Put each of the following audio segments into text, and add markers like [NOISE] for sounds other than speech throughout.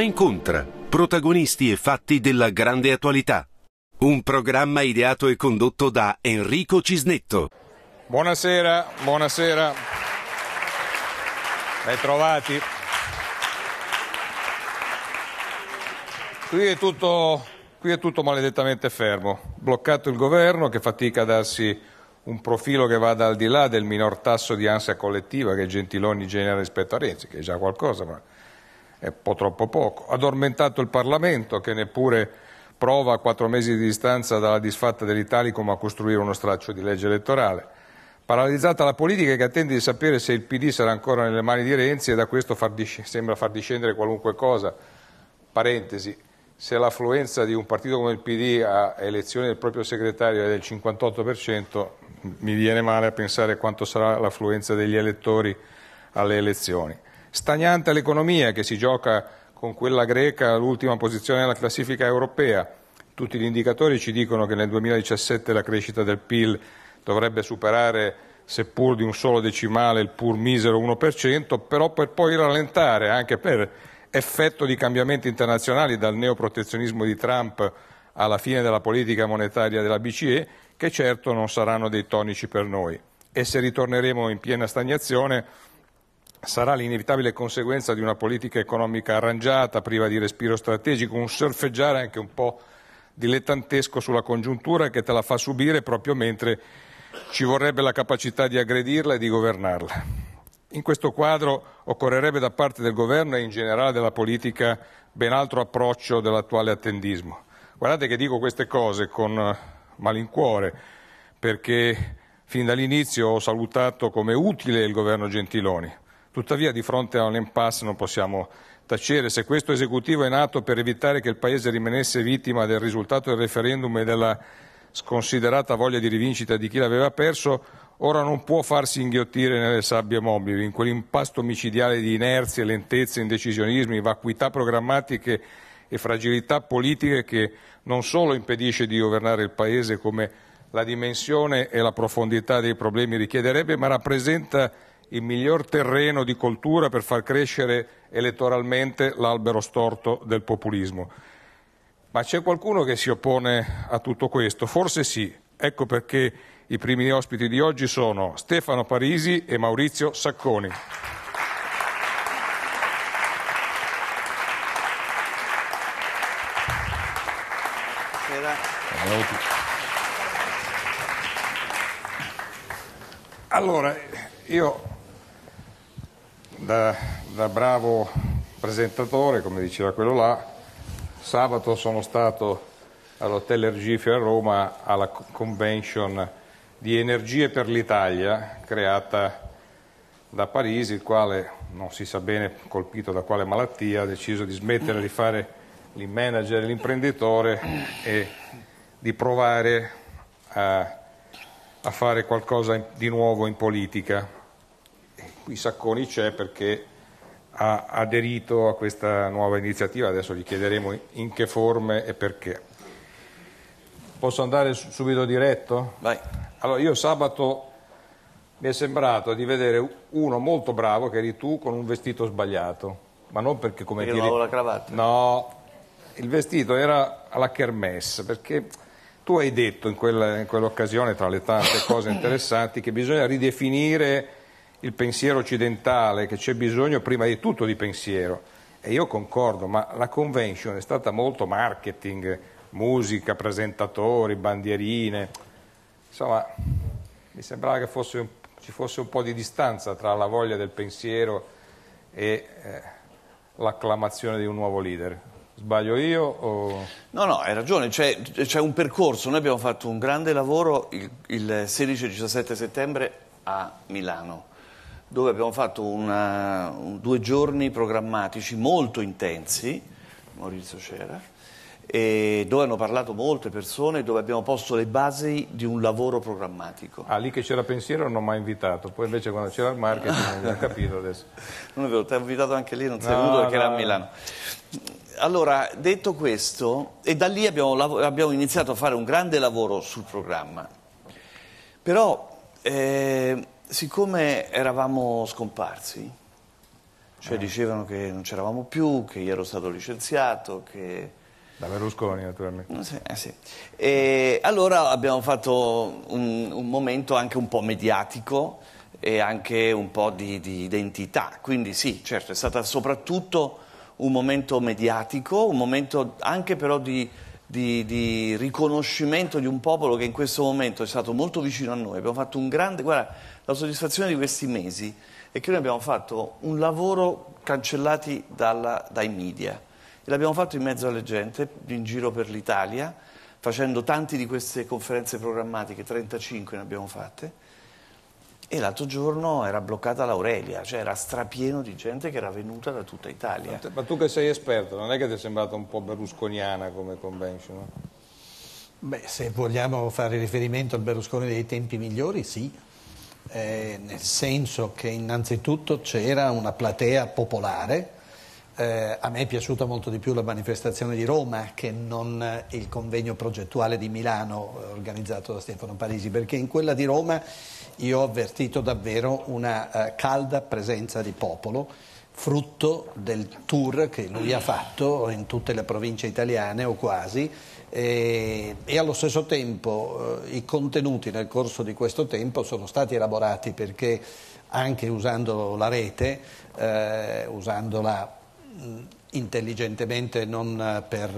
Roma incontra, protagonisti e fatti della grande attualità. Un programma ideato e condotto da Enrico Cisnetto. Buonasera, buonasera. Bentrovati. Qui è tutto, qui è tutto maledettamente fermo. Bloccato il governo che fatica a darsi un profilo che vada al di là del minor tasso di ansia collettiva che Gentiloni genera rispetto a Renzi, che è già qualcosa, ma è un po' troppo poco. Addormentato il Parlamento che neppure prova a quattro mesi di distanza dalla disfatta dell'Italicum a costruire uno straccio di legge elettorale. Paralizzata la politica che attende di sapere se il PD sarà ancora nelle mani di Renzi e da questo far sembra far discendere qualunque cosa. Parentesi, se l'affluenza di un partito come il PD a elezioni del proprio segretario è del 58%, mi viene male a pensare quanto sarà l'affluenza degli elettori alle elezioni. Stagnante l'economia che si gioca con quella greca all'ultima posizione della classifica europea. Tutti gli indicatori ci dicono che nel 2017 la crescita del PIL dovrebbe superare seppur di un solo decimale il pur misero 1%, però per poi rallentare anche per effetto di cambiamenti internazionali dal neoprotezionismo di Trump alla fine della politica monetaria della BCE, che certo non saranno dei tonici per noi. E se ritorneremo in piena stagnazione sarà l'inevitabile conseguenza di una politica economica arrangiata, priva di respiro strategico, un surfeggiare anche un po' dilettantesco sulla congiuntura che te la fa subire proprio mentre ci vorrebbe la capacità di aggredirla e di governarla. In questo quadro occorrerebbe da parte del governo e in generale della politica ben altro approccio dell'attuale attendismo. Guardate che dico queste cose con malincuore perché fin dall'inizio ho salutato come utile il governo Gentiloni, Tuttavia di fronte a un impasse non possiamo tacere. Se questo esecutivo è nato per evitare che il Paese rimanesse vittima del risultato del referendum e della sconsiderata voglia di rivincita di chi l'aveva perso, ora non può farsi inghiottire nelle sabbie mobili, in quell'impasto micidiale di inerzie, lentezze, indecisionismi, vacuità programmatiche e fragilità politiche che non solo impedisce di governare il Paese come la dimensione e la profondità dei problemi richiederebbe, ma rappresenta il miglior terreno di coltura per far crescere elettoralmente l'albero storto del populismo. Ma c'è qualcuno che si oppone a tutto questo? Forse sì. Ecco perché i primi ospiti di oggi sono Stefano Parisi e Maurizio Sacconi. Allora, io da, da bravo presentatore, come diceva quello là, sabato sono stato all'Hotel Ergife a Roma alla convention di Energie per l'Italia creata da Parisi, il quale non si sa bene colpito da quale malattia ha deciso di smettere di fare il manager, l'imprenditore e di provare a, a fare qualcosa di nuovo in politica cui Sacconi c'è perché ha aderito a questa nuova iniziativa, adesso gli chiederemo in che forme e perché. Posso andare subito diretto? Vai. Allora, io sabato mi è sembrato di vedere uno molto bravo che eri tu con un vestito sbagliato, ma non perché come perché tiri... la cravatta. No, il vestito era alla kermesse, perché tu hai detto in, quella, in quell'occasione, tra le tante cose [COUGHS] interessanti, che bisogna ridefinire il pensiero occidentale, che c'è bisogno prima di tutto di pensiero. E io concordo, ma la convention è stata molto marketing, musica, presentatori, bandierine. Insomma, mi sembrava che fosse, ci fosse un po' di distanza tra la voglia del pensiero e eh, l'acclamazione di un nuovo leader. Sbaglio io? O... No, no, hai ragione, c'è, un percorso, noi abbiamo fatto un grande lavoro il, il 16 e 17 settembre a Milano, dove abbiamo fatto una, un, due giorni programmatici molto intensi, Maurizio c'era, dove hanno parlato molte persone, dove abbiamo posto le basi di un lavoro programmatico. Ah, lì che c'era pensiero non ho mai invitato, poi invece quando c'era il marketing non ho capito adesso. [LAUGHS] Non è vero, ti ho invitato anche lì, non sei no, venuto perché no. era a Milano. Allora, detto questo, e da lì abbiamo, abbiamo iniziato a fare un grande lavoro sul programma, però... Eh, siccome eravamo scomparsi, cioè eh. dicevano che non c'eravamo più, che io ero stato licenziato, che... Da Berlusconi naturalmente. Sì, eh, sì. E allora abbiamo fatto un, un, momento anche un po' mediatico e anche un po' di, di identità, quindi sì, certo, è stato soprattutto un momento mediatico, un momento anche però di, di, di riconoscimento di un popolo che in questo momento è stato molto vicino a noi, abbiamo fatto un grande... Guarda, la soddisfazione di questi mesi è che noi abbiamo fatto un lavoro cancellati dalla, dai media e l'abbiamo fatto in mezzo alle gente, in giro per l'Italia, facendo tante di queste conferenze programmatiche, 35 ne abbiamo fatte, e l'altro giorno era bloccata l'Aurelia, cioè era strapieno di gente che era venuta da tutta Italia. Ma, ma tu che sei esperto, non è che ti è sembrata un po' berlusconiana come convention? No? Beh, se vogliamo fare riferimento al Berlusconi dei tempi migliori, sì eh, nel senso che innanzitutto c'era una platea popolare, eh, a me è piaciuta molto di più la manifestazione di Roma che non il convegno progettuale di Milano organizzato da Stefano Parisi, perché in quella di Roma io ho avvertito davvero una eh, calda presenza di popolo, frutto del tour che lui ha fatto in tutte le province italiane o quasi, e, eh, e allo stesso tempo eh, i contenuti nel corso di questo tempo sono stati elaborati perché anche usando la rete, eh, usandola intelligentemente non per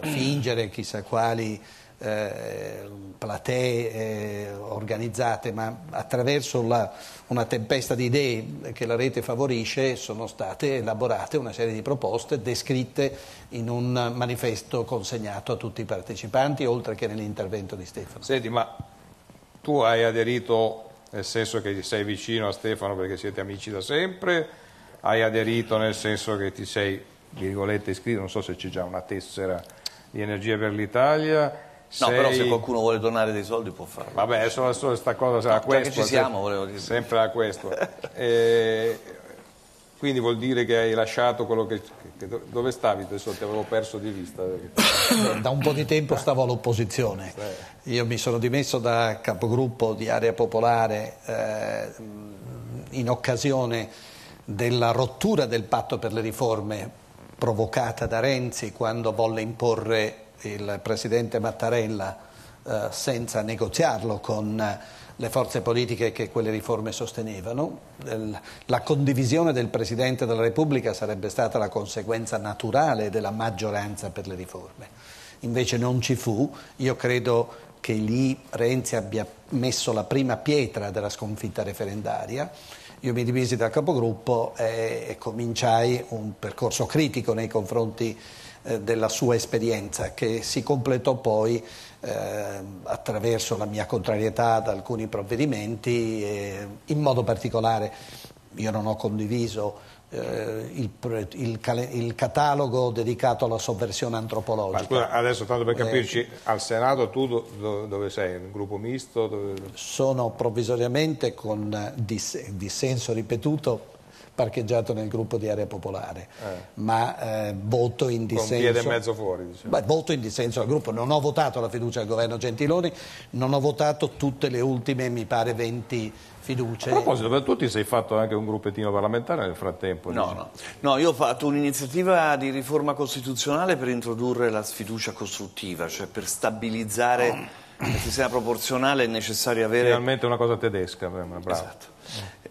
eh, fingere chissà quali eh, platee eh, organizzate, ma attraverso la, una tempesta di idee che la rete favorisce sono state elaborate una serie di proposte descritte in un manifesto consegnato a tutti i partecipanti, oltre che nell'intervento di Stefano. Senti, ma tu hai aderito nel senso che sei vicino a Stefano perché siete amici da sempre, hai aderito nel senso che ti sei, virgolette, iscritto, non so se c'è già una tessera di Energia per l'Italia, No, però se qualcuno vuole tornare dei soldi può farlo. Vabbè, adesso, adesso questa cosa sarà no, questa. ci siamo, volevo dire. Sempre a questo. [LAUGHS] eh, quindi vuol dire che hai lasciato quello che... che dove stavi? Adesso ti avevo perso di vista. Eh, da un po' di tempo eh. stavo all'opposizione. Eh. Io mi sono dimesso da capogruppo di Area Popolare eh, in occasione della rottura del patto per le riforme provocata da Renzi quando volle imporre il presidente Mattarella eh, senza negoziarlo con eh, le forze politiche che quelle riforme sostenevano. La condivisione del Presidente della Repubblica sarebbe stata la conseguenza naturale della maggioranza per le riforme. Invece non ci fu, io credo che lì Renzi abbia messo la prima pietra della sconfitta referendaria. Io mi divisi dal capogruppo e cominciai un percorso critico nei confronti eh, della sua esperienza che si completò poi eh, attraverso la mia contrarietà ad alcuni provvedimenti, eh, in modo particolare io non ho condiviso eh, il, il, il, catalogo dedicato alla sovversione antropologica. Ma scusa, adesso tanto per eh, capirci, eh, al Senato tu do, do, dove sei? Un gruppo misto? Dove... Sono provvisoriamente con dissenso ripetuto parcheggiato nel gruppo di area popolare, eh. ma eh, voto in dissenso. piede mezzo Fuori, diciamo. beh, voto in dissenso al gruppo, non ho votato la fiducia al governo Gentiloni, non ho votato tutte le ultime, mi pare 20 fiducie. A proposito, per tutti sei fatto anche un gruppettino parlamentare nel frattempo? No, no. no io ho fatto un'iniziativa di riforma costituzionale per introdurre la sfiducia costruttiva, cioè per stabilizzare il mm. sistema proporzionale è necessario avere... Finalmente una cosa tedesca, bravo. Esatto.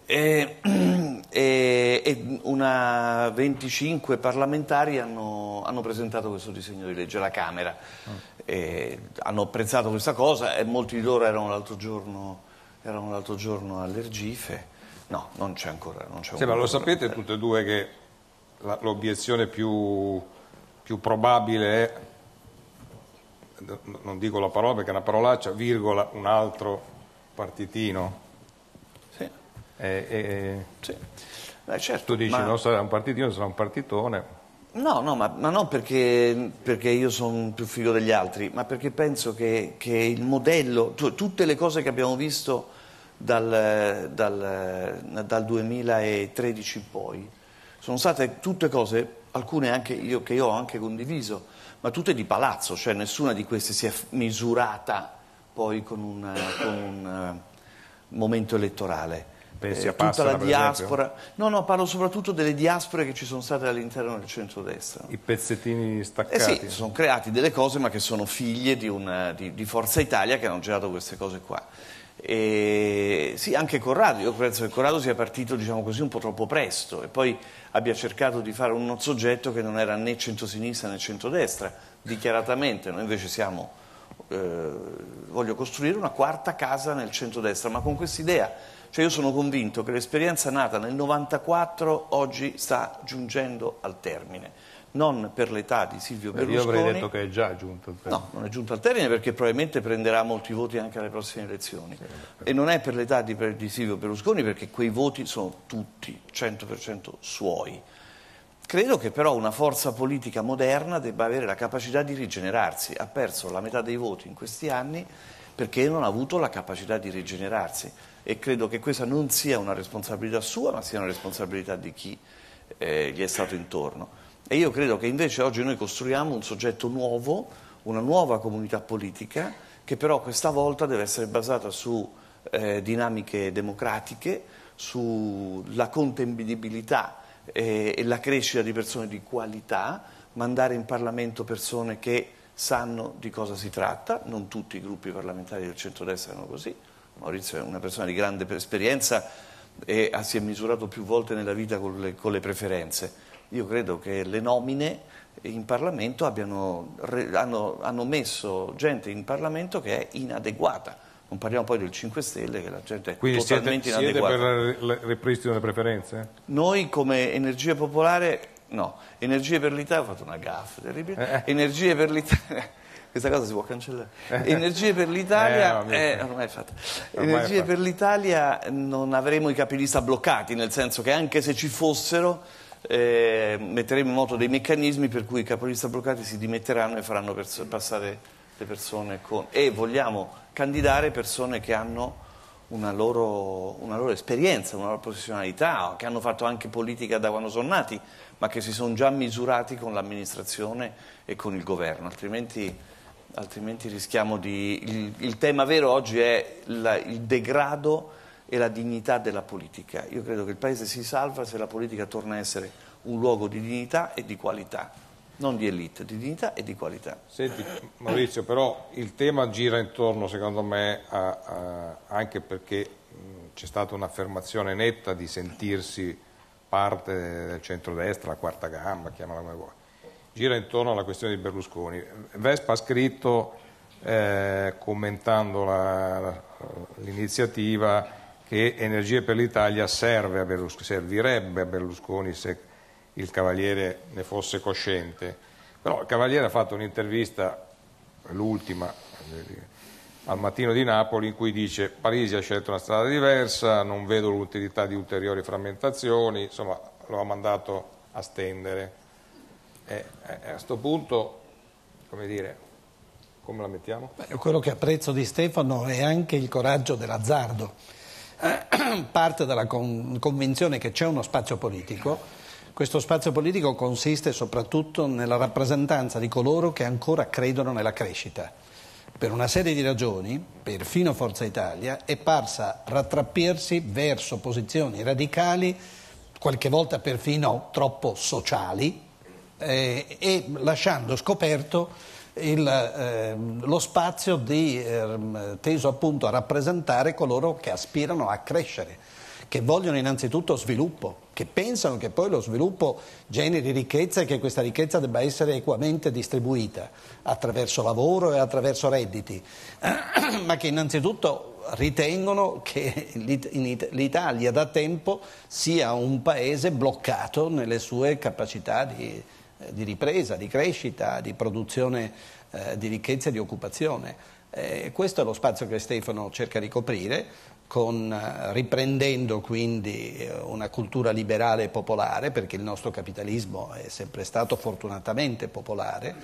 E, [CLEARS THROAT] e, e una 25 parlamentari hanno, hanno, presentato questo disegno di legge alla Camera. Ah. E, hanno apprezzato questa cosa e molti di loro erano l'altro giorno, erano giorno all'Ergife. No, non c'è ancora. Non sì, ma lo sapete tutte e due che l'obiezione più, più probabile è, non dico la parola perché è una parolaccia, virgola, un altro partitino? Eh, eh, eh, sì. Beh, certo, tu dici, ma... non sarà un partitino, sarà un partitone. No, no, ma, ma non perché, perché io sono più figo degli altri, ma perché penso che, che il modello, tu, tutte le cose che abbiamo visto dal, dal, dal 2013 in poi, sono state tutte cose, alcune anche io, che io ho anche condiviso, ma tutte di palazzo, cioè nessuna di queste si è misurata poi con un, con un eh, momento elettorale. Pensi eh, a Passera, tutta la diaspora. No, no, parlo soprattutto delle diaspore che ci sono state all'interno del centro-destra. I pezzettini staccati. Eh sì, si sono creati delle cose ma che sono figlie di, una, di, di Forza Italia che hanno girato queste cose qua. E, sì, anche Corrado, io penso che Corrado sia partito diciamo così, un po' troppo presto e poi abbia cercato di fare un soggetto che non era né centrosinistra né centrodestra, dichiaratamente, noi invece siamo, eh, voglio costruire una quarta casa nel centrodestra, ma con quest'idea cioè io sono convinto che l'esperienza nata nel 94 oggi sta giungendo al termine. Non per l'età di Silvio Berlusconi. Io avrei detto che è già giunto al termine. No, non è giunto al termine perché probabilmente prenderà molti voti anche alle prossime elezioni. e non è per l'età di, di Silvio Berlusconi perché quei voti sono tutti 100% suoi. Credo che però una forza politica moderna debba avere la capacità di rigenerarsi. Ha perso la metà dei voti in questi anni perché non ha avuto la capacità di rigenerarsi e credo che questa non sia una responsabilità sua ma sia una responsabilità di chi eh, gli è stato intorno. E io credo che invece oggi noi costruiamo un soggetto nuovo, una nuova comunità politica che però questa volta deve essere basata su eh, dinamiche democratiche, sulla contempibilità eh, e la crescita di persone di qualità, mandare in Parlamento persone che sanno di cosa si tratta, non tutti i gruppi parlamentari del centrodestra erano così, Maurizio è una persona di grande esperienza e si è misurato più volte nella vita con le, con le preferenze. Io credo che le nomine in Parlamento abbiano, hanno, hanno messo gente in Parlamento che è inadeguata. Non parliamo poi del 5 Stelle, che la gente è Quindi totalmente siete, inadeguata. Quindi siete per il ripristino delle preferenze? Noi come Energia Popolare, no. Energie per l'Italia, ho fatto una gaffa terribile. Eh. eh. Energie per l'Italia questa cosa si può cancellare. Eh. Energie per l'Italia, eh, ormai è Energie per l'Italia non avremo i capilista bloccati, nel senso che anche se ci fossero eh, metteremo in moto dei meccanismi per cui i capolista bloccati si dimetteranno e faranno passare le persone con... E vogliamo candidare persone che hanno una loro, una loro esperienza, una loro professionalità, che hanno fatto anche politica da quando sono nati, ma che si sono già misurati con l'amministrazione e con il governo, altrimenti altrimenti rischiamo di... Il, il tema vero oggi è la, il degrado e la dignità della politica. Io credo che il Paese si salva se la politica torna a essere un luogo di dignità e di qualità, non di elite, di dignità e di qualità. Senti Maurizio, però il tema gira intorno secondo me a, a, anche perché c'è stata un'affermazione netta di sentirsi parte del centrodestra, la quarta gamma, chiamala come vuoi gira intorno alla questione di Berlusconi. Vespa ha scritto, eh, commentando l'iniziativa, che Energie per l'Italia servirebbe a Berlusconi se il Cavaliere ne fosse cosciente. Però il Cavaliere ha fatto un'intervista, l'ultima, al mattino di Napoli, in cui dice Parigi ha scelto una strada diversa, non vedo l'utilità di ulteriori frammentazioni, insomma lo ha mandato a stendere. E eh, eh, a questo punto, come dire, come la mettiamo? Beh, quello che apprezzo di Stefano è anche il coraggio dell'azzardo. Eh, [CLEARS THROAT] parte dalla con convinzione che c'è uno spazio politico. Questo spazio politico consiste soprattutto nella rappresentanza di coloro che ancora credono nella crescita. Per una serie di ragioni, perfino Forza Italia, è parsa rattrappirsi verso posizioni radicali, qualche volta perfino troppo sociali, eh, e lasciando scoperto il, eh, lo spazio di, eh, teso appunto a rappresentare coloro che aspirano a crescere, che vogliono innanzitutto sviluppo, che pensano che poi lo sviluppo generi ricchezza e che questa ricchezza debba essere equamente distribuita attraverso lavoro e attraverso redditi, [CLEARS THROAT] ma che innanzitutto ritengono che l'Italia da tempo sia un paese bloccato nelle sue capacità di eh, di ripresa, di crescita, di produzione eh, di ricchezza e di occupazione. Eh, questo è lo spazio che Stefano cerca di coprire, con, eh, riprendendo quindi eh, una cultura liberale e popolare, perché il nostro capitalismo è sempre stato fortunatamente popolare,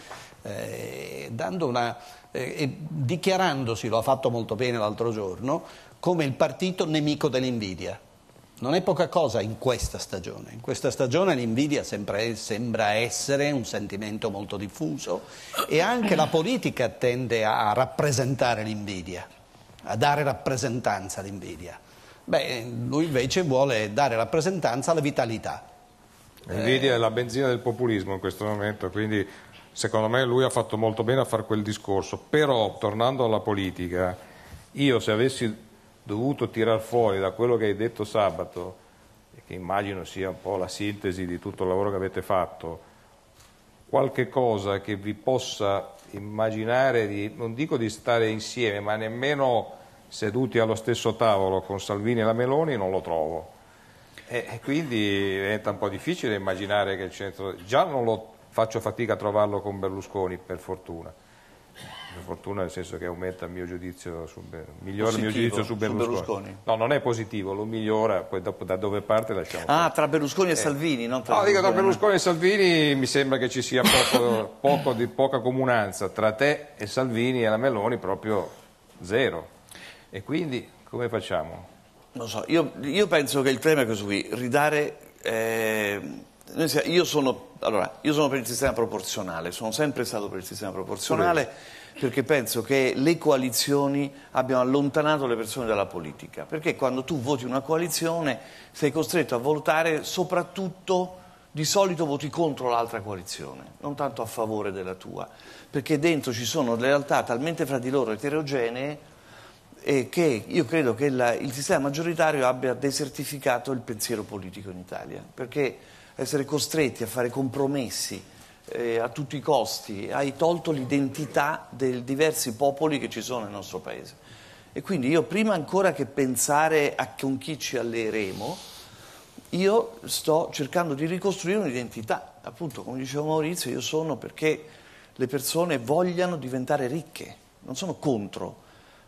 una, dichiarandosi, lo ha fatto molto bene l'altro giorno, come il partito nemico dell'invidia non è poca cosa in questa stagione. In questa stagione l'invidia sempre, sembra essere un sentimento molto diffuso e anche la politica tende a rappresentare l'invidia, a dare rappresentanza all'invidia. Beh, lui invece vuole dare rappresentanza alla vitalità. L'invidia eh... è la benzina del populismo in questo momento, quindi secondo me lui ha fatto molto bene a fare quel discorso. Però, tornando alla politica, io se avessi dovuto tirar fuori da quello che hai detto sabato, e che immagino sia un po' la sintesi di tutto il lavoro che avete fatto, qualche cosa che vi possa immaginare di, non dico di stare insieme, ma nemmeno seduti allo stesso tavolo con Salvini e la Meloni non lo trovo. E quindi diventa un po' difficile immaginare che il centro... Già non lo faccio fatica a trovarlo con Berlusconi, per fortuna per fortuna nel senso che aumenta il mio giudizio su, migliora positivo, il mio giudizio su Berlusconi. su Berlusconi. No, non è positivo, lo migliora, poi dopo, da dove parte lasciamo. Ah, tra Berlusconi eh. e Salvini, non tra No, dico tra Berlusconi e Salvini mi sembra che ci sia poco, [COUGHS] poco di, poca comunanza tra te e Salvini e la Meloni proprio zero. E quindi come facciamo? Non so, io, io penso che il tema è questo qui, ridare eh, io, sono, allora, io sono per il sistema proporzionale, sono sempre stato per il sistema proporzionale. Sì perché penso che le coalizioni abbiano allontanato le persone dalla politica, perché quando tu voti una coalizione sei costretto a votare soprattutto di solito voti contro l'altra coalizione, non tanto a favore della tua, perché dentro ci sono realtà talmente fra di loro eterogenee eh, che io credo che la, il sistema maggioritario abbia desertificato il pensiero politico in Italia, perché essere costretti a fare compromessi eh, a tutti i costi, hai tolto l'identità dei diversi popoli che ci sono nel nostro paese. E quindi io prima ancora che pensare a con chi ci alleeremo, io sto cercando di ricostruire un'identità. Appunto, come diceva Maurizio, io sono perché le persone vogliano diventare ricche, non sono contro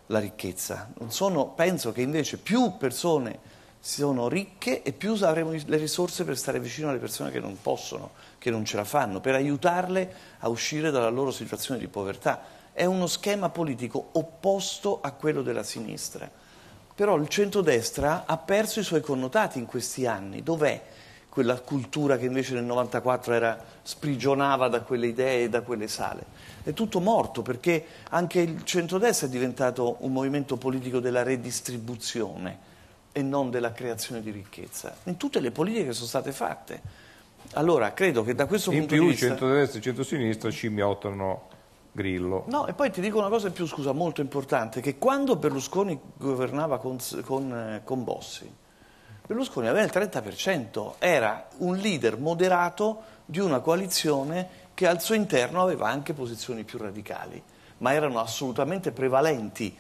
la ricchezza. Sono, penso che invece più persone sono ricche e più avremo le risorse per stare vicino alle persone che non possono, che non ce la fanno, per aiutarle a uscire dalla loro situazione di povertà. È uno schema politico opposto a quello della sinistra. Però il centrodestra ha perso i suoi connotati in questi anni. Dov'è quella cultura che invece nel 94 era, sprigionava da quelle idee e da quelle sale? È tutto morto perché anche il centrodestra è diventato un movimento politico della redistribuzione e non della creazione di ricchezza, in tutte le politiche che sono state fatte. Allora, credo che da questo in punto di vista... In più, centrodestra e centrosinistra scimmiottano Grillo. No, e poi ti dico una cosa in più, scusa, molto importante, che quando Berlusconi governava con, con, eh, con Bossi, Berlusconi aveva il 30%, era un leader moderato di una coalizione che al suo interno aveva anche posizioni più radicali, ma erano assolutamente prevalenti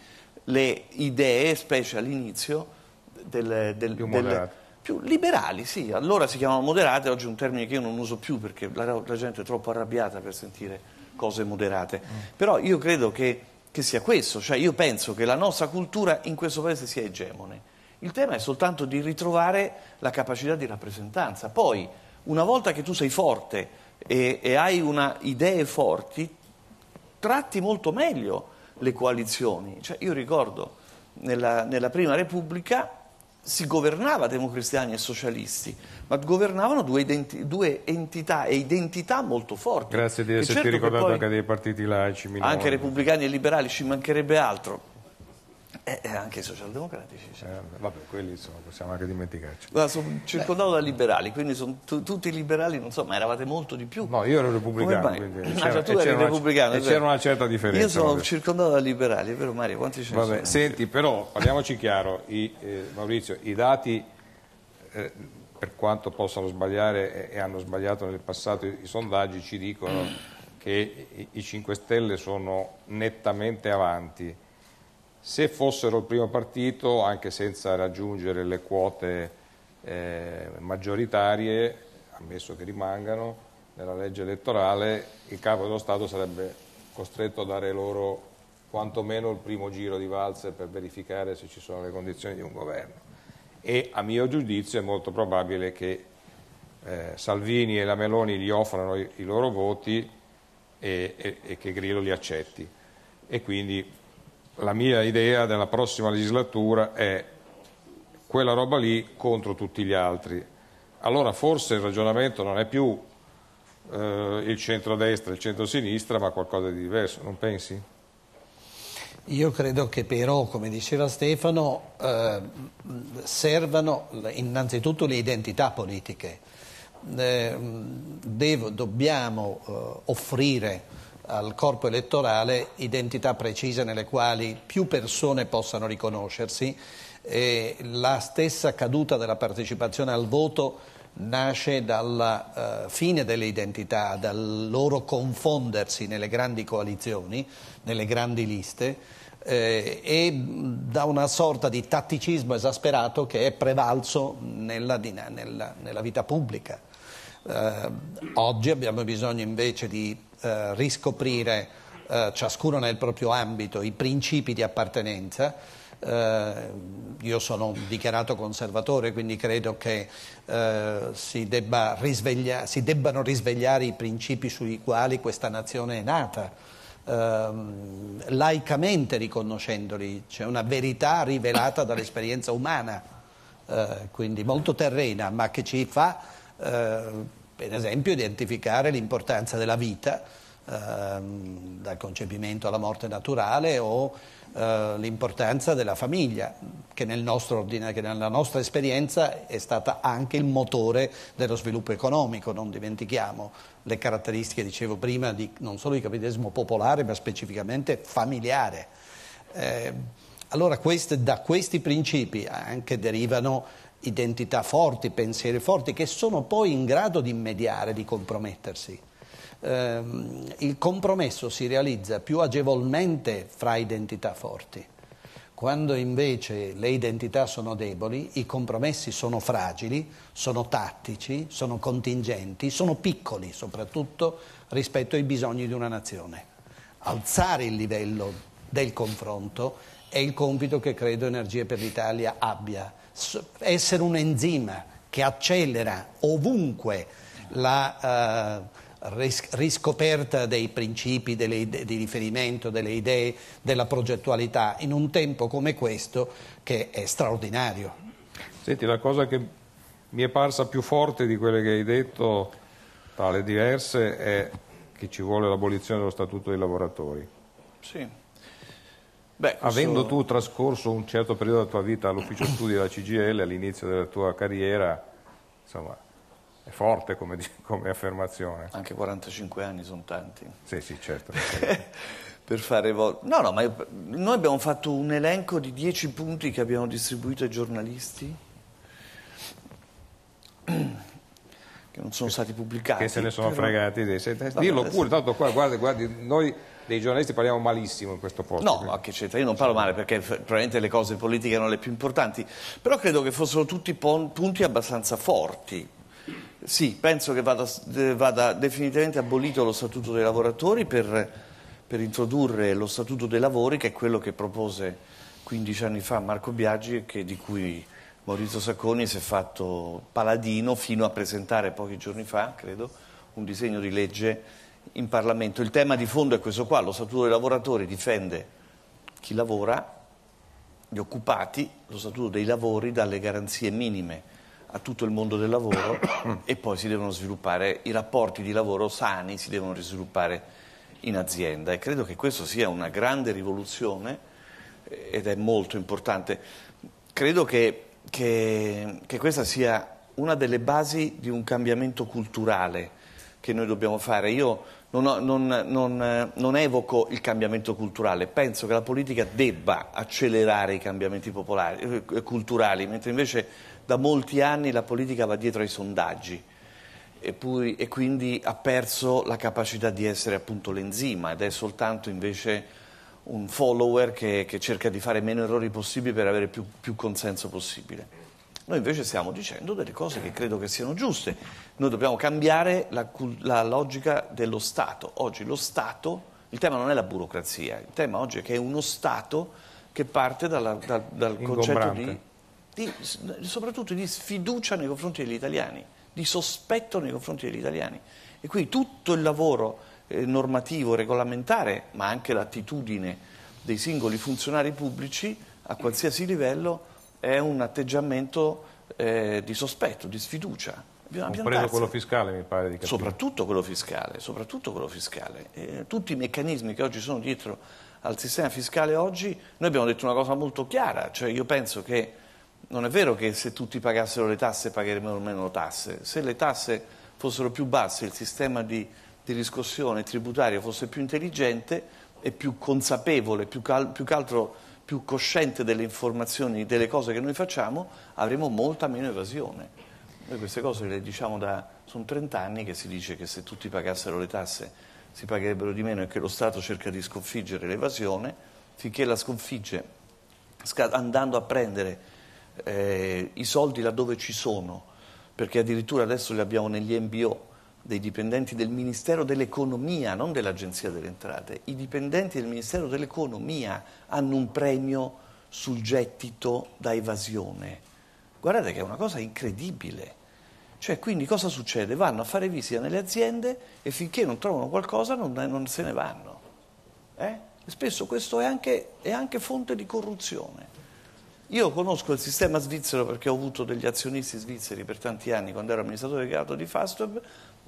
le idee, specie all'inizio, del, del, più, del, più liberali, sì, allora si chiamavano moderate, oggi è un termine che io non uso più perché la, la gente è troppo arrabbiata per sentire cose moderate. Mm. Però io credo che, che sia questo, cioè io penso che la nostra cultura in questo paese sia egemone. Il tema è soltanto di ritrovare la capacità di rappresentanza. Poi, una volta che tu sei forte e, e hai una, idee forti, tratti molto meglio le coalizioni. Cioè, io ricordo nella, nella Prima Repubblica si governava democristiani e socialisti, ma governavano due, due, entità e identità molto forti. Grazie di esserti certo ricordato anche dei partiti laici. Anche repubblicani e liberali, ci mancherebbe altro. Eh, eh, anche i socialdemocratici. Certo. Eh, vabbè, quelli insomma, possiamo anche dimenticarci. Ma sono circondato Beh. da liberali, quindi sono tutti liberali, non so, ma eravate molto di più. No, io ero repubblicano. Quindi ah, c'era, cioè, tu eri una, repubblicano. E cioè c'era una certa differenza. Io sono proprio. circondato da liberali, è vero Mario? Quanti ce ne vabbè, sono? Senti, però parliamoci chiaro, i, eh, Maurizio, i dati, eh, per quanto possano sbagliare e, hanno sbagliato nel passato, i, i sondaggi ci dicono che i, i 5 Stelle sono nettamente avanti se fossero il primo partito, anche senza raggiungere le quote eh, maggioritarie, ammesso che rimangano, nella legge elettorale, il capo dello Stato sarebbe costretto a dare loro quantomeno il primo giro di valzer per verificare se ci sono le condizioni di un governo. E a mio giudizio è molto probabile che eh, Salvini e la Meloni gli offrano i, i loro voti e, e, e che Grillo li accetti. E quindi la mia idea della prossima legislatura è quella roba lì contro tutti gli altri. Allora forse il ragionamento non è più eh, il centro-destra, il centro-sinistra, ma qualcosa di diverso, non pensi? Io credo che però, come diceva Stefano, eh, servano innanzitutto le identità politiche. Eh, devo, dobbiamo eh, offrire al corpo elettorale identità precise nelle quali più persone possano riconoscersi. E la stessa caduta della partecipazione al voto nasce dalla uh, fine delle identità, dal loro confondersi nelle grandi coalizioni, nelle grandi liste eh, e mm, da una sorta di tatticismo esasperato che è prevalso nella, nella, nella vita pubblica. Uh, oggi abbiamo bisogno invece di eh, riscoprire eh, ciascuno nel proprio ambito i principi di appartenenza. Eh, io sono un dichiarato conservatore, quindi credo che eh, si, debba risveglia, si, debbano risvegliare i principi sui quali questa nazione è nata. Ehm, laicamente riconoscendoli, c'è una verità rivelata dall'esperienza umana, eh, quindi molto terrena, ma che ci fa eh, per esempio identificare l'importanza della vita ehm, dal concepimento alla morte naturale o eh, l'importanza della famiglia che, nel nostro, che nella nostra esperienza è stata anche il motore dello sviluppo economico, non dimentichiamo le caratteristiche, dicevo prima, di, non solo di capitalismo popolare ma specificamente familiare. Eh, allora queste, da questi principi anche derivano identità forti, pensieri forti, che sono poi in grado di mediare, di compromettersi. Ehm, il compromesso si realizza più agevolmente fra identità forti. Quando invece le identità sono deboli, i compromessi sono fragili, sono tattici, sono contingenti, sono piccoli soprattutto rispetto ai bisogni di una nazione. Alzare il livello del confronto è il compito che credo Energie per l'Italia abbia essere un enzima che accelera ovunque la uh, riscoperta dei principi, delle idee, di riferimento, delle idee, della progettualità in un tempo come questo che è straordinario. Senti, la cosa che mi è parsa più forte di quelle che hai detto, tra le diverse, è che ci vuole l'abolizione dello statuto dei lavoratori. Sì Beh, questo... Avendo tu trascorso un certo periodo della tua vita all'ufficio studi della CGL all'inizio della tua carriera, insomma, è forte come, come affermazione. Anche 45 anni sono tanti. Sì, sì, certo. [LAUGHS] per fare No, no, ma io, noi abbiamo fatto un elenco di 10 punti che abbiamo distribuito ai giornalisti che non sono stati pubblicati. Che se ne sono però... fregati. Dillo pure, tanto qua, guarda, guardi, noi dei giornalisti parliamo malissimo in questo posto. No, ma che c'entra, io non parlo male perché probabilmente le cose politiche erano le più importanti, però credo che fossero tutti punti abbastanza forti. Sì, penso che vada, vada definitivamente abolito lo Statuto dei lavoratori per, per, introdurre lo Statuto dei lavori, che è quello che propose 15 anni fa Marco Biaggi e di cui Maurizio Sacconi si è fatto paladino fino a presentare pochi giorni fa, credo, un disegno di legge in Parlamento. Il tema di fondo è questo qua, lo Statuto dei lavoratori difende chi lavora, gli occupati, lo Statuto dei lavori dalle garanzie minime a tutto il mondo del lavoro [COUGHS] e poi si devono sviluppare i rapporti di lavoro sani, si devono sviluppare in azienda e credo che questa sia una grande rivoluzione ed è molto importante. Credo che, che, che questa sia una delle basi di un cambiamento culturale che noi dobbiamo fare. Io non, non, non, non, evoco il cambiamento culturale, penso che la politica debba accelerare i cambiamenti popolari, eh, culturali, mentre invece da molti anni la politica va dietro ai sondaggi e, poi, e quindi ha perso la capacità di essere appunto l'enzima ed è soltanto invece un follower che, che, cerca di fare meno errori possibili per avere più, più consenso possibile. Noi invece stiamo dicendo delle cose che credo che siano giuste. Noi dobbiamo cambiare la, la logica dello Stato. Oggi lo Stato, il tema non è la burocrazia, il tema oggi è che è uno Stato che parte dalla, dal, dal concetto di, di, soprattutto di sfiducia nei confronti degli italiani, di sospetto nei confronti degli italiani. E qui tutto il lavoro eh, normativo, regolamentare, ma anche l'attitudine dei singoli funzionari pubblici a qualsiasi livello è un atteggiamento eh, di sospetto, di sfiducia. Compreso quello fiscale, mi pare di capire. Soprattutto quello fiscale, soprattutto quello fiscale. Eh, tutti i meccanismi che oggi sono dietro al sistema fiscale oggi, noi abbiamo detto una cosa molto chiara, cioè io penso che non è vero che se tutti pagassero le tasse pagheremmo meno tasse, se le tasse fossero più basse, il sistema di, di riscossione tributaria fosse più intelligente e più consapevole, più, cal più che altro più cosciente delle informazioni, delle cose che noi facciamo, avremo molta meno evasione. Noi queste cose le diciamo da... sono 30 anni che si dice che se tutti pagassero le tasse si pagherebbero di meno e che lo Stato cerca di sconfiggere l'evasione, finché la sconfigge andando a prendere eh, i soldi laddove ci sono, perché addirittura adesso li abbiamo negli MBO, dei dipendenti del Ministero dell'Economia, non dell'Agenzia delle Entrate, i dipendenti del Ministero dell'Economia hanno un premio sul gettito da evasione. Guardate che è una cosa incredibile. Cioè, quindi cosa succede? Vanno a fare visita nelle aziende e finché non trovano qualcosa non, non se ne vanno. Eh? Spesso questo è anche, è anche fonte di corruzione. Io conosco il sistema svizzero perché ho avuto degli azionisti svizzeri per tanti anni quando ero amministratore delegato di Fastweb,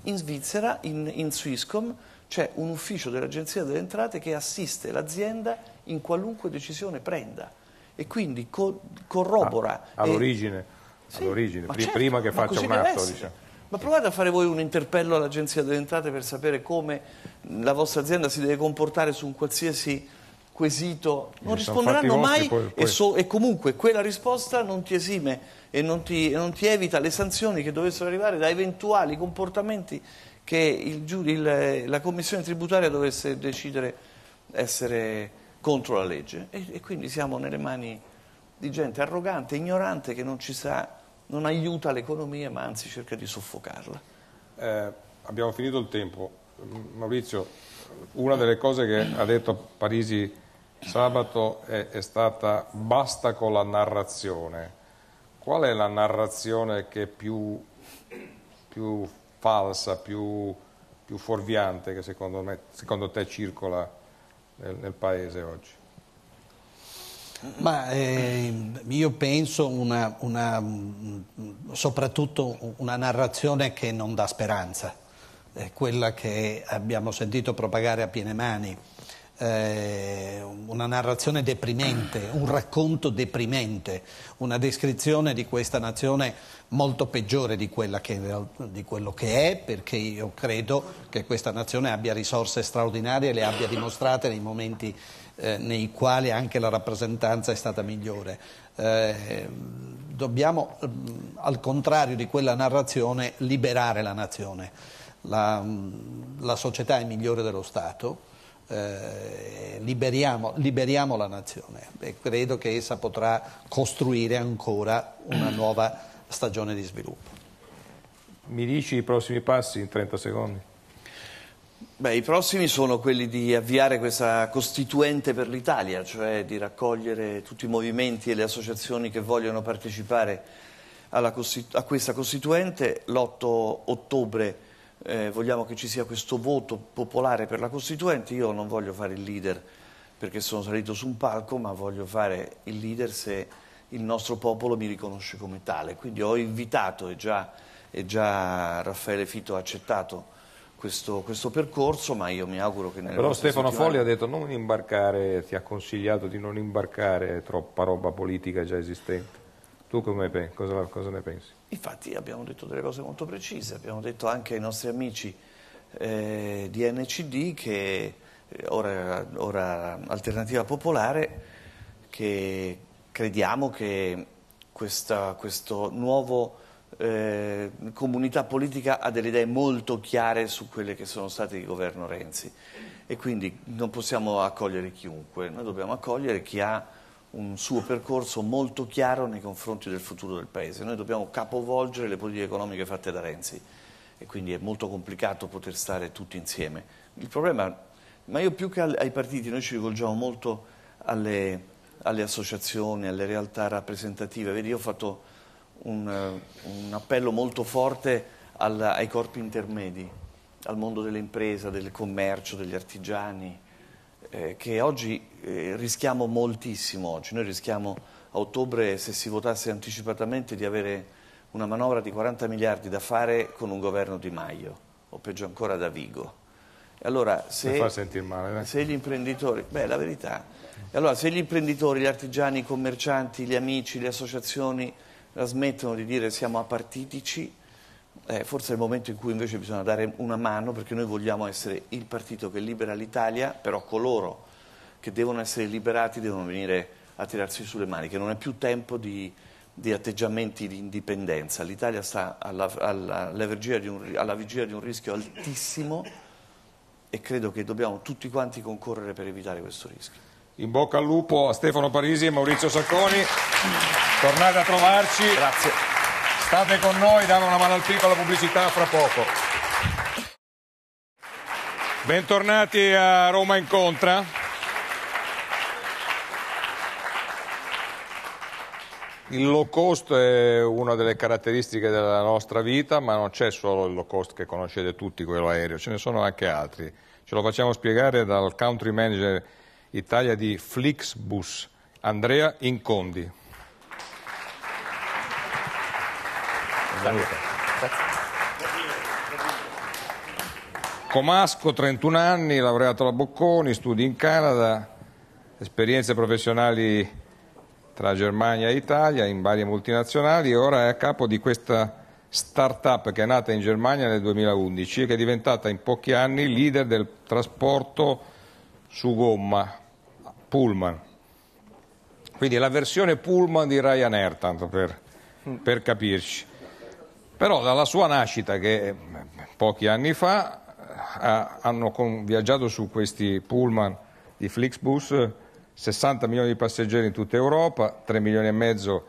in Svizzera, in, in Swisscom, c'è un ufficio dell'Agenzia delle Entrate che assiste l'azienda in qualunque decisione prenda e quindi co corrobora. Ah, all'origine, sì, all'origine certo, prima, certo, che faccia un atto. Diciamo. Ma provate a fare voi un interpello all'Agenzia delle Entrate per sapere come la vostra azienda si deve comportare su un qualsiasi quesito. Non risponderanno mai poi, poi. E, so, e comunque quella risposta non ti esime e non ti, non ti evita le sanzioni che dovessero arrivare da eventuali comportamenti che il, il, la commissione tributaria dovesse decidere essere contro la legge e, e, quindi siamo nelle mani di gente arrogante, ignorante che non ci sa, non aiuta l'economia ma anzi cerca di soffocarla. Eh, abbiamo finito il tempo. Maurizio, una delle cose che ha detto Parisi sabato è, è stata basta con la narrazione qual è la narrazione che è più, più falsa, più, più, fuorviante che secondo, me, secondo te circola nel, nel paese oggi? Ma eh, io penso una, una, soprattutto una narrazione che non dà speranza, è quella che abbiamo sentito propagare a piene mani eh, una narrazione deprimente, un racconto deprimente, una descrizione di questa nazione molto peggiore di, che, di quello che è, perché io credo che questa nazione abbia risorse straordinarie, e le abbia dimostrate nei momenti eh, nei quali anche la rappresentanza è stata migliore. Eh, dobbiamo, mm, al contrario di quella narrazione, liberare la nazione. La, mm, la società è migliore dello Stato eh, liberiamo, liberiamo, la nazione e credo che essa potrà costruire ancora una nuova stagione di sviluppo. Mi dici i prossimi passi in 30 secondi? Beh, I prossimi sono quelli di avviare questa costituente per l'Italia, cioè di raccogliere tutti i movimenti e le associazioni che vogliono partecipare a questa costituente. L'8 ottobre eh, vogliamo che ci sia questo voto popolare per la Costituente, io non voglio fare il leader perché sono salito su un palco, ma voglio fare il leader se il nostro popolo mi riconosce come tale. Quindi ho invitato e già, già Raffaele Fito ha accettato questo, questo, percorso, ma io mi auguro che... Però Stefano settimane... Folli ha detto non imbarcare, ti ha consigliato di non imbarcare troppa roba politica già esistente. Tu come, cosa, cosa, ne pensi? Infatti abbiamo detto delle cose molto precise, abbiamo detto anche ai nostri amici eh, di NCD che eh, ora, ora Alternativa Popolare che crediamo che questa, questo nuovo eh, comunità politica ha delle idee molto chiare su quelle che sono state di governo Renzi e quindi non possiamo accogliere chiunque, noi dobbiamo accogliere chi ha un suo percorso molto chiaro nei confronti del futuro del Paese. Noi dobbiamo capovolgere le politiche economiche fatte da Renzi e quindi è molto complicato poter stare tutti insieme. Il problema, ma io più che ai partiti, noi ci rivolgiamo molto alle, alle associazioni, alle realtà rappresentative. Vedi, io ho fatto un, un appello molto forte al, ai corpi intermedi, al mondo delle imprese, del commercio, degli artigiani, eh, che oggi eh, rischiamo moltissimo. Oggi. Noi rischiamo a ottobre, se si votasse anticipatamente, di avere una manovra di 40 miliardi da fare con un governo di Maio, o peggio ancora da Vigo. Allora, se, male, eh? se, gli imprenditori, beh, la verità. Allora, se gli imprenditori, gli artigiani, i commercianti, gli amici, le associazioni la smettono di dire siamo apartitici, eh, forse è il momento in cui invece bisogna dare una mano perché noi vogliamo essere il partito che libera l'Italia, però coloro che devono essere liberati devono venire a tirarsi sulle maniche, non è più tempo di, di atteggiamenti di indipendenza, l'Italia sta alla, alla, alla, vigilia un, alla vigilia di un rischio altissimo e credo che dobbiamo tutti quanti concorrere per evitare questo rischio. In bocca al lupo a Stefano Parisi e Maurizio Sacconi, tornate a trovarci. Grazie. State con noi, danno una mano al piccolo alla pubblicità fra poco. Bentornati a Roma Incontra. Il low cost è una delle caratteristiche della nostra vita, ma non c'è solo il low cost che conoscete tutti, quello aereo, ce ne sono anche altri. Ce lo facciamo spiegare dal country manager Italia di Flixbus, Andrea Incondi. Comasco, 31 anni, laureato alla Bocconi, studi in Canada, esperienze professionali tra Germania e Italia in varie multinazionali e ora è a capo di questa start-up che è nata in Germania nel 2011 e che è diventata in pochi anni leader del trasporto su gomma, Pullman. Quindi la versione Pullman di Ryanair, tanto per, per capirci. Però dalla sua nascita, che eh, pochi anni fa, eh, ha, hanno con, viaggiato su questi pullman di Flixbus 60 milioni di passeggeri in tutta Europa, 3 milioni e mezzo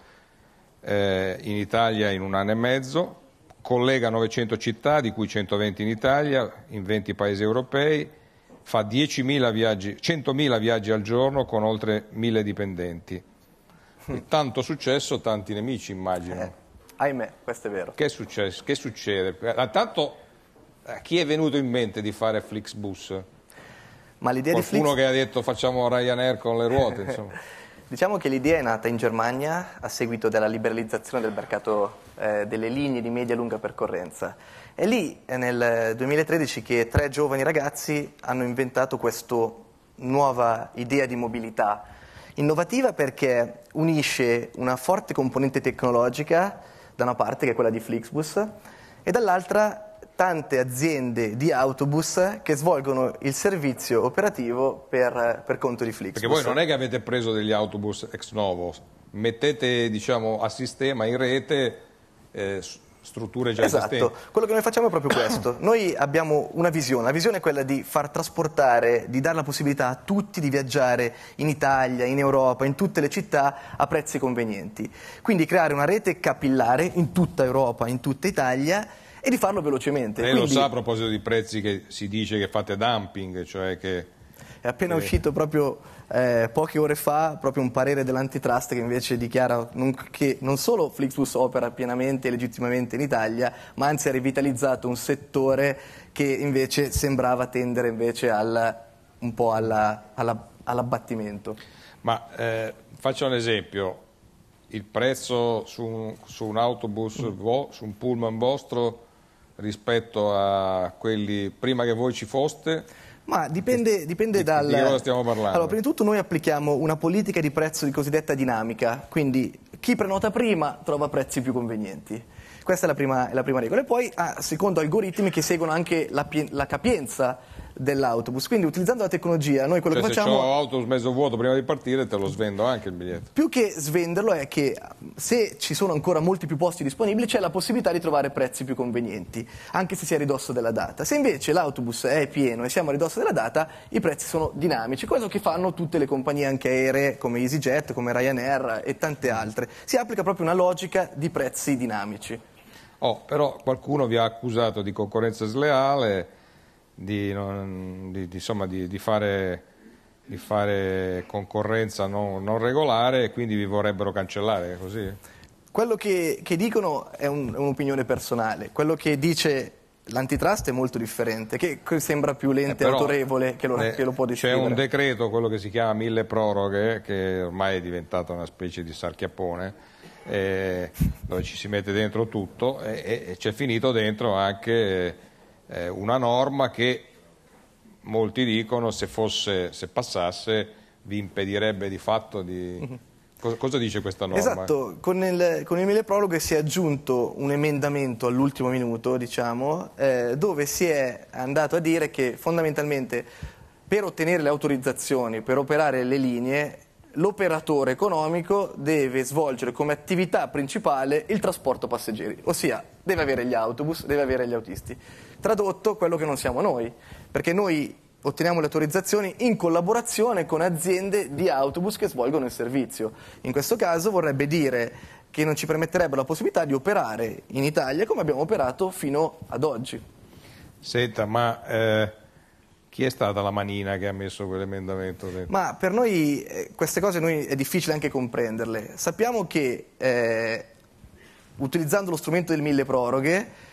eh, in Italia in un anno e mezzo, collega 900 città, di cui 120 in Italia, in 20 paesi europei, fa viaggi, 100.000 viaggi al giorno con oltre 1.000 dipendenti. [LAUGHS] E tanto successo, tanti nemici immagino. Eh, Ahimè, questo è vero. Che, successo, che succede? Intanto, ah, a eh, chi è venuto in mente di fare Flixbus? Ma l'idea di Flix... che ha detto facciamo Ryanair con le ruote, [LAUGHS] insomma. diciamo che l'idea è nata in Germania a seguito della liberalizzazione del mercato eh, delle linee di media e lunga percorrenza. È lì è eh, nel 2013 che tre giovani ragazzi hanno inventato questa nuova idea di mobilità. Innovativa perché unisce una forte componente tecnologica da una parte che è quella di Flixbus e dall'altra tante aziende di autobus che svolgono il servizio operativo per, per conto di Flixbus. Perché voi non è che avete preso degli autobus ex novo, mettete diciamo, a sistema in rete eh, strutture già esatto. esistenti. Esatto, quello che noi facciamo è proprio questo. [COUGHS] Noi abbiamo una visione, la visione è quella di far trasportare, di dare la possibilità a tutti di viaggiare in Italia, in Europa, in tutte le città a prezzi convenienti. Quindi creare una rete capillare in tutta Europa, in tutta Italia e di farlo velocemente. Lei Quindi... lo sa a proposito di prezzi che si dice che fate dumping, cioè che... È appena eh. uscito proprio eh, poche ore fa proprio un parere dell'antitrust che invece dichiara non, che non solo Flixbus opera pienamente e legittimamente in Italia, ma anzi ha rivitalizzato un settore che invece sembrava tendere invece al, un po' alla, alla, all'abbattimento. Ma eh, faccio un esempio, il prezzo su un, su un autobus, su un pullman vostro rispetto a quelli prima che voi ci foste? Ma dipende, dipende dal... Di cosa stiamo parlando? Allora, prima di tutto noi applichiamo una politica di prezzo di cosiddetta dinamica, quindi chi prenota prima trova prezzi più convenienti. Questa è la prima, la prima regola. E poi, ah, secondo algoritmi che seguono anche la, la capienza dell'autobus. Quindi utilizzando la tecnologia noi quello cioè, che facciamo... se ho l'autobus mezzo vuoto prima di partire te lo svendo anche il biglietto. Più che svenderlo è che se ci sono ancora molti più posti disponibili c'è la possibilità di trovare prezzi più convenienti, anche se si è a ridosso della data. Se invece l'autobus è pieno e siamo a ridosso della data i prezzi sono dinamici, cosa che fanno tutte le compagnie anche aeree come EasyJet, come Ryanair e tante altre. Si applica proprio una logica di prezzi dinamici. Oh, però qualcuno vi ha accusato di concorrenza sleale, di, non, di, insomma, di fare, fare, concorrenza non, non regolare e quindi vi vorrebbero cancellare, così? Quello che, che dicono è un'opinione un personale, quello che dice l'antitrust è molto differente, che sembra più l'ente eh autorevole che lo, eh, che lo può decidere. C'è un decreto, quello che si chiama mille proroghe, che ormai è diventato una specie di sarchiappone, eh, dove ci si mette dentro tutto e, e c'è finito dentro anche eh, una norma che molti dicono se, fosse, se passasse vi impedirebbe di fatto di... Mhm. Cosa, dice questa norma? Esatto, con il, con il mille prologhe si è aggiunto un emendamento all'ultimo minuto, diciamo, eh, dove si è andato a dire che fondamentalmente per ottenere le autorizzazioni, per operare le linee, l'operatore economico deve svolgere come attività principale il trasporto passeggeri, ossia deve avere gli autobus, deve avere gli autisti. Tradotto quello che non siamo noi, perché noi otteniamo le autorizzazioni in collaborazione con aziende di autobus che svolgono il servizio. In questo caso vorrebbe dire che non ci permetterebbero la possibilità di operare in Italia come abbiamo operato fino ad oggi. Senta, ma eh, chi è stata la manina che ha messo quell'emendamento? Ma per noi eh, queste cose noi è difficile anche comprenderle. Sappiamo che eh, utilizzando lo strumento del mille proroghe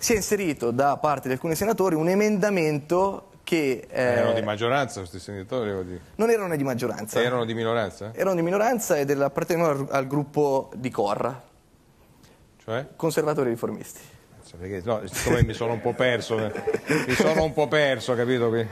si è inserito da parte di alcuni senatori un emendamento che... Eh, erano di maggioranza questi senatori? Di... Non erano di maggioranza. erano di minoranza? Erano di minoranza ed appartenevano al, al, gruppo di Corra. Cioè? Conservatori riformisti. Cioè, perché, no, siccome mi sono un po' perso, eh. mi sono un po' perso, capito? Che...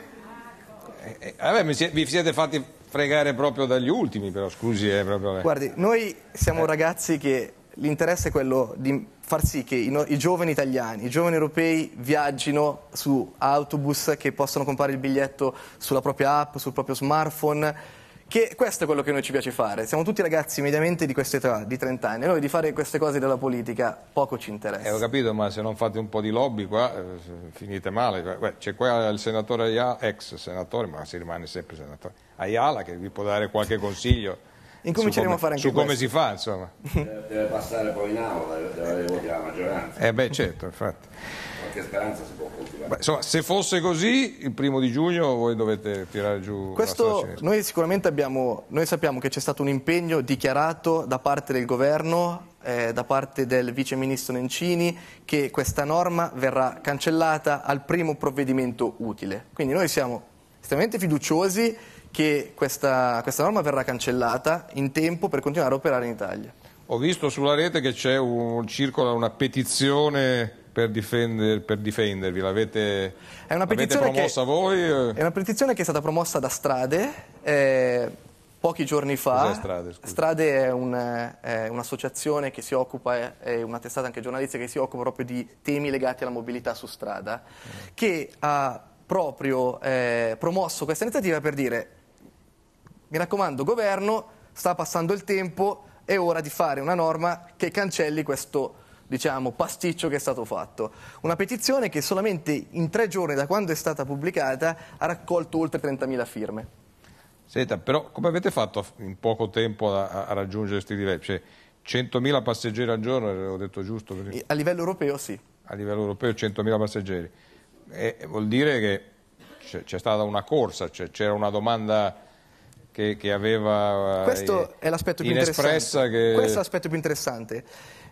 Eh, eh, vabbè, vi siete fatti fregare proprio dagli ultimi, però, scusi. Eh, proprio, eh. Guardi, noi siamo ragazzi che l'interesse è quello di far sì che i, no, i, giovani italiani, i giovani europei viaggino su autobus, che possano comprare il biglietto sulla propria app, sul proprio smartphone. Che questo è quello che noi ci piace fare. Siamo tutti ragazzi mediamente di questa età, di 30 anni. e Noi di fare queste cose della politica poco ci interessa. Eh, ho capito, ma se non fate un po' di lobby qua eh, finite male. C'è qua il senatore Ayala, ex senatore, ma si rimane sempre senatore, Ayala che vi può dare qualche consiglio incominceremo a fare anche su questo. come si fa insomma deve, deve passare poi in aula deve avere i voti della maggioranza eh beh certo infatti qualche speranza si può coltivare insomma se fosse così il primo di giugno voi dovete tirare giù questo noi sicuramente abbiamo noi sappiamo che c'è stato un impegno dichiarato da parte del governo eh, da parte del vice ministro Nencini che questa norma verrà cancellata al primo provvedimento utile quindi noi siamo estremamente fiduciosi che questa, questa norma verrà cancellata in tempo per continuare a operare in Italia. Ho visto sulla rete che c'è un, circola una petizione per, difender, per, difendervi? L'avete, promossa che, voi? È una petizione che è stata promossa da Strade eh, pochi giorni fa. Strade, Strade? è, un'associazione un che si occupa, è una testata anche giornalista che si occupa proprio di temi legati alla mobilità su strada, che ha proprio eh, promosso questa iniziativa per dire mi raccomando, governo, sta passando il tempo, è ora di fare una norma che cancelli questo diciamo, pasticcio che è stato fatto. Una petizione che solamente in tre giorni da quando è stata pubblicata ha raccolto oltre 30.000 firme. Senta, però come avete fatto in poco tempo a, a raggiungere questi livelli? Cioè, 100.000 passeggeri al giorno, l'ho eh, detto giusto? Perché... A livello europeo sì. A livello europeo 100.000 passeggeri. E, vuol dire che c'è stata una corsa, c'era una domanda che, che aveva eh, questo è l'aspetto più interessante. Che... questo è l'aspetto più interessante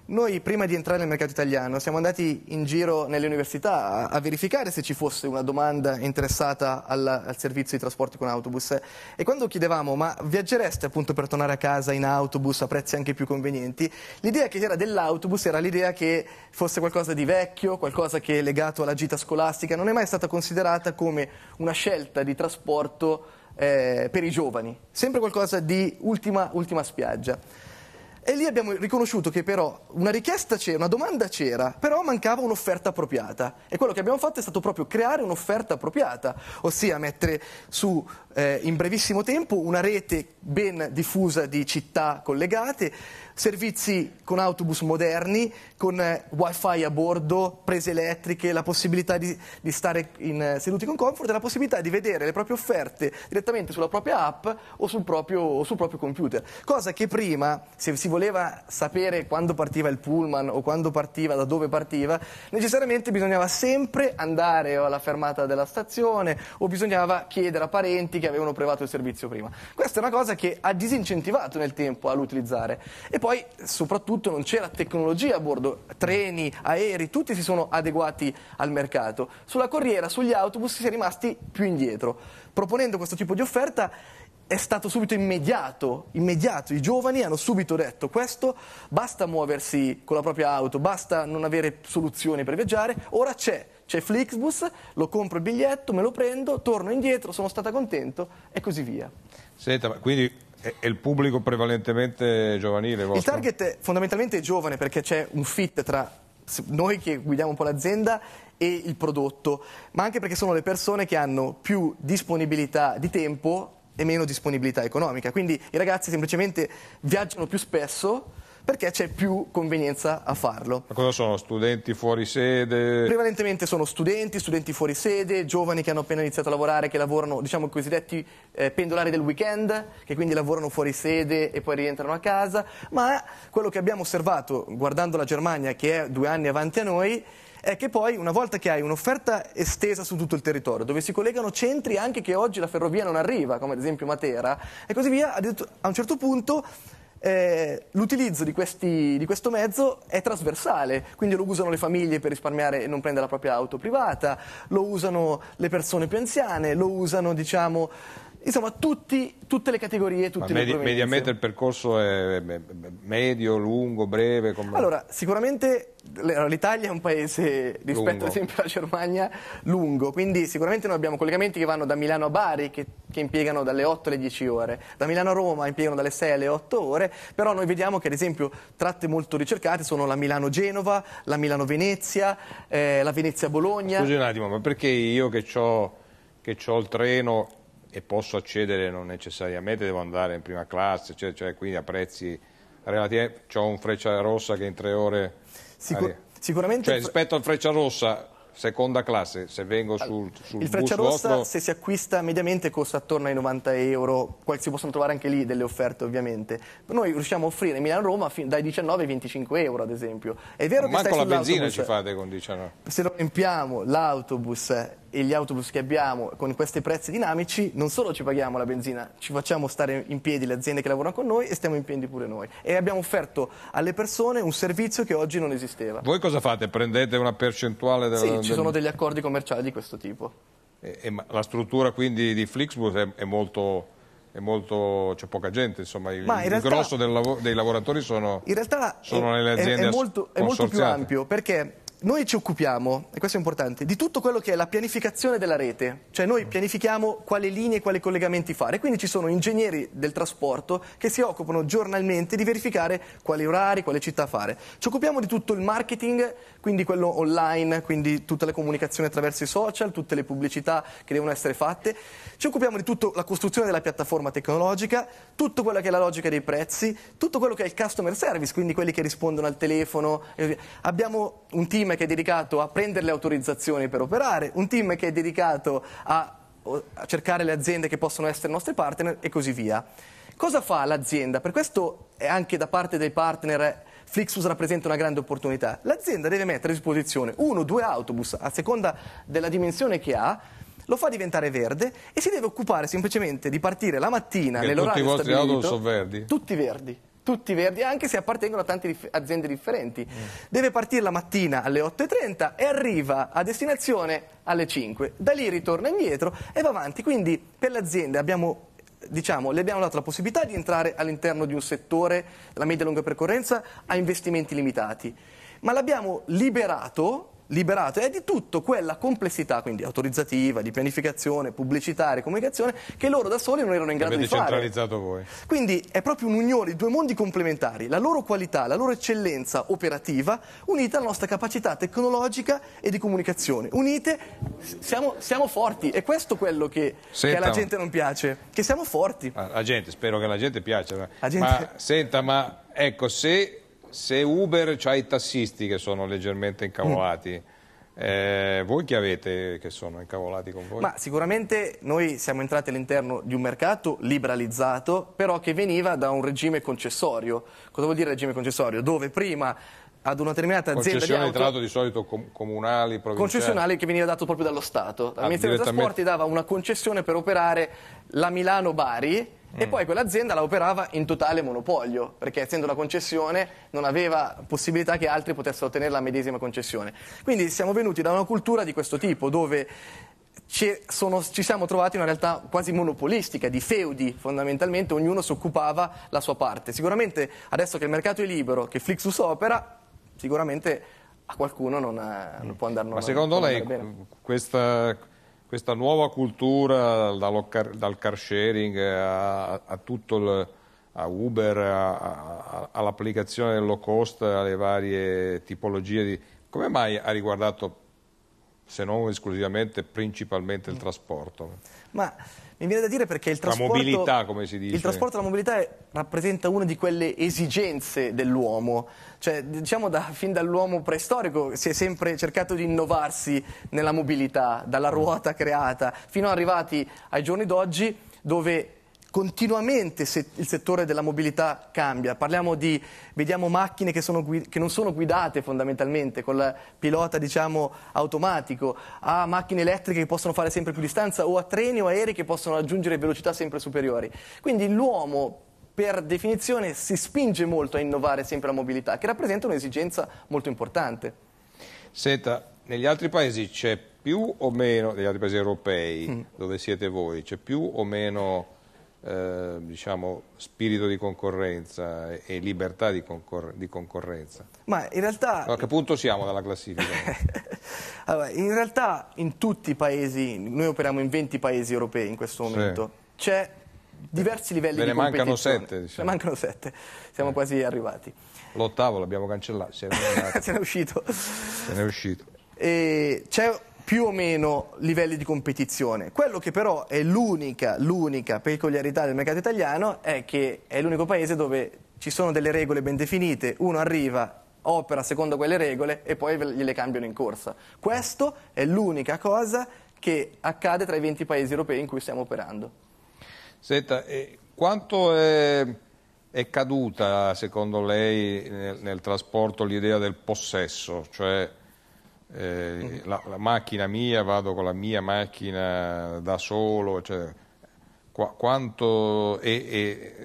noi prima di entrare nel mercato italiano siamo andati in giro nelle università a, a verificare se ci fosse una domanda interessata alla, al servizio di trasporto con autobus e quando chiedevamo ma viaggereste appunto per tornare a casa in autobus a prezzi anche più convenienti, l'idea che c'era dell'autobus era l'idea che fosse qualcosa di vecchio, qualcosa che è legato alla gita scolastica, non è mai stata considerata come una scelta di trasporto eh, per i giovani, sempre qualcosa di ultima, ultima spiaggia. E lì abbiamo riconosciuto che però una richiesta c'era, una domanda c'era, però mancava un'offerta appropriata. E quello che abbiamo fatto è stato proprio creare un'offerta appropriata, ossia mettere su eh, in brevissimo tempo una rete ben diffusa di città collegate, servizi con autobus moderni, con eh, wifi a bordo, prese elettriche, la possibilità di, di stare in, eh, seduti con comfort e la possibilità di vedere le proprie offerte direttamente sulla propria app o sul proprio, o sul proprio computer. Cosa che prima, se si voleva sapere quando partiva il pullman o quando partiva, da dove partiva, necessariamente bisognava sempre andare alla fermata della stazione o bisognava chiedere a parenti che avevano privato il servizio prima. Questa è una cosa che ha disincentivato nel tempo all'utilizzare. E poi, soprattutto, non c'era tecnologia a bordo, treni, aerei, tutti si sono adeguati al mercato. Sulla corriera, sugli autobus si è rimasti più indietro. Proponendo questo tipo di offerta, è stato subito immediato, immediato, i giovani hanno subito detto questo, basta muoversi con la propria auto, basta non avere soluzioni per viaggiare, ora c'è c'è Flixbus, lo compro il biglietto, me lo prendo, torno indietro, sono stata contento e così via. Senta, ma quindi è il pubblico prevalentemente giovanile? Vostro? Il target è fondamentalmente giovane perché c'è un fit tra noi che guidiamo un po' l'azienda e il prodotto, ma anche perché sono le persone che hanno più disponibilità di tempo e meno disponibilità economica. Quindi i ragazzi semplicemente viaggiano più spesso perché c'è più convenienza a farlo. Ma cosa sono? Studenti fuori sede? Prevalentemente sono studenti, studenti fuori sede, giovani che hanno appena iniziato a lavorare, che lavorano, diciamo, i cosiddetti eh, pendolari del weekend, che quindi lavorano fuori sede e poi rientrano a casa, ma quello che abbiamo osservato guardando la Germania, che è due anni avanti a noi, è che poi una volta che hai un'offerta estesa su tutto il territorio, dove si collegano centri anche che oggi la ferrovia non arriva, come ad esempio Matera, e così via, a un certo punto eh, l'utilizzo di, questi, di, questo mezzo è trasversale, quindi lo usano le famiglie per risparmiare e non prendere la propria auto privata, lo usano le persone più anziane, lo usano diciamo, Insomma, tutti, tutte le categorie, tutte Ma le medi, Mediamente il percorso è medio, lungo, breve? Come... Allora, sicuramente l'Italia è un paese, rispetto ad esempio alla Germania, lungo. Quindi sicuramente noi abbiamo collegamenti che vanno da Milano a Bari, che, che impiegano dalle 8 alle 10 ore. Da Milano a Roma impiegano dalle 6 alle 8 ore. Però noi vediamo che, ad esempio, tratte molto ricercate sono la Milano-Genova, la Milano-Venezia, eh, la Venezia-Bologna. Scusi un attimo, ma perché io che ho il treno e posso accedere non necessariamente devo andare in prima classe, cioè, cioè quindi a prezzi relativi, ho un freccia rossa che in tre ore... Sicur eh, sicuramente... Cioè, rispetto al freccia rossa seconda classe, se vengo sul, sul Il freccia rossa, vostro... se si acquista mediamente, costa attorno ai 90 euro, si possono trovare anche lì delle offerte ovviamente. Noi riusciamo a offrire Milano-Roma dai 19 ai 25 euro ad esempio. È vero non che manco la benzina ci fate con 19. Se lo riempiamo, l'autobus e gli autobus che abbiamo con questi prezzi dinamici, non solo ci paghiamo la benzina, ci facciamo stare in piedi le aziende che lavorano con noi e stiamo in piedi pure noi. E abbiamo offerto alle persone un servizio che oggi non esisteva. Voi cosa fate? Prendete una percentuale? Della, sì, del... ci sono degli accordi commerciali di questo tipo. E, e, la struttura quindi di Flixbus è, è molto c'è poca gente, insomma, il, realtà, il grosso lav dei lavoratori sono, in realtà sono è, nelle aziende è, è molto, è molto più ampio perché noi ci occupiamo, e questo è importante, di tutto quello che è la pianificazione della rete, cioè noi pianifichiamo quali linee e quali collegamenti fare, quindi ci sono ingegneri del trasporto che si occupano giornalmente di verificare quali orari, quale città fare. Ci occupiamo di tutto il marketing, quindi quello online, quindi tutte le comunicazioni attraverso i social, tutte le pubblicità che devono essere fatte, ci occupiamo di tutta la costruzione della piattaforma tecnologica, tutto quello che è la logica dei prezzi, tutto quello che è il customer service, quindi quelli che rispondono al telefono. Eh, Abbiamo un team che è dedicato a prendere le autorizzazioni per operare, un team che è dedicato a, a cercare le aziende che possono essere nostri partner e così via. Cosa fa l'azienda? Per questo anche da parte dei partner Flixus rappresenta una grande opportunità. L'azienda deve mettere a disposizione uno o due autobus a seconda della dimensione che ha, lo fa diventare verde e si deve occupare semplicemente di partire la mattina che nell'orario tutti i vostri autobus sono verdi? Tutti verdi tutti verdi, anche se appartengono a tante dif aziende differenti. Mm. Deve partire la mattina alle 8.30 e arriva a destinazione alle 5. Da lì ritorna indietro e va avanti. Quindi per le aziende abbiamo diciamo, le abbiamo dato la possibilità di entrare all'interno di un settore, la media e lunga percorrenza, a investimenti limitati, ma l'abbiamo liberato liberato è di tutta quella complessità, quindi autorizzativa, di pianificazione, pubblicitaria, comunicazione, che loro da soli non erano in grado di fare. centralizzato voi. Quindi è proprio un'unione due mondi complementari, la loro qualità, la loro eccellenza operativa, unita alla nostra capacità tecnologica e di comunicazione. Unite siamo, siamo forti, e questo è quello che, senta, che, alla gente non piace, che siamo forti. Ah, la gente, spero che la gente piaccia. gente... Ma, senta, ma ecco, se se Uber ha i tassisti che sono leggermente incavolati, mm. Eh, voi chi avete che sono incavolati con voi? Ma sicuramente noi siamo entrati all'interno di un mercato liberalizzato, però che veniva da un regime concessorio. Cosa vuol dire regime concessorio? Dove prima ad una determinata azienda di auto... tra l'altro di solito com comunali, provinciali... Concessionali che veniva dato proprio dallo Stato. La ah, Ministero dei Trasporti dava una concessione per operare la Milano-Bari e mm. poi quell'azienda la operava in totale monopolio, perché essendo la concessione non aveva possibilità che altri potessero ottenere la medesima concessione. Quindi siamo venuti da una cultura di questo tipo, dove ci, sono, ci, siamo trovati in una realtà quasi monopolistica, di feudi fondamentalmente, ognuno si occupava la sua parte. Sicuramente adesso che il mercato è libero, che Flixus opera, sicuramente a qualcuno non, ha, eh, non può andare non Ma secondo lei questa questa nuova cultura dal, dal car sharing a, a tutto il, a Uber, all'applicazione del low cost, alle varie tipologie di... Come mai ha riguardato se non esclusivamente, principalmente il trasporto. Ma mi viene da dire perché il trasporto... La mobilità, come si dice. Il trasporto e la mobilità è, rappresenta una di quelle esigenze dell'uomo. Cioè, diciamo, da, fin dall'uomo preistorico si è sempre cercato di innovarsi nella mobilità, dalla mm. ruota creata, fino ad arrivati ai giorni d'oggi dove continuamente se il settore della mobilità cambia. Parliamo di, vediamo macchine che, sono, che non sono guidate fondamentalmente, con il pilota diciamo, automatico, a macchine elettriche che possono fare sempre più distanza o a treni o aerei che possono raggiungere velocità sempre superiori. Quindi l'uomo per definizione si spinge molto a innovare sempre la mobilità, che rappresenta un'esigenza molto importante. Senta, negli altri paesi c'è più o meno, negli altri paesi europei mm. dove siete voi, c'è più o meno eh, diciamo, spirito di concorrenza e libertà di, concor di, concorrenza. Ma in realtà... A che punto siamo dalla classifica? [LAUGHS] allora, in realtà in tutti i paesi, noi operiamo in 20 paesi europei in questo momento, sì. c'è diversi livelli Ve di competizione. Mancano sette, diciamo. Ne mancano sette, siamo eh. quasi arrivati. L'ottavo l'abbiamo cancellato, [LAUGHS] se n'è uscito. Se n'è uscito. C'è più o meno livelli di competizione. Quello che però è l'unica, l'unica peculiarità del mercato italiano è che è l'unico paese dove ci sono delle regole ben definite, uno arriva opera secondo quelle regole e poi gliele cambiano in corsa. Questo è l'unica cosa che accade tra i 20 paesi europei in cui stiamo operando. Senta, eh, quanto è, è, caduta secondo lei nel, nel trasporto l'idea del possesso? Cioè eh, la, la, macchina mia, vado con la mia macchina da solo, cioè, qua, quanto e,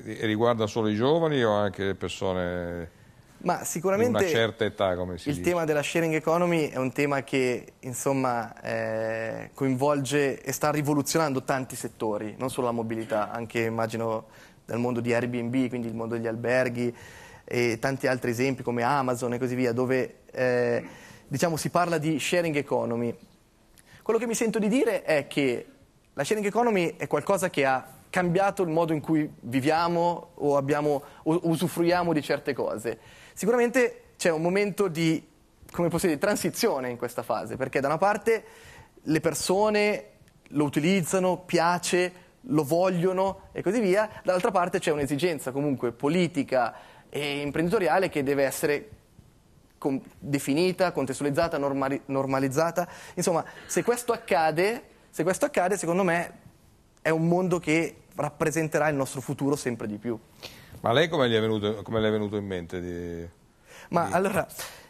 e, e riguarda solo i giovani o anche le persone ma sicuramente età, il dice. tema della sharing economy è un tema che insomma, eh, coinvolge e sta rivoluzionando tanti settori, non solo la mobilità, anche immagino dal mondo di Airbnb, quindi il mondo degli alberghi e tanti altri esempi come Amazon e così via, dove eh, diciamo, si parla di sharing economy. Quello che mi sento di dire è che la sharing economy è qualcosa che ha cambiato il modo in cui viviamo o, abbiamo, o usufruiamo di certe cose. Sicuramente c'è un momento di, dire, transizione in questa fase, perché da una parte le persone lo utilizzano, piace, lo vogliono e così via, dall'altra parte c'è un'esigenza comunque politica e imprenditoriale che deve essere con, definita, contestualizzata, normali, normalizzata. Insomma, se questo, accade, se questo accade, secondo me è un mondo che rappresenterà il nostro futuro sempre di più. Ma lei come, è venuto, come le è venuto in mente? Di... Ma di... allora,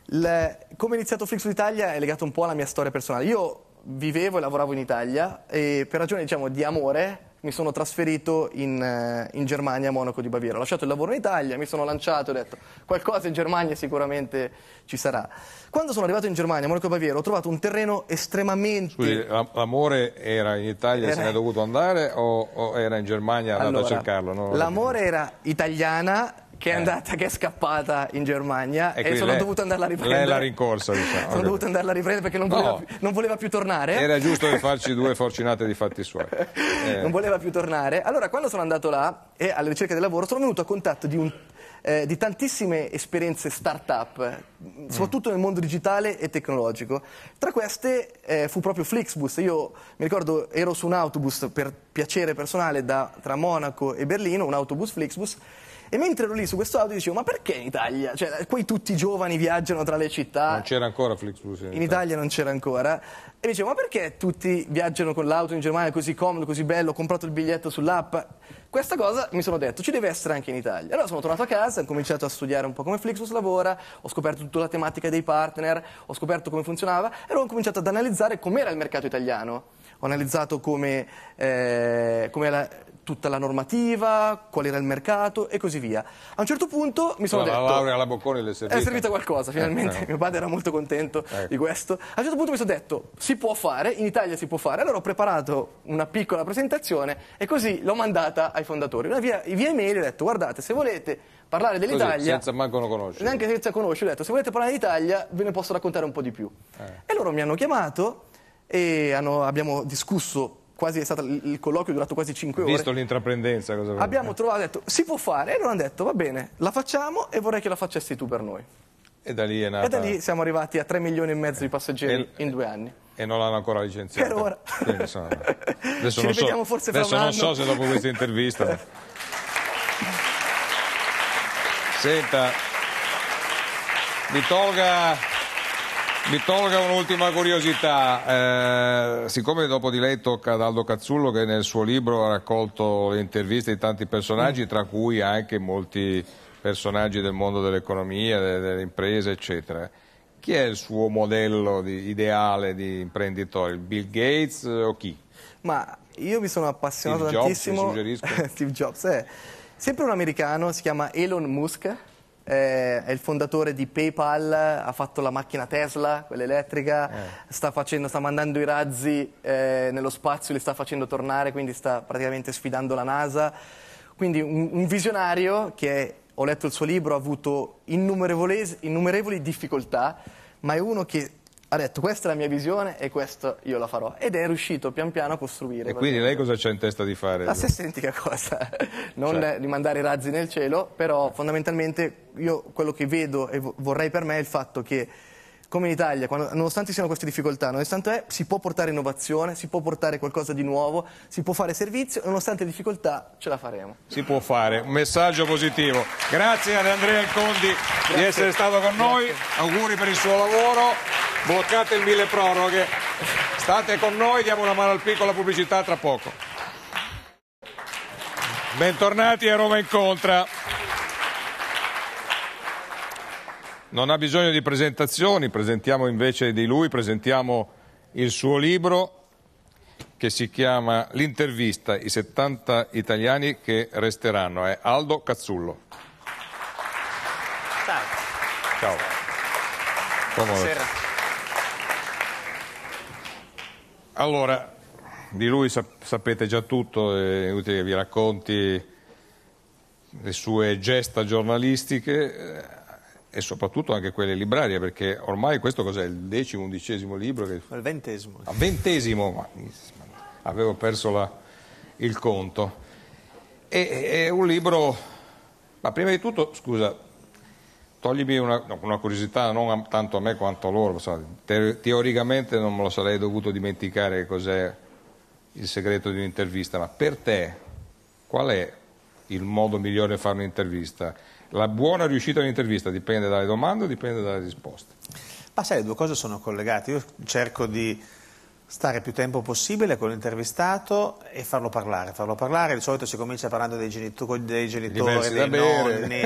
le, come è iniziato Flix d'Italia è legato un po' alla mia storia personale. Io vivevo e lavoravo in Italia e per ragione diciamo, di amore mi sono trasferito in, eh, in, Germania, a Monaco di Baviera. Ho lasciato il lavoro in Italia, mi sono lanciato e ho detto qualcosa in Germania sicuramente ci sarà. Quando sono arrivato in Germania, a Monaco di Baviera, ho trovato un terreno estremamente... Scusi, l'amore era in Italia e era... se n'è dovuto andare o, o, era in Germania andato allora, a cercarlo? L'amore era italiana che è eh. andata, che è scappata in Germania e, e sono lei, dovuto andarla a riprendere. Lei l'ha rincorsa, diciamo. sono okay. dovuto andarla a riprendere perché non voleva, no. più, non voleva più tornare. Era giusto di [LAUGHS] farci due forcinate di fatti suoi. Eh. Non voleva più tornare. Allora, quando sono andato là e alla ricerca del lavoro, sono venuto a contatto di un eh, di tantissime esperienze start-up, mm. soprattutto mm. nel mondo digitale e tecnologico. Tra queste eh, fu proprio Flixbus. Io mi ricordo ero su un autobus per piacere personale da, tra Monaco e Berlino, un autobus Flixbus, e mentre ero lì su questo auto dicevo, ma perché in Italia? Cioè, poi tutti i giovani viaggiano tra le città. Non c'era ancora Flixbus in, in Italia. non c'era ancora. E mi dicevo, ma perché tutti viaggiano con l'auto in Germania, così comodo, così bello, ho comprato il biglietto sull'app? Questa cosa mi sono detto, ci deve essere anche in Italia. Allora sono tornato a casa, ho cominciato a studiare un po' come Flixbus lavora, ho scoperto tutta la tematica dei partner, ho scoperto come funzionava e ho cominciato ad analizzare com'era il mercato italiano. Ho analizzato come, eh, come la, tutta la normativa, qual era il mercato e così via. A un certo punto mi sono la detto... La laurea alla Bocconi le è servita. È servita qualcosa, finalmente. Eh, Mio padre era molto contento eh. di questo. A un certo punto mi sono detto, si può fare, in Italia si può fare. Allora ho preparato una piccola presentazione e così l'ho mandata ai fondatori. Una via, via email ho detto, guardate, se volete parlare dell'Italia... Così, senza manco non conoscere. Neanche senza conoscere. Ho detto, se volete parlare d'Italia ve ne posso raccontare un po' di più. Eh. E loro mi hanno chiamato e hanno, abbiamo discusso quasi è stato il colloquio è durato quasi 5 ore. Visto l'intraprendenza, cosa vuoi Abbiamo trovato, detto, si può fare, e loro hanno detto, va bene, la facciamo e vorrei che la facessi tu per noi. E da lì è nata... E da lì siamo arrivati a 3 milioni e mezzo di passeggeri e... in due anni e non l'hanno ancora licenziata. Per ora. Quindi, insomma, [LAUGHS] adesso Ci non so, forse adesso non so se dopo questa intervista. [LAUGHS] Senta, mi tolga mi tolga un'ultima curiosità, eh, siccome dopo di lei tocca ad Aldo Cazzullo che nel suo libro ha raccolto le interviste di tanti personaggi, mm. tra cui anche molti personaggi del mondo dell'economia, delle, delle imprese, eccetera. Chi è il suo modello di, ideale di imprenditore? Bill Gates eh, o chi? Ma io mi sono appassionato Steve tantissimo. Jobs, [LAUGHS] Steve Jobs, eh. Sempre un americano, si chiama Elon Musk eh, è il fondatore di PayPal, ha fatto la macchina Tesla, quella elettrica, eh. sta, facendo, sta, mandando i razzi eh, nello spazio, li sta facendo tornare, quindi sta praticamente sfidando la NASA. Quindi un, un visionario che, ho letto il suo libro, ha avuto innumerevoli difficoltà, ma è uno che ha detto questa è la mia visione e questo io la farò ed è riuscito pian piano a costruire. E quindi lei cosa c'ha in testa di fare? La ah, stessa identica cosa, [LAUGHS] non cioè. rimandare i razzi nel cielo, però fondamentalmente io quello che vedo e vorrei per me è il fatto che come in Italia, quando, nonostante siano queste difficoltà, nonostante è, si può portare innovazione, si può portare qualcosa di nuovo, si può fare servizio, nonostante le difficoltà ce la faremo. Si può fare, un messaggio positivo. Grazie ad Andrea Alcondi Grazie. di essere stato con noi, Grazie. auguri per il suo lavoro, bloccate il mille proroghe, state con noi, diamo una mano al piccolo pubblicità tra poco. Bentornati a Roma Incontra. non ha bisogno di presentazioni, presentiamo invece di lui, presentiamo il suo libro che si chiama L'intervista, i 70 italiani che resteranno, è Aldo Cazzullo. Ciao. Ciao. Buonasera. Allora, di lui sapete già tutto, è inutile che vi racconti le sue gesta giornalistiche, e soprattutto anche quelle librarie, perché ormai questo cos'è? Il decimo, undicesimo libro? Che... Il ventesimo. A ah, ventesimo, ma, avevo perso la, il conto. E, è un libro, ma prima di tutto, scusa, toglimi una, una curiosità, non tanto a me quanto a loro, te, teoricamente non me lo sarei dovuto dimenticare cos'è il segreto di un'intervista, ma per te qual è il modo migliore per fare un'intervista? La buona riuscita dell'intervista dipende dalle domande o dipende dalle risposte? Ma sai, le due cose sono collegate. Io cerco di stare più tempo possibile con l'intervistato e farlo parlare. Farlo parlare, di solito si comincia parlando dei, genito dei genitori, dei nonni,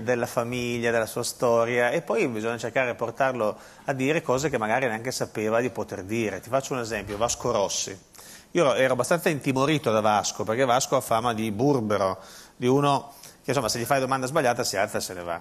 [LAUGHS] della famiglia, della sua storia e poi bisogna cercare di portarlo a dire cose che magari neanche sapeva di poter dire. Ti faccio un esempio, Vasco Rossi. Io ero abbastanza intimorito da Vasco perché Vasco ha fama di burbero, di uno che insomma se gli fai domanda sbagliata si alza e se ne va.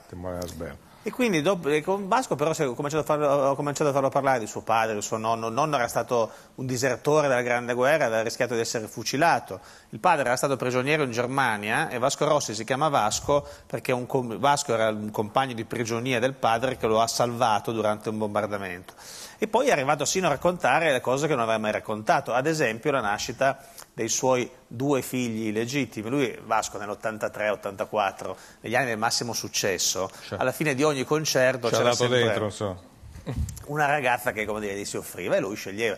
E quindi dopo, con Vasco però ho cominciato, farlo, ho cominciato, a farlo parlare di suo padre, di suo nonno. Il nonno era stato un disertore della Grande Guerra, aveva rischiato di essere fucilato. Il padre era stato prigioniero in Germania e Vasco Rossi si chiama Vasco perché un, Vasco era un compagno di prigionia del padre che lo ha salvato durante un bombardamento. E poi è arrivato sino a raccontare le cose che non aveva mai raccontato, ad esempio la nascita dei suoi due figli legittimi, lui Vasco nell'83-84, negli anni del massimo successo, cioè. alla fine di ogni concerto c'era sempre dentro, so. una ragazza che come dire, gli si offriva e lui sceglieva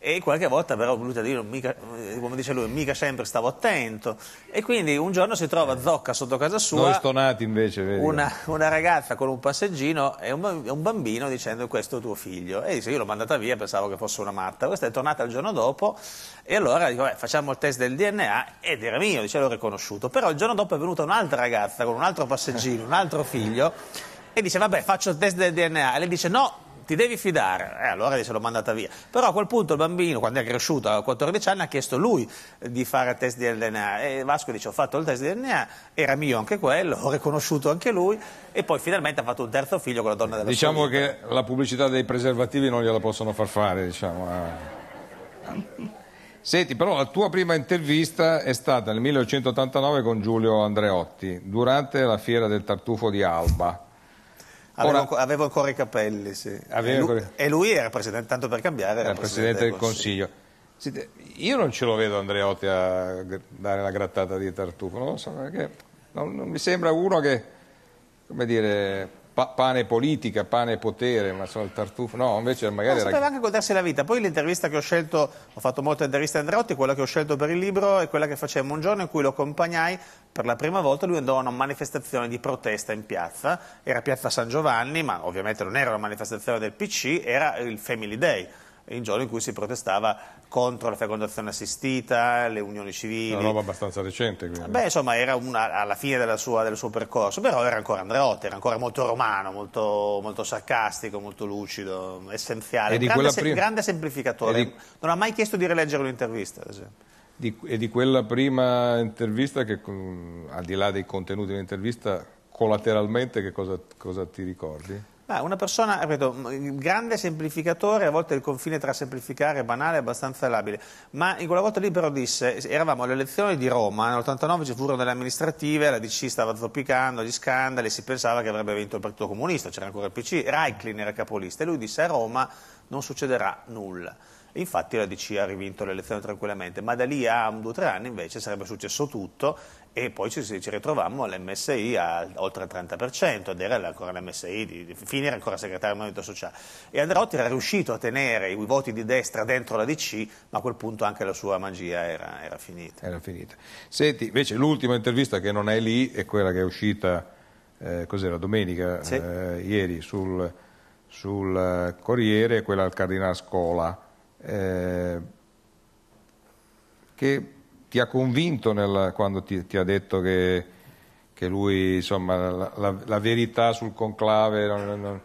e qualche volta però voluta dire, mica, come dice lui, mica sempre stavo attento e quindi un giorno si trova eh. zocca sotto casa sua Noi stonati invece, vedi. Una, una ragazza con un passeggino e un, un, bambino dicendo questo è tuo figlio e dice io l'ho mandata via pensavo che fosse una matta questa è tornata il giorno dopo e allora dico, beh, facciamo il test del DNA ed era mio, dice l'ho riconosciuto però il giorno dopo è venuta un'altra ragazza con un altro passeggino, un altro figlio e dice vabbè faccio il test del DNA e lei dice no ti devi fidare. Eh, allora gli sono mandata via. Però a quel punto il bambino, quando è cresciuto a 14 anni, ha chiesto lui di fare il test di DNA. E Vasco dice, ho fatto il test di DNA, era mio anche quello, ho riconosciuto anche lui. E poi finalmente ha fatto un terzo figlio con la donna della Diciamo che la pubblicità dei preservativi non gliela possono far fare, diciamo. Eh. Senti, però la tua prima intervista è stata nel 1989 con Giulio Andreotti, durante la fiera del tartufo di Alba. Avevo, Ora, avevo ancora i capelli, sì. E lui, e, lui, era presidente, tanto per cambiare, era, era presidente, del Consiglio. Consiglio. Senti, io non ce lo vedo Andreotti a dare la grattata di tartufo, non lo so perché non, non mi sembra uno che, come dire, pa pane politica, pane potere, una il tartufo, no, invece magari... No, sapeva era... anche godersi la vita, poi l'intervista che ho scelto, ho fatto molte interviste a Andreotti, quella che ho scelto per il libro è quella che facevamo un giorno in cui lo accompagnai, per la prima volta lui andò a una manifestazione di protesta in piazza, era piazza San Giovanni, ma ovviamente non era una manifestazione del PC, era il Family Day, il giorno in cui si protestava contro la fecondazione assistita, le unioni civili. Una roba abbastanza recente. Quindi. Beh, insomma, era una, alla fine sua, del suo percorso, però era ancora Andreotti, era ancora molto romano, molto, molto sarcastico, molto lucido, essenziale. un grande, prima... grande semplificatore. Di... Non ha mai chiesto di rileggere un'intervista, ad esempio. Di, e di quella prima intervista, che al di là dei contenuti dell'intervista, collateralmente che cosa, cosa ti ricordi? Ah, una persona, ripeto, grande semplificatore, a volte il confine tra semplificare e banale è abbastanza labile, ma in quella volta lì però disse, eravamo alle elezioni di Roma, nell'89 ci furono delle amministrative, la DC stava zoppicando, gli scandali, si pensava che avrebbe vinto il Partito Comunista, c'era ancora il PC, Reiklin era capolista e lui disse a Roma non succederà nulla. Infatti la DC ha rivinto le elezioni tranquillamente, ma da lì a due o tre anni invece sarebbe successo tutto e poi ci, ci ritrovammo all'MSI a oltre il 30% ed era ancora l'MSI, di, di, fine era ancora segretario del Movimento Sociale e Andreotti era riuscito a tenere i voti di destra dentro la DC ma a quel punto anche la sua magia era, era finita. Era finita. Senti, invece l'ultima intervista che non è lì è quella che è uscita eh, cos'era, domenica, sì. eh, ieri sul, sul eh, Corriere, quella al Cardinale Scola eh, che ti ha convinto nel, quando ti, ti, ha detto che, che lui, insomma, la, la, verità sul conclave non, non,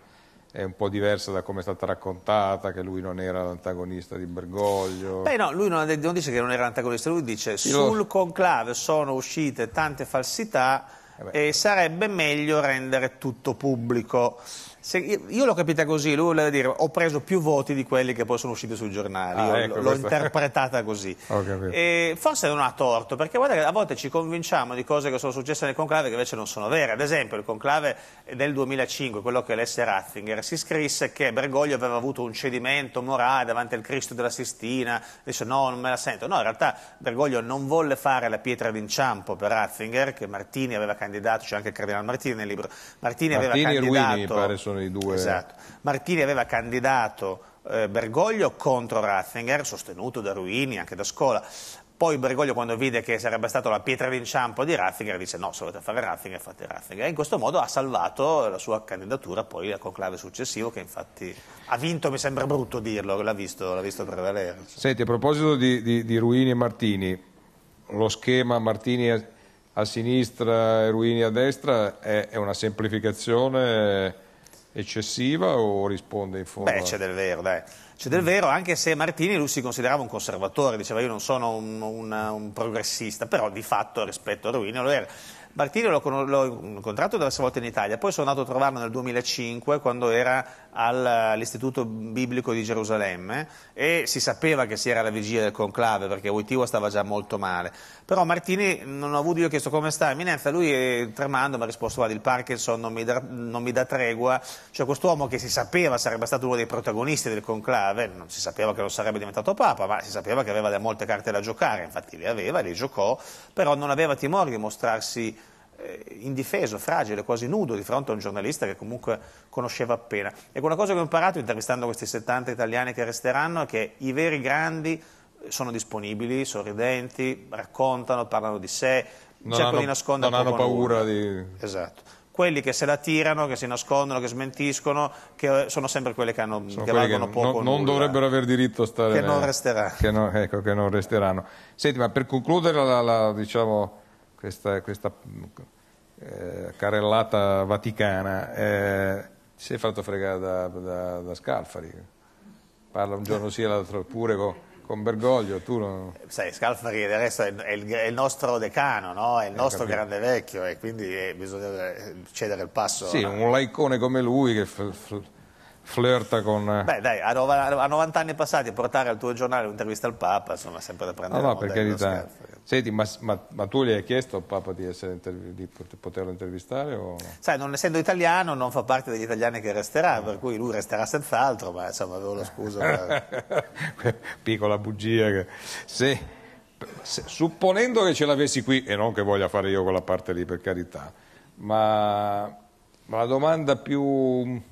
è un po' diversa da come è stata raccontata, che lui non era l'antagonista di Bergoglio? Beh no, lui non, non dice che non era l'antagonista, lui dice sì, sul conclave sono uscite tante falsità eh e sarebbe meglio rendere tutto pubblico. Se io l'ho capita così, lui voleva dire ho preso più voti di quelli che poi sono usciti sui giornali, ah, ecco, l'ho interpretata così. [LAUGHS] forse non ha torto, perché guarda che a volte ci convinciamo di cose che sono successe nel conclave che invece non sono vere. Ad esempio il conclave del 2005, quello che lesse Ratzinger, si scrisse che Bergoglio aveva avuto un cedimento morale davanti al Cristo della Sistina, dice no, non me la sento. No, in realtà Bergoglio non volle fare la pietra d'inciampo per Ratzinger, che Martini aveva candidato, c'è anche il Cardinale Martini nel libro, Martini, Martini aveva candidato... Ruini, sono i due... Esatto. Martini aveva candidato eh, Bergoglio contro Ratzinger, sostenuto da Ruini, anche da Scola. Poi Bergoglio, quando vide che sarebbe stata la pietra d'inciampo di Ratzinger, disse no, se volete fare Ratzinger, fate Ratzinger. E in questo modo ha salvato la sua candidatura poi al conclave successivo, che infatti ha vinto, mi sembra brutto dirlo, l'ha visto, visto, prevalere. Senti, a proposito di, di, di, Ruini e Martini, lo schema Martini a, a sinistra e Ruini a destra è, è una semplificazione eccessiva o risponde in fondo? Beh, c'è del vero, dai. C'è del vero, anche se Martini lui si considerava un conservatore, diceva io non sono un, un, un progressista, però di fatto rispetto a Ruini lo era. Martini l'ho incontrato diverse volte in Italia, poi sono andato a trovarlo nel 2005 quando era all'Istituto Biblico di Gerusalemme e si sapeva che si era alla vigilia del conclave perché Wojtyła stava già molto male. Però Martini, non ho avuto, io ho chiesto come sta Eminenza, lui eh, tremando mi ha risposto guarda il Parkinson non mi, da, non mi dà tregua, cioè quest'uomo che si sapeva sarebbe stato uno dei protagonisti del conclave, non si sapeva che non sarebbe diventato Papa, ma si sapeva che aveva molte carte da giocare, infatti le aveva, le giocò, però non aveva timore di mostrarsi eh, indifeso, fragile, quasi nudo di fronte a un giornalista che comunque conosceva appena. E una cosa che ho imparato intervistando questi 70 italiani che resteranno è che i veri grandi eh, sono disponibili, sorridenti, raccontano, parlano di sé, non cercano hanno, di nascondere. Non hanno paura di... Esatto. Quelli che se la tirano, che si nascondono, che smentiscono, che eh, sono sempre quelli che, hanno, che valgono che poco. Non, non dovrebbero aver diritto a stare... Che non resteranno. Che no, ecco, che non resteranno. Senti, ma per concludere la, la diciamo questa, questa eh, carellata vaticana, eh, si è fatto fregare da, da, da, Scalfari. Parla un giorno sì e l'altro pure con, con Bergoglio. Non... Eh, sai, Scalfari del resto è, il, è il nostro decano, no? è il eh, nostro grande vecchio e quindi eh, bisogna cedere il passo. Sì, a... un laicone come lui che... F, f, flirta con... Eh. Beh dai, a 90 anni passati portare al tuo giornale un'intervista al Papa, insomma, sempre da prendere no, no, per carità. Senti, ma, ma, ma, tu gli hai chiesto al Papa di, di poterlo intervistare? O... Sai, non essendo italiano, non fa parte degli italiani che resterà, no. per cui lui resterà senz'altro, ma insomma, avevo lo scuso. per... [LAUGHS] Piccola bugia che... Se, se, supponendo che ce l'avessi qui, e non che voglia fare io quella parte lì, per carità, ma, ma la domanda più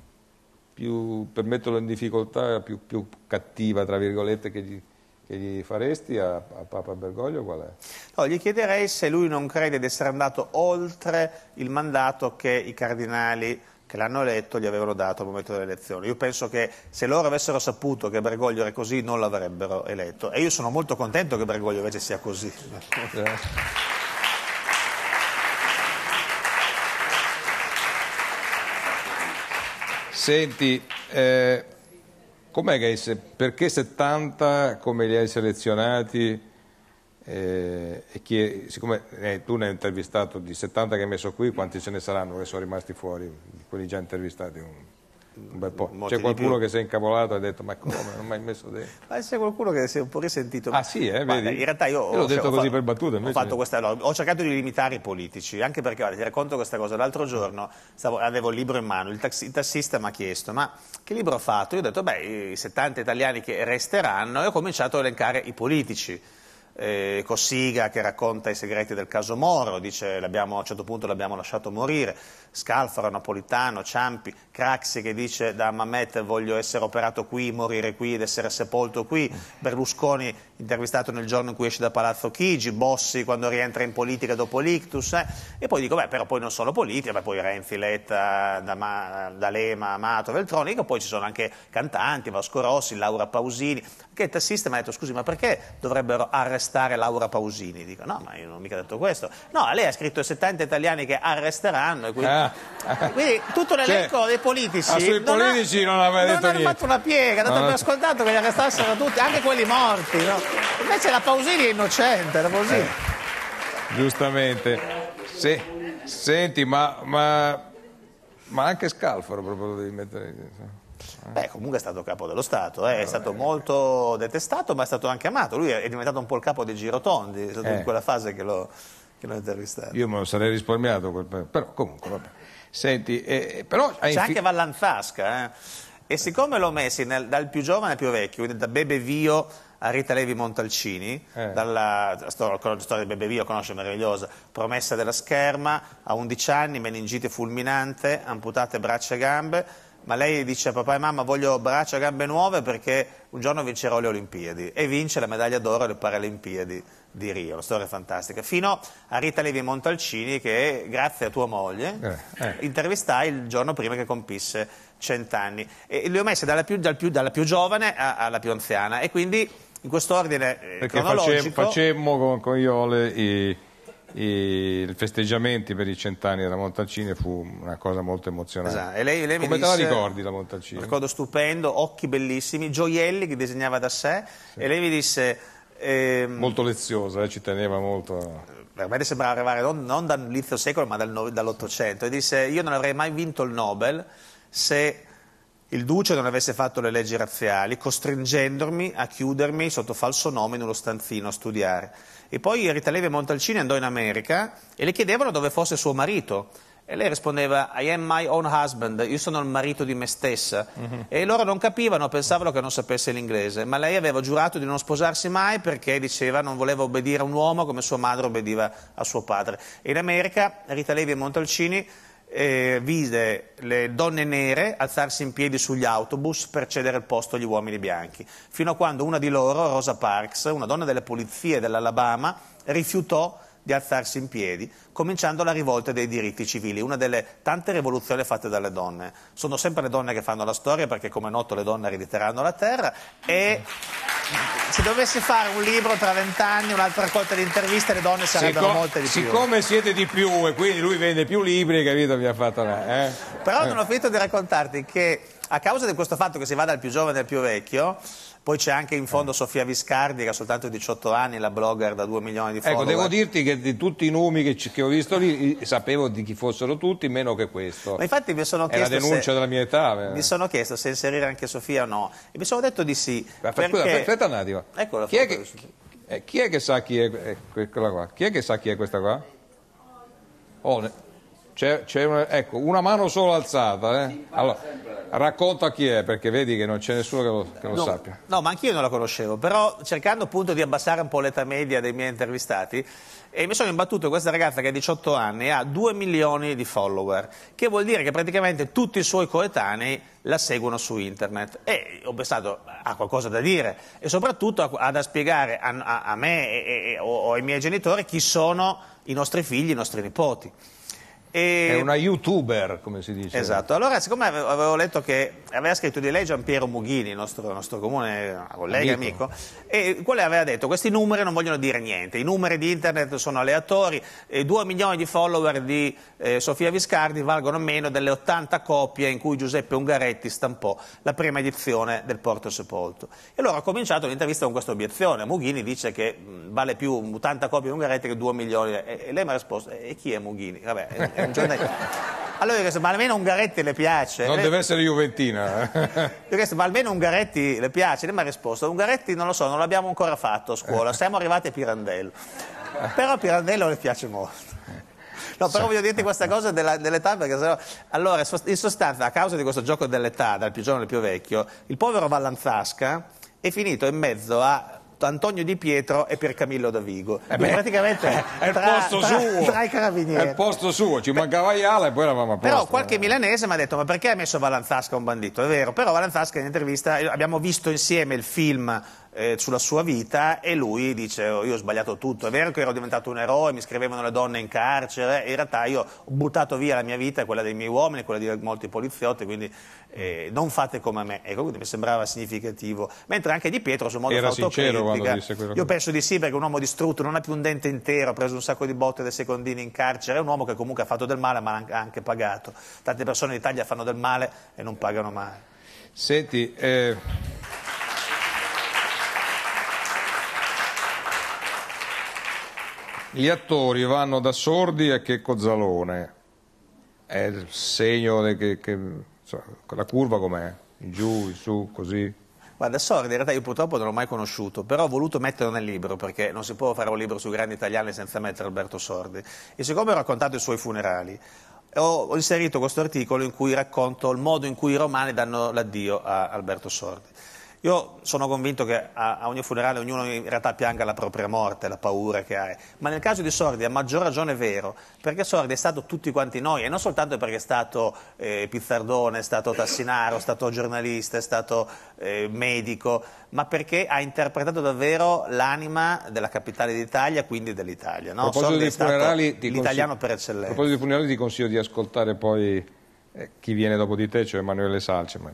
più, per metterlo in difficoltà, più, più cattiva, tra virgolette, che gli, che gli faresti a, a, Papa Bergoglio qual è? No, gli chiederei se lui non crede di essere andato oltre il mandato che i cardinali che l'hanno eletto gli avevano dato al momento delle elezioni. Io penso che se loro avessero saputo che Bergoglio era così non l'avrebbero eletto e io sono molto contento che Bergoglio invece sia così. Grazie. Senti, eh, com'è che hai, perché 70 come li hai selezionati? Eh, e chi, siccome eh, tu ne hai intervistato di 70 che hai messo qui, quanti ce ne saranno che sono rimasti fuori, quelli già intervistati? C'è qualcuno che si è incavolato e ha detto ma come, non mi hai messo dentro. [LAUGHS] ma c'è qualcuno che si è un po' risentito. Ah sì, eh, Guarda, vedi? in realtà io, io l'ho detto cioè, così ho per battuta. Ho, fatto questa, no, ho cercato di limitare i politici, anche perché guarda, ti racconto questa cosa. L'altro giorno stavo, avevo il libro in mano, il, taxi, il tassista mi ha chiesto ma che libro ho fatto? Io ho detto beh, i 70 italiani che resteranno e ho cominciato a elencare i politici eh, Cossiga che racconta i segreti del caso Moro, dice a un certo punto l'abbiamo lasciato morire, Scalfaro, Napolitano, Ciampi, Craxi che dice da Mamet voglio essere operato qui, morire qui ed essere sepolto qui, Berlusconi intervistato nel giorno in cui esce da Palazzo Chigi, Bossi quando rientra in politica dopo l'ictus eh. e poi dico beh però poi non solo politica, beh, poi Renzi, Letta, D'Alema, Amato, Veltroni, poi ci sono anche cantanti, Vasco Rossi, Laura Pausini, che il tassista mi ha detto scusi ma perché dovrebbero arrestare arrestare Laura Pausini. Dico, no, ma io non ho mica detto questo. No, lei ha scritto 70 italiani che arresteranno. E quindi, ah. [LAUGHS] quindi tutto l'elenco cioè, dei politici... Ma ah, sui non politici ha, non aveva detto non niente. Non hanno fatto una piega, dato no. per ascoltato che li arrestassero tutti, anche quelli morti. No? Invece la Pausini è innocente, la Pausini. Eh, giustamente. Se, senti, ma, ma, ma anche Scalfaro proprio lo devi mettere... Beh, comunque è stato capo dello Stato, eh. è stato molto detestato, ma è stato anche amato. Lui è diventato un po' il capo dei girotondi, è stato in eh. quella fase che l'ho, che l'ho intervistato. Io me lo sarei risparmiato, però comunque vabbè. Senti, eh, eh però... C'è anche Vallanfasca, eh. E siccome l'ho messi nel, dal più giovane al più vecchio, quindi da Bebe Vio a Rita Levi Montalcini, eh. dalla stor- storia di Bebe Vio, conosce meravigliosa, promessa della scherma, a 11 anni, meningite fulminante, amputate braccia e gambe, ma lei dice a papà e mamma voglio braccia e gambe nuove perché un giorno vincerò le Olimpiadi e vince la medaglia d'oro alle Paralimpiadi di Rio, una storia fantastica, fino a Rita Levi Montalcini che grazie a tua moglie eh, eh. intervistai il giorno prima che compisse cent'anni e le ho messe dalla più, dal più, dalla più giovane a, alla più anziana e quindi in quest'ordine eh, Perché cronologico... Facem, facemmo con, con Iole i i festeggiamenti per i cent'anni della Montalcini fu una cosa molto emozionante. Esatto. E lei, lei Come disse, te la ricordi la Montalcini? Un ricordo stupendo, occhi bellissimi, gioielli che disegnava da sé sì. e lei mi disse... Ehm... Molto leziosa, lei ci teneva molto... Veramente eh, sembrava arrivare non, non dall'inizio secolo ma dal, dall'Ottocento e disse io non avrei mai vinto il Nobel se il Duce non avesse fatto le leggi razziali costringendomi a chiudermi sotto falso nome in uno stanzino a studiare. E poi Rita Levi Montalcini andò in America e le chiedevano dove fosse suo marito. E lei rispondeva, I am my own husband, io sono il marito di me stessa. Mm -hmm. E loro non capivano, pensavano che non sapesse l'inglese, ma lei aveva giurato di non sposarsi mai perché diceva non voleva obbedire a un uomo come sua madre obbediva a suo padre. E in America Rita Levi e Montalcini eh, vide le donne nere alzarsi in piedi sugli autobus per cedere il posto agli uomini bianchi, fino a quando una di loro, Rosa Parks, una donna delle polizie dell'Alabama, rifiutò di alzarsi in piedi, cominciando la rivolta dei diritti civili, una delle tante rivoluzioni fatte dalle donne. Sono sempre le donne che fanno la storia perché come è noto le donne erediteranno la terra e se dovessi fare un libro tra vent'anni, un'altra raccolta di interviste, le donne sarebbero Sicco, molte di più. Siccome siete di più e quindi lui vende più libri, capito, mi ha fatto la... Eh? Però non eh. ho finito di raccontarti che a causa di questo fatto che si va dal più giovane al più vecchio, poi c'è anche in fondo eh. Sofia Viscardi che ha soltanto 18 anni, la blogger da 2 milioni di ecco, follower. Ecco, devo dirti che di tutti i nomi che, che ho visto lì sapevo di chi fossero tutti, meno che questo. Ma infatti mi sono chiesto È la denuncia se, della mia età. Eh. Mi sono chiesto se inserire anche Sofia o no. E mi sono detto di sì. Ma, perché... Scusa, aspetta un attimo. Ecco chi, è che, eh, chi è che sa chi è, eh, qua? chi è che sa chi è questa qua? Oh, c'è, c'è una, ecco, una mano solo alzata. Eh? Allora, racconta chi è, perché vedi che non c'è nessuno che lo, che lo no, sappia. No, ma anch'io non la conoscevo, però cercando appunto di abbassare un po' l'età media dei miei intervistati, e eh, mi sono imbattuto in questa ragazza che ha 18 anni e ha 2 milioni di follower, che vuol dire che praticamente tutti i suoi coetanei la seguono su internet. E ho pensato, ha qualcosa da dire e soprattutto ha, da spiegare a, a, a me e, e, o, o ai miei genitori chi sono i nostri figli, i nostri nipoti. E... È una youtuber, come si dice. Esatto, allora siccome avevo letto che aveva scritto di lei Giampiero Mughini, nostro, nostro comune collega, amico, amico e quale aveva detto questi numeri non vogliono dire niente, i numeri di internet sono aleatori, e 2 milioni di follower di eh, Sofia Viscardi valgono meno delle 80 copie in cui Giuseppe Ungaretti stampò la prima edizione del Porto Sepolto. E allora ho cominciato l'intervista con questa obiezione, Mughini dice che mh, vale più 80 copie di Ungaretti che 2 milioni, e, e lei mi ha risposto, e chi è Mughini? Vabbè, [LAUGHS] un giorno... Allora io ho chiesto, ma almeno Ungaretti le piace? Non Lei... Eh, deve essere Juventina. [LAUGHS] io ho chiesto, ma almeno Ungaretti le piace? Lei mi ha risposto, Ungaretti non lo so, non l'abbiamo ancora fatto a scuola, eh. siamo arrivati a Pirandello. Però a Pirandello le piace molto. No, però voglio dirti questa cosa dell'età dell perché sennò... Allora, in sostanza, a causa di questo gioco dell'età, dal più giovane al più vecchio, il povero Vallanzasca è finito in mezzo a Antonio Di Pietro e per Camillo Davigo. Eh beh, praticamente eh, è il tra, posto tra, suo. Tra i carabinieri. È il posto suo, ci mancava Iala e poi eravamo a posto. Però qualche milanese mi ha detto "Ma perché ha messo Valanzasca un bandito?". È vero, però Valanzasca in intervista abbiamo visto insieme il film eh, sulla sua vita e lui dice oh, io ho sbagliato tutto, è vero che ero diventato un eroe, mi scrivevano le donne in carcere, in realtà io ho buttato via la mia vita, quella dei miei uomini, quella di molti poliziotti, quindi eh, non fate come me, ecco, quindi mi sembrava significativo, mentre anche Di Pietro sul modo fatto autocritica, io penso di sì perché è un uomo distrutto, non ha più un dente intero, ha preso un sacco di botte dai secondini in carcere, è un uomo che comunque ha fatto del male ma ha anche pagato, tante persone in Italia fanno del male e non pagano mai. Senti, eh... Gli attori vanno da Sordi a Checco Zalone. È il segno che, che cioè, la curva com'è? In giù, in su, così. Guarda, Sordi in realtà io purtroppo non l'ho mai conosciuto, però ho voluto metterlo nel libro, perché non si può fare un libro sui grandi italiani senza mettere Alberto Sordi. E siccome ho raccontato i suoi funerali, ho, inserito questo articolo in cui racconto il modo in cui i romani danno l'addio a Alberto Sordi. Io sono convinto che a, a, ogni funerale ognuno in realtà pianga la propria morte, la paura che ha, ma nel caso di Sordi a maggior ragione è vero, perché Sordi è stato tutti quanti noi e non soltanto perché è stato eh, Pizzardone, è stato Tassinaro, è stato giornalista, è stato eh, medico, ma perché ha interpretato davvero l'anima della capitale d'Italia, quindi dell'Italia. No? Sordi è stato l'italiano per eccellenza. A proposito dei funerali ti consiglio di ascoltare poi eh, chi viene dopo di te, cioè Emanuele Salce. Ma...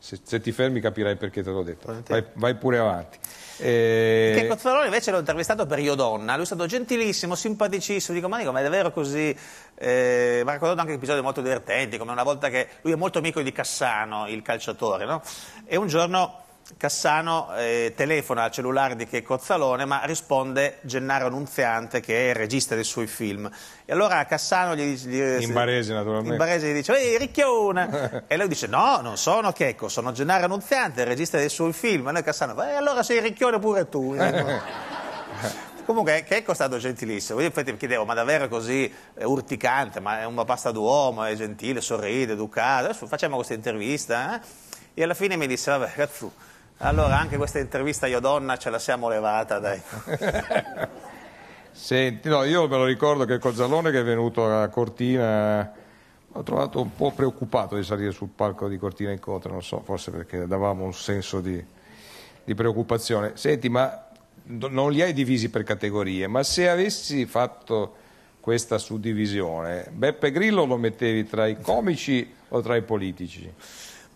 Se, se, ti fermi capirai perché te l'ho detto. Vai, vai, pure avanti. E... Eh, che Cozzaroli invece l'ho intervistato per Io Donna, lui è stato gentilissimo, simpaticissimo, dico Manico, ma è davvero così? Eh, mi ha raccontato anche episodi molto divertenti, come una volta che lui è molto amico di Cassano, il calciatore, no? E un giorno Cassano eh, telefona al cellulare di Che Cozzalone ma risponde Gennaro Annunziante che è il regista dei suoi film e allora Cassano gli dice in barese naturalmente in barese gli dice ehi ricchione [LAUGHS] e lui dice no non sono Checco sono Gennaro Annunziante il regista dei suoi film e noi Cassano eh, allora sei ricchione pure tu [LAUGHS] ecco. Comunque, Checco è stato gentilissimo. Io infatti mi chiedevo, ma davvero così è eh, urticante? Ma è una pasta d'uomo, è gentile, sorride, educato. Adesso facciamo questa intervista. Eh? E alla fine mi disse, vabbè, cazzo, allora, anche questa intervista io donna ce la siamo levata, dai. [LAUGHS] Senti, no, io me lo ricordo che Cozzalone che è venuto a Cortina l'ho trovato un po' preoccupato di salire sul palco di Cortina Incontro, non so, forse perché davamo un senso di, di preoccupazione. Senti, ma non li hai divisi per categorie, ma se avessi fatto questa suddivisione, Beppe Grillo lo mettevi tra i comici o tra i politici?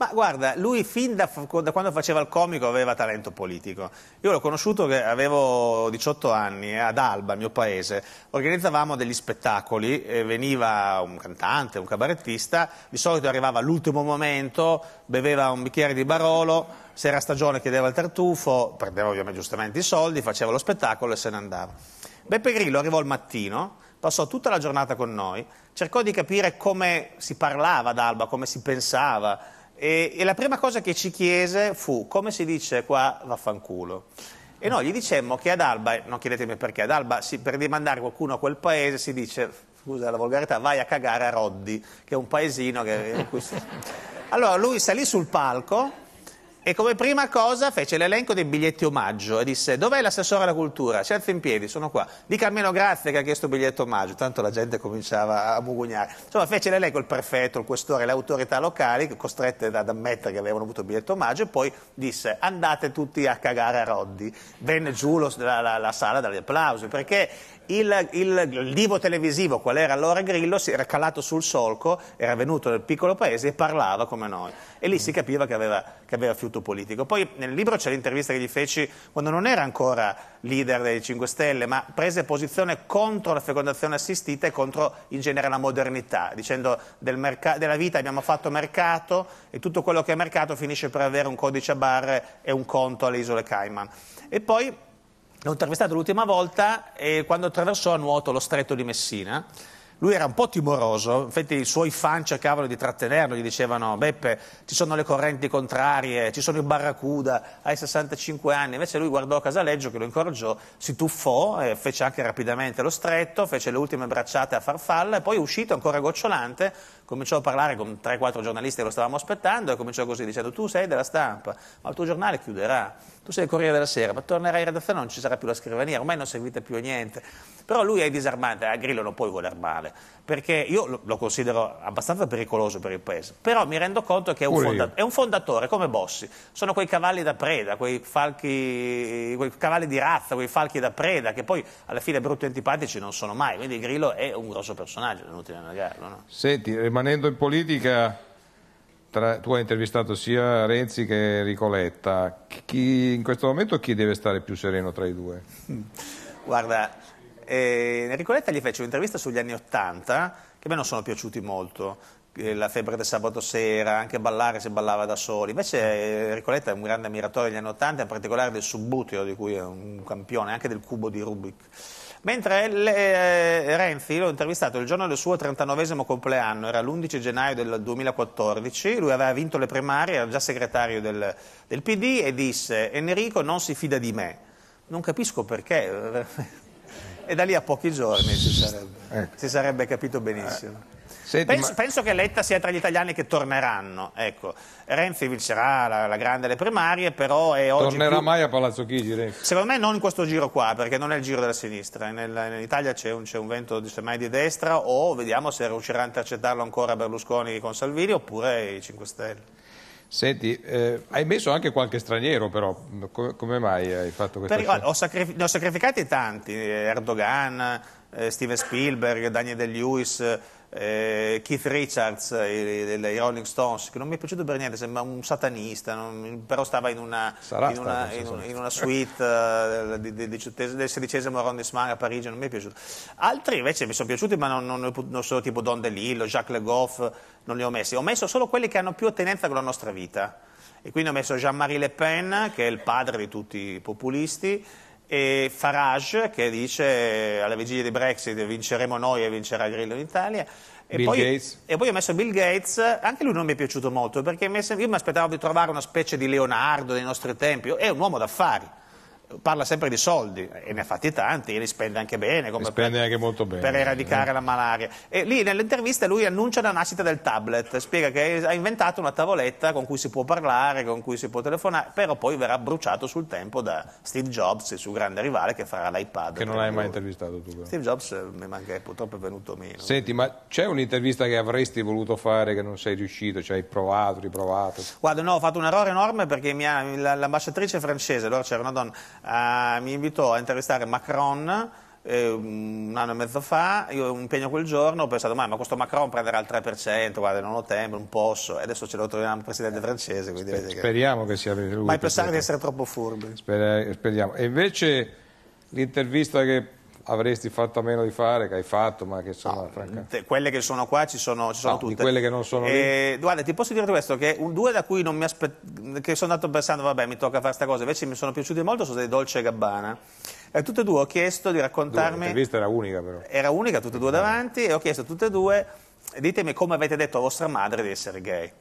Ma guarda, lui fin da, da, quando faceva il comico aveva talento politico. Io l'ho conosciuto che avevo 18 anni, eh, ad Alba, mio paese. Organizzavamo degli spettacoli, veniva un cantante, un cabarettista, di solito arrivava all'ultimo momento, beveva un bicchiere di Barolo, se era stagione chiedeva il tartufo, perdeva ovviamente giustamente i soldi, faceva lo spettacolo e se ne andava. Beppe Grillo arrivò al mattino, passò tutta la giornata con noi, cercò di capire come si parlava ad Alba, come si pensava, e, e, la prima cosa che ci chiese fu, come si dice qua, vaffanculo. E noi gli dicemmo che ad Alba, non chiedetemi perché, ad Alba si, per demandare qualcuno a quel paese si dice, scusa la volgarità, vai a cagare a Roddi, che è un paesino che... [LAUGHS] Allora lui salì sul palco e come prima cosa fece l'elenco dei biglietti omaggio e disse dov'è l'assessore alla cultura? Si alza in piedi, sono qua. Dica almeno grazie che ha chiesto biglietto omaggio, tanto la gente cominciava a mugugnare. Insomma fece l'elenco il prefetto, il questore, le autorità locali costrette ad ammettere che avevano avuto biglietto omaggio e poi disse andate tutti a cagare a Roddi. Venne giù la, la, la sala dagli applausi perché il, il, il, divo televisivo, qual era allora Grillo, si era calato sul solco, era venuto dal piccolo paese e parlava come noi. E lì si mm. capiva che aveva, che aveva fiuto politico. Poi nel libro c'è l'intervista che gli feci quando non era ancora leader dei 5 Stelle, ma prese posizione contro la fecondazione assistita e contro in genere la modernità, dicendo del della vita abbiamo fatto mercato e tutto quello che è mercato finisce per avere un codice a barre e un conto alle isole Cayman. E poi l'ho intervistato l'ultima volta eh, quando attraversò a nuoto lo stretto di Messina. Lui era un po' timoroso, infatti i suoi fan cercavano di trattenerlo, gli dicevano Beppe, ci sono le correnti contrarie, ci sono i barracuda, hai 65 anni. Invece lui guardò Casaleggio che lo incoraggiò, si tuffò, eh, fece anche rapidamente lo stretto, fece le ultime bracciate a farfalla e poi è uscito ancora gocciolante cominciò a parlare con 3-4 giornalisti che lo stavamo aspettando e cominciò così dicendo tu sei della stampa, ma il tuo giornale chiuderà, tu sei il Corriere della Sera, ma tornerai in redazione, non ci sarà più la scrivania, ormai non seguite più niente. Però lui è disarmante, a eh, Grillo non puoi voler male, perché io lo considero abbastanza pericoloso per il paese, però mi rendo conto che è un, fonda- è un fondatore come Bossi, sono quei cavalli da preda, quei, falchi, quei cavalli di razza, quei falchi da preda, che poi alla fine brutti e antipatici non sono mai, quindi Grillo è un grosso personaggio, è inutile negarlo. No? Senti, rimane rimanendo in politica, tra, tu hai intervistato sia Renzi che Ricoletta, chi, in questo momento chi deve stare più sereno tra i due? [LAUGHS] Guarda, eh, Ricoletta gli fece un'intervista sugli anni Ottanta che a me non sono piaciuti molto, eh, la febbre del sabato sera, anche ballare se ballava da soli. Invece eh, Ricoletta è un grande ammiratore degli anni Ottanta, in particolare del subbuteo, di cui è un campione, anche del cubo di Rubik. Mentre eh, Renzi, l'ho intervistato il giorno del suo 39 compleanno, era l'11 gennaio del 2014, lui aveva vinto le primarie, era già segretario del, del PD e disse Enrico non si fida di me. Non capisco perché. Eh, [LAUGHS] e da lì a pochi giorni si sarebbe, ecco. si sarebbe capito benissimo. Senti, penso, ma... penso, che Letta sia tra gli italiani che torneranno. Ecco. Renzi vincerà la, la grande alle primarie, però è oggi. Tornerà più... mai a Palazzo Chigi? Renzi. Secondo me non in questo giro qua, perché non è il giro della sinistra. Nel, in Italia c'è un, un, vento semmai di destra, o vediamo se riuscirà a intercettarlo ancora Berlusconi con Salvini oppure i 5 Stelle. Senti, eh, hai messo anche qualche straniero però, come, come mai hai fatto questa per, ho sacrific Ne ho sacrificati tanti, eh, Erdogan, eh, Steven Spielberg, Daniel De Lewis, eh, Keith Richards eh, dei Rolling Stones, che non mi è piaciuto per niente, sembra un satanista, non, però stava in una, in una, in un, in una suite uh, di, di, di, del sedicesimo arrondissement a Parigi, non mi è piaciuto. Altri invece mi sono piaciuti, ma non, non, non sono tipo Don DeLillo, Jacques Le Goff, non li ho messi, ho messo solo quelli che hanno più attenenza con la nostra vita. E quindi ho messo Jean-Marie Le Pen, che è il padre di tutti i populisti, e Farage che dice alla vigilia di Brexit vinceremo noi e vincerà Grillo in Italia. E poi, e poi, ho messo Bill Gates, anche lui non mi è piaciuto molto perché io mi aspettavo di trovare una specie di Leonardo dei nostri tempi, è un uomo d'affari parla sempre di soldi e ne ha fatti tanti, e li spende anche bene, come spende per, anche molto bene, per eradicare eh. la malaria. E lì nell'intervista lui annuncia la nascita del tablet, spiega che ha inventato una tavoletta con cui si può parlare, con cui si può telefonare, però poi verrà bruciato sul tempo da Steve Jobs, il suo grande rivale, che farà l'iPad. Che non hai mai intervistato tu. Però. Steve Jobs eh, mi manca, purtroppo è venuto meno. Senti, ma c'è un'intervista che avresti voluto fare che non sei riuscito, ci cioè hai provato, riprovato? Guarda, no, ho fatto un errore enorme perché l'ambasciatrice francese, allora c'era una donna, eh, mi invitò a intervistare Macron eh, un anno e mezzo fa, io ho un impegno quel giorno, ho pensato ma, questo Macron prenderà il 3%, guarda non ho tempo, non posso, e adesso ce lo troviamo il presidente eh, francese. Sper speriamo che... che sia lui. Ma pensare di essere troppo furbi. Sper speriamo. E invece l'intervista che avresti fatto a meno di fare, che hai fatto, ma che sono ah, No, Quelle che sono qua ci sono, ci sono no, ah, tutte. quelle che non sono e, lì. Eh, guarda, ti posso dire questo, che un, due da cui non mi aspettavo, che sono andato pensando, vabbè, mi tocca fare questa cosa, invece mi sono piaciuti molto, sono dei Dolce Gabbana. E tutte e due ho chiesto di raccontarmi... L'intervista era unica però. Era unica, tutte e due eh. davanti, e ho chiesto a tutte e due, ditemi come avete detto a vostra madre di essere gay.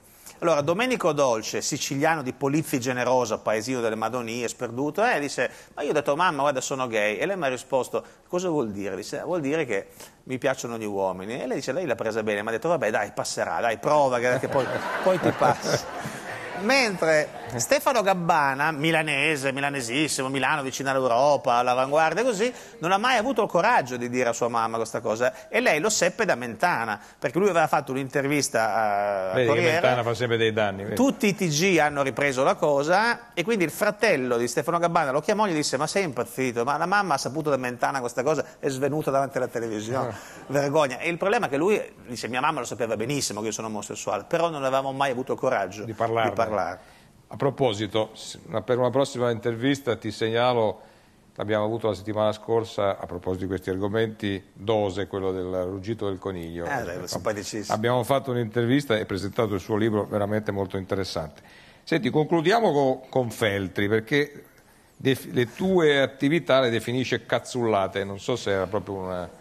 Allora, Domenico Dolce, siciliano di Polizzi Generosa, paesino delle Madonie, sperduto, eh, disse, ma io ho detto, mamma, guarda, sono gay. E lei mi ha risposto, cosa vuol dire? Disse, vuol dire che mi piacciono gli uomini. E lei dice, lei l'ha presa bene, mi ha detto, vabbè, dai, passerà, dai, prova, che poi, poi ti passa. [LAUGHS] Mentre Stefano Gabbana, milanese, milanesissimo, Milano vicino all'Europa, all'avanguardia così, non ha mai avuto il coraggio di dire a sua mamma questa cosa e lei lo seppe da Mentana, perché lui aveva fatto un'intervista a vedi Corriere. Mentana fa sempre dei danni. Vedi. Tutti i TG hanno ripreso la cosa e quindi il fratello di Stefano Gabbana lo chiamò e gli disse ma sei impazzito, ma la mamma ha saputo da Mentana questa cosa, e è svenuta davanti alla televisione, no. Ah. vergogna. E il problema è che lui dice mia mamma lo sapeva benissimo che io sono omosessuale, però non avevamo mai avuto il coraggio di parlarne. Di parlarne parlare. A proposito, per una prossima intervista ti segnalo, l'abbiamo avuto la settimana scorsa, a proposito di questi argomenti, Dose, quello del ruggito del coniglio. Eh, abbiamo fatto un'intervista e presentato il suo libro, veramente molto interessante. Senti, concludiamo con, con Feltri, perché le tue attività le definisce cazzullate, non so se era proprio una...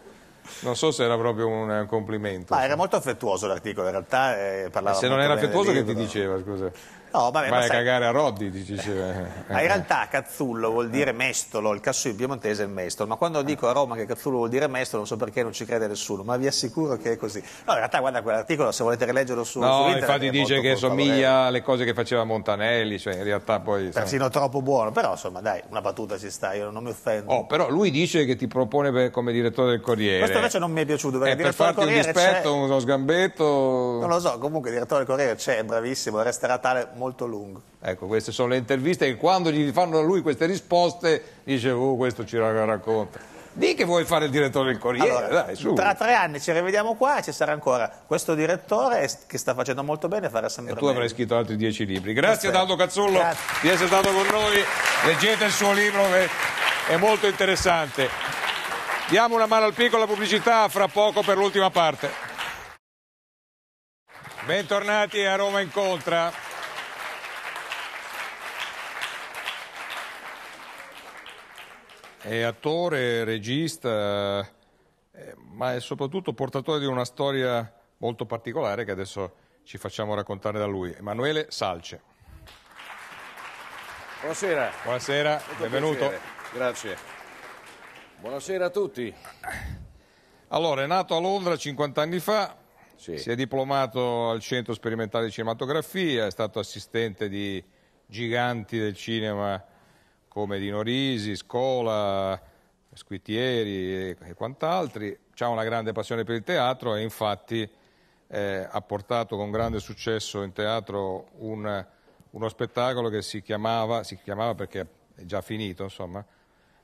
Non so se era proprio un complimento. Ma era molto affettuoso l'articolo, in realtà eh, parlava. E se non era affettuoso, che ti diceva? Scusa. No, vabbè, Vai a sai... cagare a Roddi, dici. Eh. in realtà cazzullo vuol dire mestolo, il cassù cassuino piemontese è mestolo, ma quando dico a Roma che cazzullo vuol dire mestolo non so perché non ci crede nessuno, ma vi assicuro che è così. No, in realtà guarda quell'articolo, se volete rileggerlo su, no, su infatti dice che somiglia alle cose che faceva Montanelli, cioè in realtà poi... Persino so... troppo buono, però insomma dai, una battuta ci sta, io non mi offendo. Oh, però lui dice che ti propone per, come direttore del Corriere. Questo invece non mi è piaciuto, perché eh, per farti un dispetto, uno sgambetto... Non lo so, comunque direttore del Corriere c'è, è bravissimo, resterà tale molto lungo. Ecco, queste sono le interviste che quando gli fanno a lui queste risposte dice, oh, questo ci racconta. Di che vuoi fare il direttore del Corriere, allora, dai, su. Tra tre anni ci rivediamo qua e ci sarà ancora questo direttore che sta facendo molto bene farà sempre E tu meglio. avrai scritto altri dieci libri. Grazie Perfetto. Dado Cazzullo Grazie. di essere stato con noi. Leggete il suo libro che è molto interessante. Diamo una mano al piccolo pubblicità fra poco per l'ultima parte. Bentornati a Roma Incontra. È attore, regista, eh, ma è soprattutto portatore di una storia molto particolare che adesso ci facciamo raccontare da lui. Emanuele Salce. Buonasera. Buonasera, Molto benvenuto. Piacere. Grazie. Buonasera a tutti. Allora, è nato a Londra 50 anni fa, sì. si è diplomato al Centro Sperimentale di Cinematografia, è stato assistente di giganti del cinema come Di Norisi, Scola, Squittieri e, quant'altri, ha una grande passione per il teatro e infatti eh, ha portato con grande successo in teatro un, uno spettacolo che si chiamava, si chiamava perché è già finito insomma,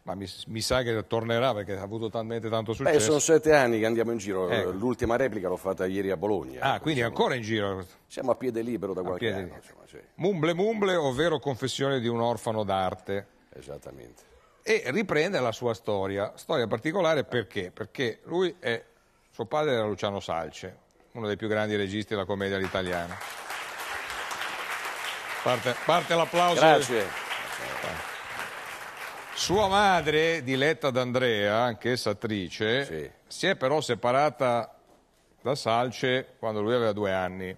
ma mi, mi, sa che tornerà perché ha avuto talmente tanto successo. Beh, sono sette anni che andiamo in giro, ecco. l'ultima replica l'ho fatta ieri a Bologna. Ah, quindi siamo, ancora in giro? Siamo a piede libero da a qualche anno. Insomma, sì. Mumble Mumble, ovvero Confessione di un orfano d'arte Esattamente. E riprende la sua storia, storia particolare perché? Perché lui è, suo padre era Luciano Salce, uno dei più grandi registi della commedia all'italiana. Parte, parte l'applauso. Grazie. Sua madre, Diletta D'Andrea, anch'essa attrice, sì. si è però separata da Salce quando lui aveva due anni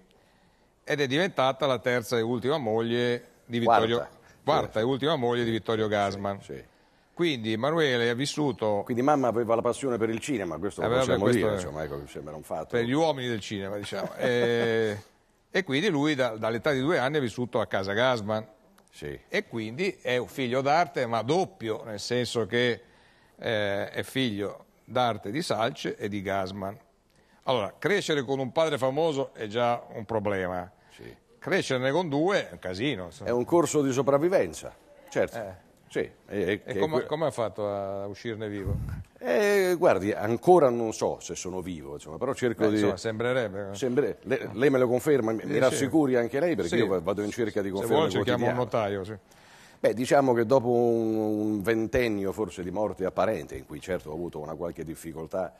ed è diventata la terza e ultima moglie di Vittorio, quarta quarta e ultima moglie di Vittorio Gasman. Sì, sì. Quindi Emanuele ha vissuto... Quindi mamma aveva la passione per il cinema, questo lo possiamo questo dire, è... insomma, ecco, mi sembra un fatto. Per gli uomini del cinema, diciamo. [LAUGHS] e... e, quindi lui da, dall'età di due anni ha vissuto a casa Gasman. Sì. E quindi è un figlio d'arte, ma doppio, nel senso che eh, è figlio d'arte di Salce e di Gasman. Allora, crescere con un padre famoso è già un problema. Sì crescerne con due è un casino. Insomma. È un corso di sopravvivenza, certo. Eh. Sì, e, e come, come, ha fatto a uscirne vivo? Eh, guardi, ancora non so se sono vivo, insomma, però cerco Beh, di... sembrerebbe... Sembrerebbe. Lei, lei me lo conferma, mi eh, sì, rassicuri sì. anche lei perché sì. io vado in cerca di conferma. Se vuole cerchiamo un notaio, sì. Beh, diciamo che dopo un, un ventennio forse di morte apparente, in cui certo ho avuto una qualche difficoltà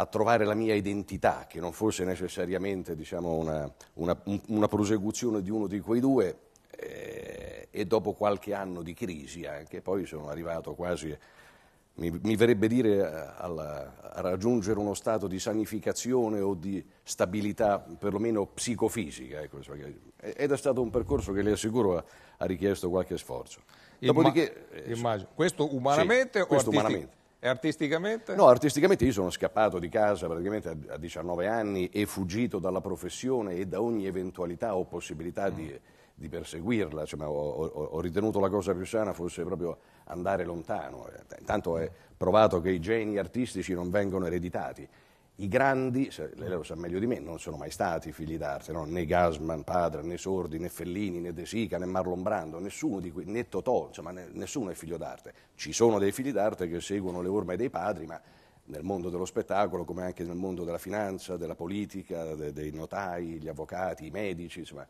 a trovare la mia identità, che non fosse necessariamente diciamo, una, una, una, prosecuzione di uno di quei due, eh, e dopo qualche anno di crisi anche, poi sono arrivato quasi, mi, mi verrebbe dire, eh, alla, a raggiungere uno stato di sanificazione o di stabilità perlomeno psicofisica. Ecco, cioè eh, ed è stato un percorso che le assicuro ha, ha richiesto qualche sforzo. Dopodiché, Imma- eh, questo umanamente sì, o questo artisti- umanamente e artisticamente? No, artisticamente io sono scappato di casa praticamente a 19 anni e fuggito dalla professione e da ogni eventualità o possibilità mm. di, di, perseguirla. Cioè, ho, ho, ho, ritenuto la cosa più sana fosse proprio andare lontano. Eh, intanto è mm. provato che i geni artistici non vengono ereditati, i grandi, lei lo sa meglio di me, non sono mai stati figli d'arte, no? né Gasman padre, né Sordi, né Fellini, né De Sica, né Marlon Brando, nessuno di qui, né Totò, insomma nessuno è figlio d'arte. Ci sono dei figli d'arte che seguono le orme dei padri, ma nel mondo dello spettacolo, come anche nel mondo della finanza, della politica, de, dei notai, gli avvocati, i medici, insomma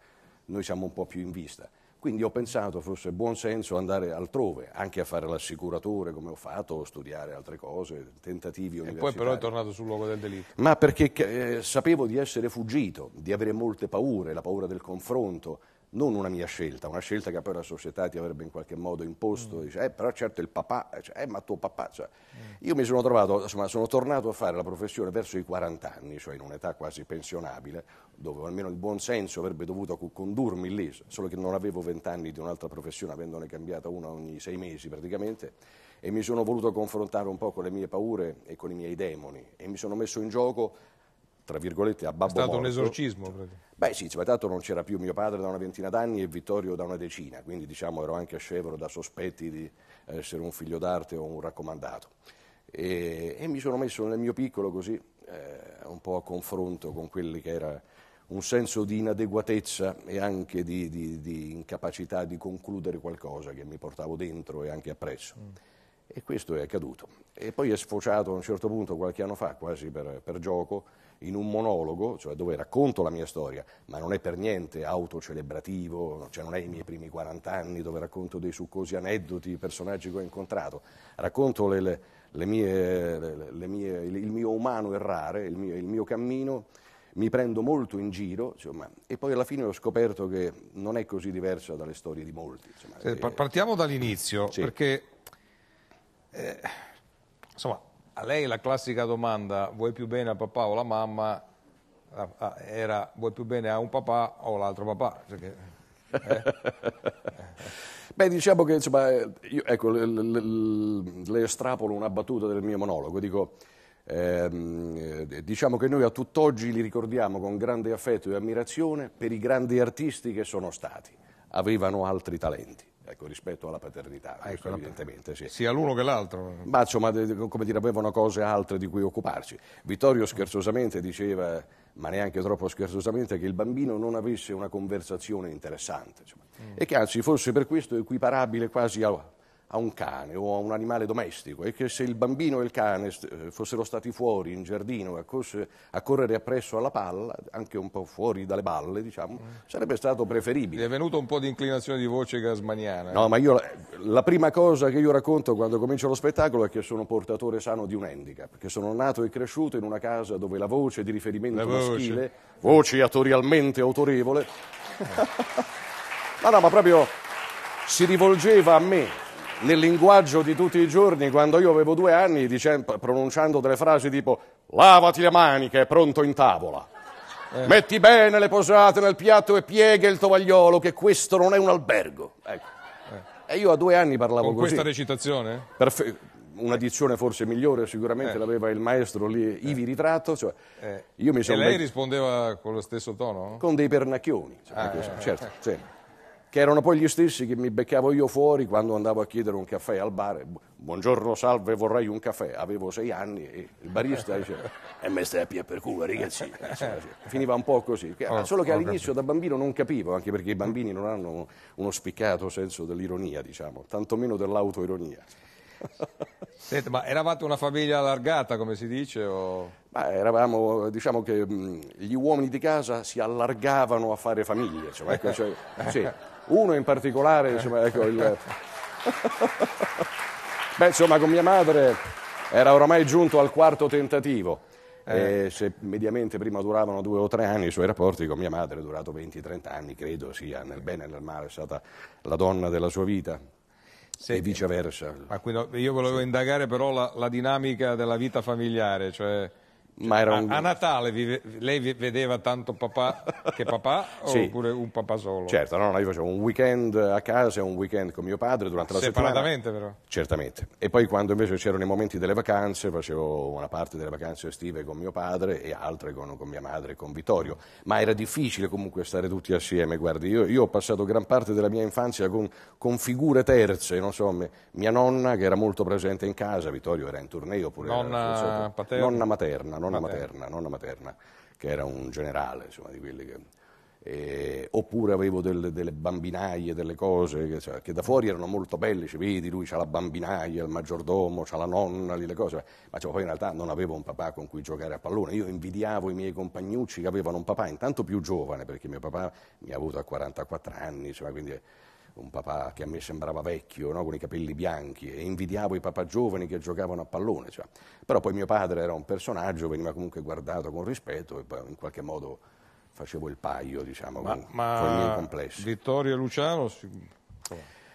noi siamo un po' più in vista. Quindi ho pensato fosse buon senso andare altrove, anche a fare l'assicuratore come ho fatto, studiare altre cose, tentativi e universitari. E poi però è tornato sul luogo del delitto. Ma perché eh, sapevo di essere fuggito, di avere molte paure, la paura del confronto, non una mia scelta, una scelta che poi la società ti avrebbe in qualche modo imposto, mm. dice, eh, però certo il papà, cioè, eh, ma tuo papà, cioè. mm. io mi sono trovato, insomma, sono tornato a fare la professione verso i 40 anni, cioè in un'età quasi pensionabile, dove almeno il buon senso avrebbe dovuto condurmi lì, solo che non avevo 20 anni di un'altra professione, avendone cambiata una ogni sei mesi praticamente, e mi sono voluto confrontare un po' con le mie paure e con i miei demoni, e mi sono messo in gioco tra virgolette, a babbo È stato morto. un esorcismo. Beh sì, cioè, tanto non c'era più mio padre da una ventina d'anni e Vittorio da una decina, quindi diciamo ero anche scevro da sospetti di essere un figlio d'arte o un raccomandato. E, e mi sono messo nel mio piccolo così, eh, un po' a confronto con quelli che era un senso di inadeguatezza e anche di, di, di, incapacità di concludere qualcosa che mi portavo dentro e anche appresso. Mm. E questo è accaduto. E poi è sfociato a un certo punto, qualche anno fa, quasi per, per gioco, in un monologo, cioè dove racconto la mia storia, ma non è per niente autocelebrativo, cioè non è i miei primi 40 anni dove racconto dei succosi aneddoti, personaggi che ho incontrato, racconto le, le, le mie, mie, il mio umano errare, il mio, il mio cammino mi prendo molto in giro, insomma, e poi alla fine ho scoperto che non è così diversa dalle storie di molti. Insomma, eh, che... Partiamo dall'inizio, sì. perché eh, insomma, a lei la classica domanda vuoi più bene a papà o alla mamma ah, ah, era vuoi più bene a un papà o all'altro papà? Perché, cioè eh? [LAUGHS] Beh, diciamo che insomma, eh, io, ecco, le, le, le, estrapolo una battuta del mio monologo, dico ehm, eh, diciamo che noi a tutt'oggi li ricordiamo con grande affetto e ammirazione per i grandi artisti che sono stati, avevano altri talenti ecco, rispetto alla paternità, ecco, evidentemente. Sì. Sia l'uno che l'altro. Ma insomma, come dire, avevano cose altre di cui occuparci. Vittorio scherzosamente diceva, ma neanche troppo scherzosamente, che il bambino non avesse una conversazione interessante, insomma, mm. e che anzi fosse per questo equiparabile quasi a a un cane o a un animale domestico e che se il bambino e il cane eh, fossero stati fuori in giardino a, cos- a correre appresso alla palla, anche un po' fuori dalle balle, diciamo, sarebbe stato preferibile. Gli è venuto un po' di inclinazione di voce gasmaniana. No, ma io la prima cosa che io racconto quando comincio lo spettacolo è che sono portatore sano di un handicap, che sono nato e cresciuto in una casa dove la voce di riferimento voce. maschile, voce attorialmente autorevole, [LAUGHS] ma no, ma proprio si rivolgeva a me nel linguaggio di tutti i giorni, quando io avevo due anni, dice, pronunciando delle frasi tipo lavati le mani che è pronto in tavola, eh. metti bene le posate nel piatto e piega il tovagliolo che questo non è un albergo. Ecco. Eh. E io a due anni parlavo Con così. Con questa recitazione? Perfe- una dizione forse migliore sicuramente eh. l'aveva il maestro lì, eh. Ivi Ritratto. Cioè, eh. io mi e lei rispondeva con lo stesso tono? Con dei pernacchioni. Cioè, ah, ecco, eh. certo, certo che erano poi gli stessi che mi beccavo io fuori quando andavo a chiedere un caffè al bar. Buongiorno, salve, vorrei un caffè. Avevo sei anni e il barista diceva e eh, me stai a pia per culo, ragazzi. Finiva un po' così. Oh, solo che oh, all'inizio da bambino non capivo, anche perché i bambini non hanno uno spiccato senso dell'ironia, diciamo, tantomeno dell'autoironia. Senta, ma eravate una famiglia allargata, come si dice? O... Beh, eravamo, diciamo che mh, gli uomini di casa si allargavano a fare famiglie, cioè, cioè, sì uno in particolare, insomma, ecco il... [LAUGHS] Beh, insomma, con mia madre era oramai giunto al quarto tentativo. Eh. se mediamente prima duravano due o tre anni i suoi rapporti con mia madre, è durato 20-30 anni, credo sia nel bene e nel male, è stata la donna della sua vita. Sì, e viceversa. Ma io volevo sì. indagare però la, la, dinamica della vita familiare, cioè cioè, Ma era un... a, a Natale vi, lei vedeva tanto papà che papà [LAUGHS] sì. oppure un papà solo? Certo, no, no, io facevo un weekend a casa e un weekend con mio padre durante la Separatamente, settimana. Separatamente però? Certamente. E poi quando invece c'erano i momenti delle vacanze facevo una parte delle vacanze estive con mio padre e altre con, con mia madre e con Vittorio. Ma era difficile comunque stare tutti assieme. Guardi, io, io ho passato gran parte della mia infanzia con, con figure terze, non so, me, mia nonna che era molto presente in casa, Vittorio era in tournée oppure... Nonna, era, so, nonna materna nonna materna, nonna materna che era un generale, insomma, di quelli che... Eh, oppure avevo delle, delle, bambinaie, delle cose che, cioè, che, da fuori erano molto belle, ci vedi lui c'ha la bambinaia, il maggiordomo, c'ha la nonna, lì, le cose, ma cioè, poi in realtà non avevo un papà con cui giocare a pallone, io invidiavo i miei compagnucci che avevano un papà intanto più giovane, perché mio papà mi ha avuto a 44 anni, quindi un papà che a me sembrava vecchio, no? con i capelli bianchi, e invidiavo i papà giovani che giocavano a pallone. Cioè. Però poi mio padre era un personaggio, veniva comunque guardato con rispetto e poi in qualche modo facevo il paio, diciamo, ma, con, ma con i miei complessi. Vittorio e Luciano... Si...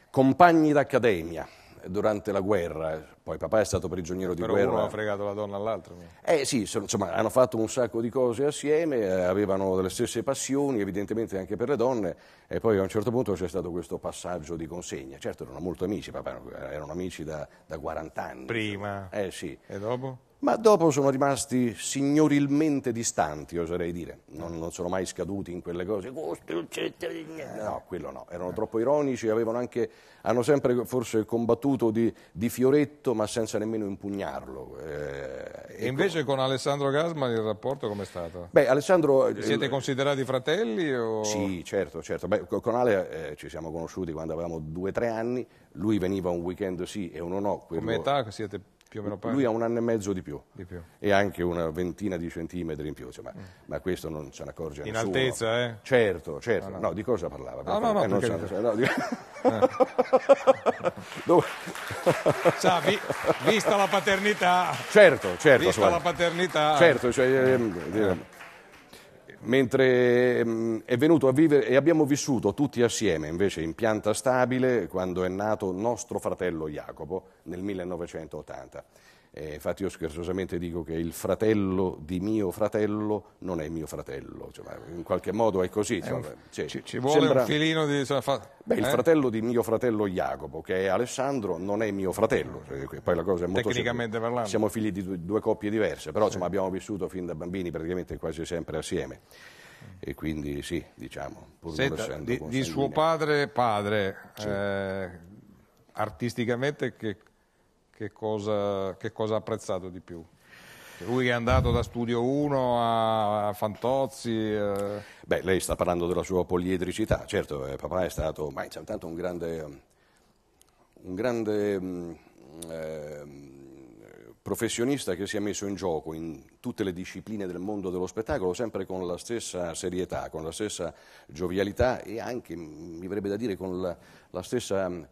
Compagni d'accademia durante la guerra, poi papà è stato prigioniero Però di guerra. Però uno ha fregato la donna all'altro. Eh sì, insomma, hanno fatto un sacco di cose assieme, eh, avevano le stesse passioni, evidentemente anche per le donne, e poi a un certo punto c'è stato questo passaggio di consegna. Certo erano molto amici, papà, erano amici da, da 40 anni. Prima? Eh sì. E dopo? ma dopo sono rimasti signorilmente distanti, oserei dire. Non, non sono mai scaduti in quelle cose. No, quello no, erano troppo ironici, anche, hanno sempre forse combattuto di, di, fioretto, ma senza nemmeno impugnarlo. Eh, e ecco. invece con... con Alessandro Gasman il rapporto com'è stato? Beh, Alessandro... Siete considerati fratelli? O... Sì, certo, certo. Beh, con Ale eh, ci siamo conosciuti quando avevamo due o tre anni, lui veniva un weekend sì e uno no. Quello... Come età siete più o meno pari. Lui ha un anno e mezzo di più, di più. e anche una ventina di centimetri in più, cioè, ma, mm. ma, questo non se ne accorge in nessuno. In altezza, eh? Certo, certo. No, no. no di cosa parlava? No, no, no, eh, non [LAUGHS] no, di... eh. [LAUGHS] Sa, vi, vista la paternità. Certo, certo. Vista la paternità. Certo, cioè, ehm, eh mentre mh, mm, è venuto a vivere e abbiamo vissuto tutti assieme invece in pianta stabile quando è nato nostro fratello Jacopo nel 1980. Eh, infatti io scherzosamente dico che il fratello di mio fratello non è mio fratello, cioè, in qualche modo è così. Cioè, un, cioè, ci, ci, vuole sembra, un filino di... Fa, beh, eh? Il fratello di mio fratello Jacopo, che è Alessandro, non è mio fratello. Eh, poi la cosa è molto Tecnicamente semplice. parlando. Siamo figli di due, due coppie diverse, però sì. abbiamo vissuto fin da bambini praticamente quasi sempre assieme e quindi sì, diciamo, Senta, di, di, suo padre, padre sì. eh, artisticamente che che cosa, che cosa ha apprezzato di più? Lui che è andato da Studio 1 a Fantozzi. Eh... Beh, lei sta parlando della sua poliedricità, certo, eh, papà è stato, ma intanto un grande, un grande eh, professionista che si è messo in gioco in tutte le discipline del mondo dello spettacolo, sempre con la stessa serietà, con la stessa giovialità e anche, mm, mi verrebbe da dire, con la, la stessa mm,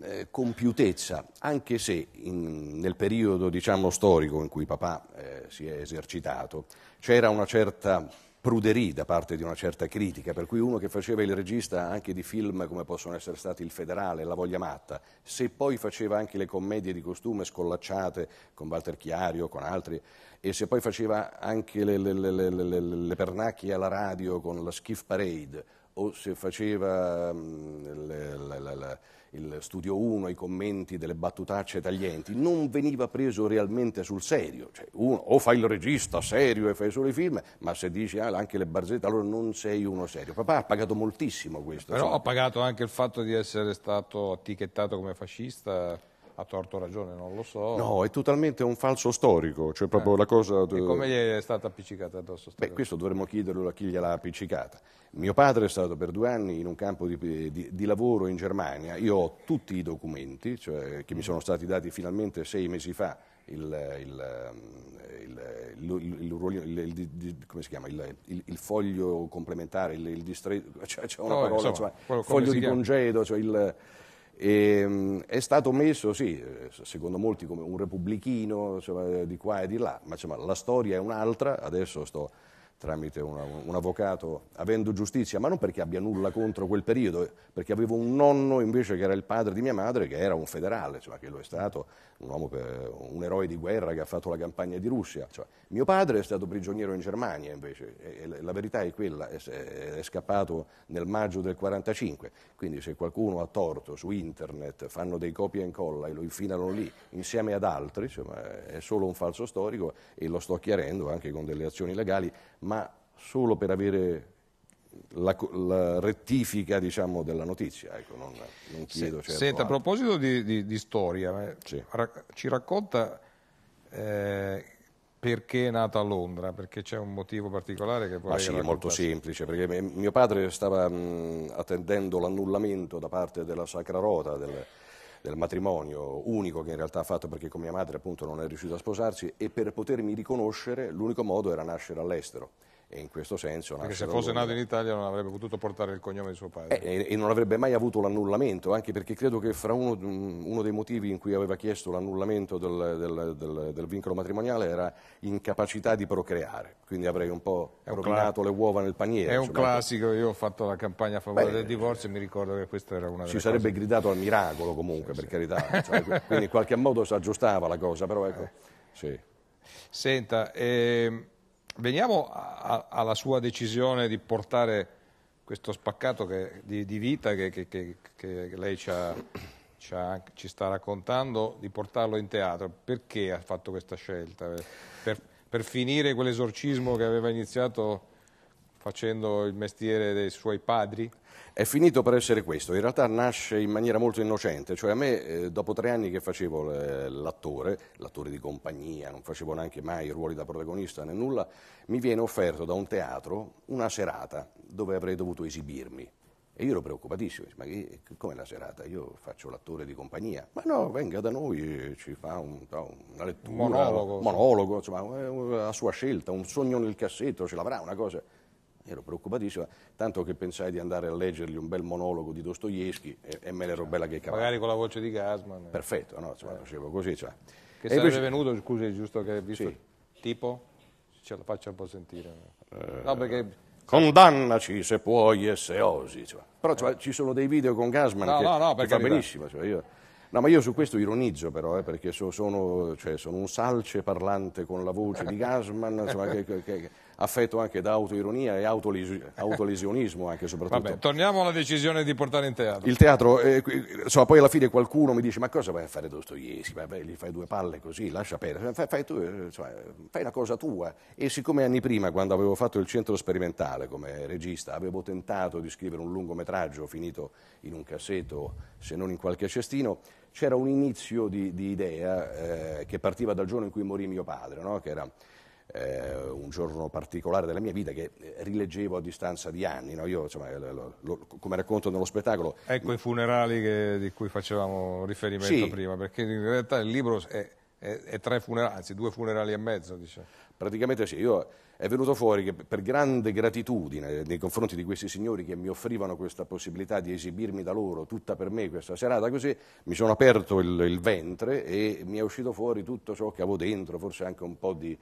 eh, compiutezza, anche se in, nel periodo diciamo, storico in cui papà eh, si è esercitato c'era una certa pruderie da parte di una certa critica, per cui uno che faceva il regista anche di film come possono essere stati Il Federale, La Voglia Matta, se poi faceva anche le commedie di costume scollacciate con Walter Chiario, con altri, e se poi faceva anche le, le, le, le pernacchie alla radio con la Skiff Parade, o se faceva mh, mm, il studio 1, i commenti delle battutacce taglienti, non veniva preso realmente sul serio. Cioè, uno, o fai il regista serio e fai solo i film, ma se dici ah, anche le barzette, allora non sei uno serio. Papà ha pagato moltissimo questo. Però insomma. ha pagato anche il fatto di essere stato etichettato come fascista a torto ragione, non lo so. No, è totalmente un falso storico, cioè proprio eh. la cosa... E come gli è stata appiccicata addosso? Beh, questo dovremmo chiederlo a chi gliel'ha appiccicata. Mio padre è stato per due anni in un campo di, di, di lavoro in Germania, io ho tutti i documenti, cioè, che mi sono stati dati finalmente sei mesi fa, il, il, il, il, foglio complementare, il, distretto, cioè, c'è una no, parola, insomma, cioè, foglio di congedo, cioè il e, ehm, è stato messo, sì, secondo molti come un repubblichino insomma, di qua e di là, ma insomma, la storia è un'altra, adesso sto tramite una, un avvocato avendo giustizia, ma non perché abbia nulla contro quel periodo, eh, perché avevo un nonno invece che era il padre di mia madre, che era un federale, cioè, che lo è stato, un, per, un, eroe di guerra che ha fatto la campagna di Russia. Cioè, mio padre è stato prigioniero in Germania invece, e, e la verità è quella, è, è, scappato nel maggio del 1945, quindi se qualcuno ha torto su internet, fanno dei copia e incolla e lo infilano lì insieme ad altri, insomma, è solo un falso storico e lo sto chiarendo anche con delle azioni legali ma solo per avere la, la rettifica diciamo, della notizia. Ecco, non, non chiedo certo senta, a proposito di, di, di storia, eh, sì. rac ci racconta eh, perché è nata a Londra? Perché c'è un motivo particolare che vorrei Ma sì, è molto semplice, perché mio padre stava mh, mm, attendendo l'annullamento da parte della Sacra Rota, del, del matrimonio unico che in realtà ha fatto perché con mia madre appunto non è riuscito a sposarsi e per potermi riconoscere l'unico modo era nascere all'estero e in questo senso... Perché se fosse nato in Italia non avrebbe potuto portare il cognome di suo padre. Eh, e non avrebbe mai avuto l'annullamento, anche perché credo che fra uno, uno, dei motivi in cui aveva chiesto l'annullamento del, del, del, del, vincolo matrimoniale era incapacità di procreare, quindi avrei un po' proclinato le uova nel paniere. È un ecco. classico, io ho fatto la campagna a favore Beh, del eh, divorzio e mi ricordo che questa era una... delle Ci sarebbe gridato al miracolo comunque, sì, per sì. carità, [LAUGHS] cioè, quindi in qualche modo si aggiustava la cosa, però ecco... Eh. Sì. Senta, ehm, Veniamo a, a, alla sua decisione di portare questo spaccato che, di, di, vita che, che, che lei ci, ha, ci, ha, ci, sta raccontando, di portarlo in teatro. Perché ha fatto questa scelta? Per, per finire quell'esorcismo che aveva iniziato facendo il mestiere dei suoi padri? È finito per essere questo, in realtà nasce in maniera molto innocente, cioè a me eh, dopo tre anni che facevo eh, l'attore, l'attore di compagnia, non facevo neanche mai ruoli da protagonista né nulla, mi viene offerto da un teatro una serata dove avrei dovuto esibirmi. E io ero preoccupatissimo, ma come la serata? Io faccio l'attore di compagnia. Ma no, venga da noi, eh, ci fa un, una lettura, monologo, monologo insomma, a sua scelta, un sogno nel cassetto, ce l'avrà una cosa ero preoccupatissima, tanto che pensai di andare a leggergli un bel monologo di Dostoevsky e, e, me l'ero bella che cavava. Magari con la voce di Gasman. Eh. Perfetto, no, cioè, eh. facevo così. Cioè. Che e sarebbe invece... venuto, scusi, giusto che hai visto, sì. tipo, ce la faccia un po' sentire. Eh. No, perché... Condannaci se puoi e se osi. Cioè. Però eh. ci sono dei video con Gasman no, che, no, no, che fa benissimo. Cioè, io... No, ma io su questo ironizzo però, eh, perché so, sono, cioè, sono, un salce parlante con la voce di Gasman, insomma, che, che, che affetto anche da autoironia e autolesionismo anche soprattutto. Vabbè, torniamo alla decisione di portare in teatro. Il teatro, eh, insomma, poi alla fine qualcuno mi dice ma cosa vai a fare Dostoevsky? Vabbè, gli fai due palle così, lascia perdere, fai, fai, tu, eh, insomma, fai una cosa tua. E siccome anni prima, quando avevo fatto il centro sperimentale come regista, avevo tentato di scrivere un lungometraggio finito in un cassetto, se non in qualche cestino, c'era un inizio di, di idea eh, che partiva dal giorno in cui morì mio padre, no? che era eh, un giorno particolare della mia vita che eh, rileggevo a distanza di anni. No? Io, insomma, eh, lo, lo, come racconto nello spettacolo. Ecco i funerali che, di cui facevamo riferimento sì. prima, perché in realtà il libro è, è, è tre funerali, anzi due funerali e mezzo. Dice. Praticamente sì, io è venuto fuori che per grande gratitudine nei confronti di questi signori che mi offrivano questa possibilità di esibirmi da loro tutta per me questa serata così mi sono aperto il, il ventre e mi è uscito fuori tutto ciò che avevo dentro, forse anche un po' di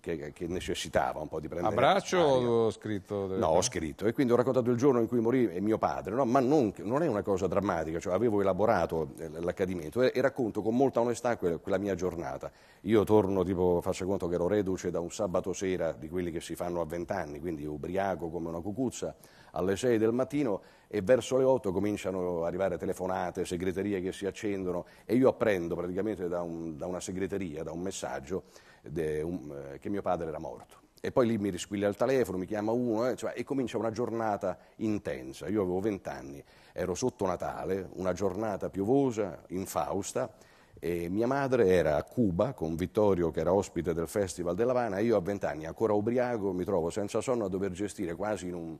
che, che, necessitava un po' di prendere... Abbraccio o ho scritto? Delle... No, ho scritto e quindi ho raccontato il giorno in cui morì mio padre, no? ma non, non, è una cosa drammatica, cioè, avevo elaborato eh, l'accadimento e, e, racconto con molta onestà quella, quella, mia giornata. Io torno, tipo, faccio conto che ero reduce da un sabato sera di quelli che si fanno a vent'anni, quindi ubriaco come una cucuzza, alle 6 del mattino e verso le 8 cominciano ad arrivare telefonate, segreterie che si accendono e io apprendo praticamente da, un, da una segreteria, da un messaggio, de, um, che mio padre era morto. E poi lì mi risquilla il telefono, mi chiama uno eh, cioè, e comincia una giornata intensa. Io avevo vent'anni, ero sotto Natale, una giornata piovosa, infausta, e mia madre era a Cuba con Vittorio che era ospite del Festival dell'Havana io a vent'anni, ancora ubriaco, mi trovo senza sonno a dover gestire quasi in un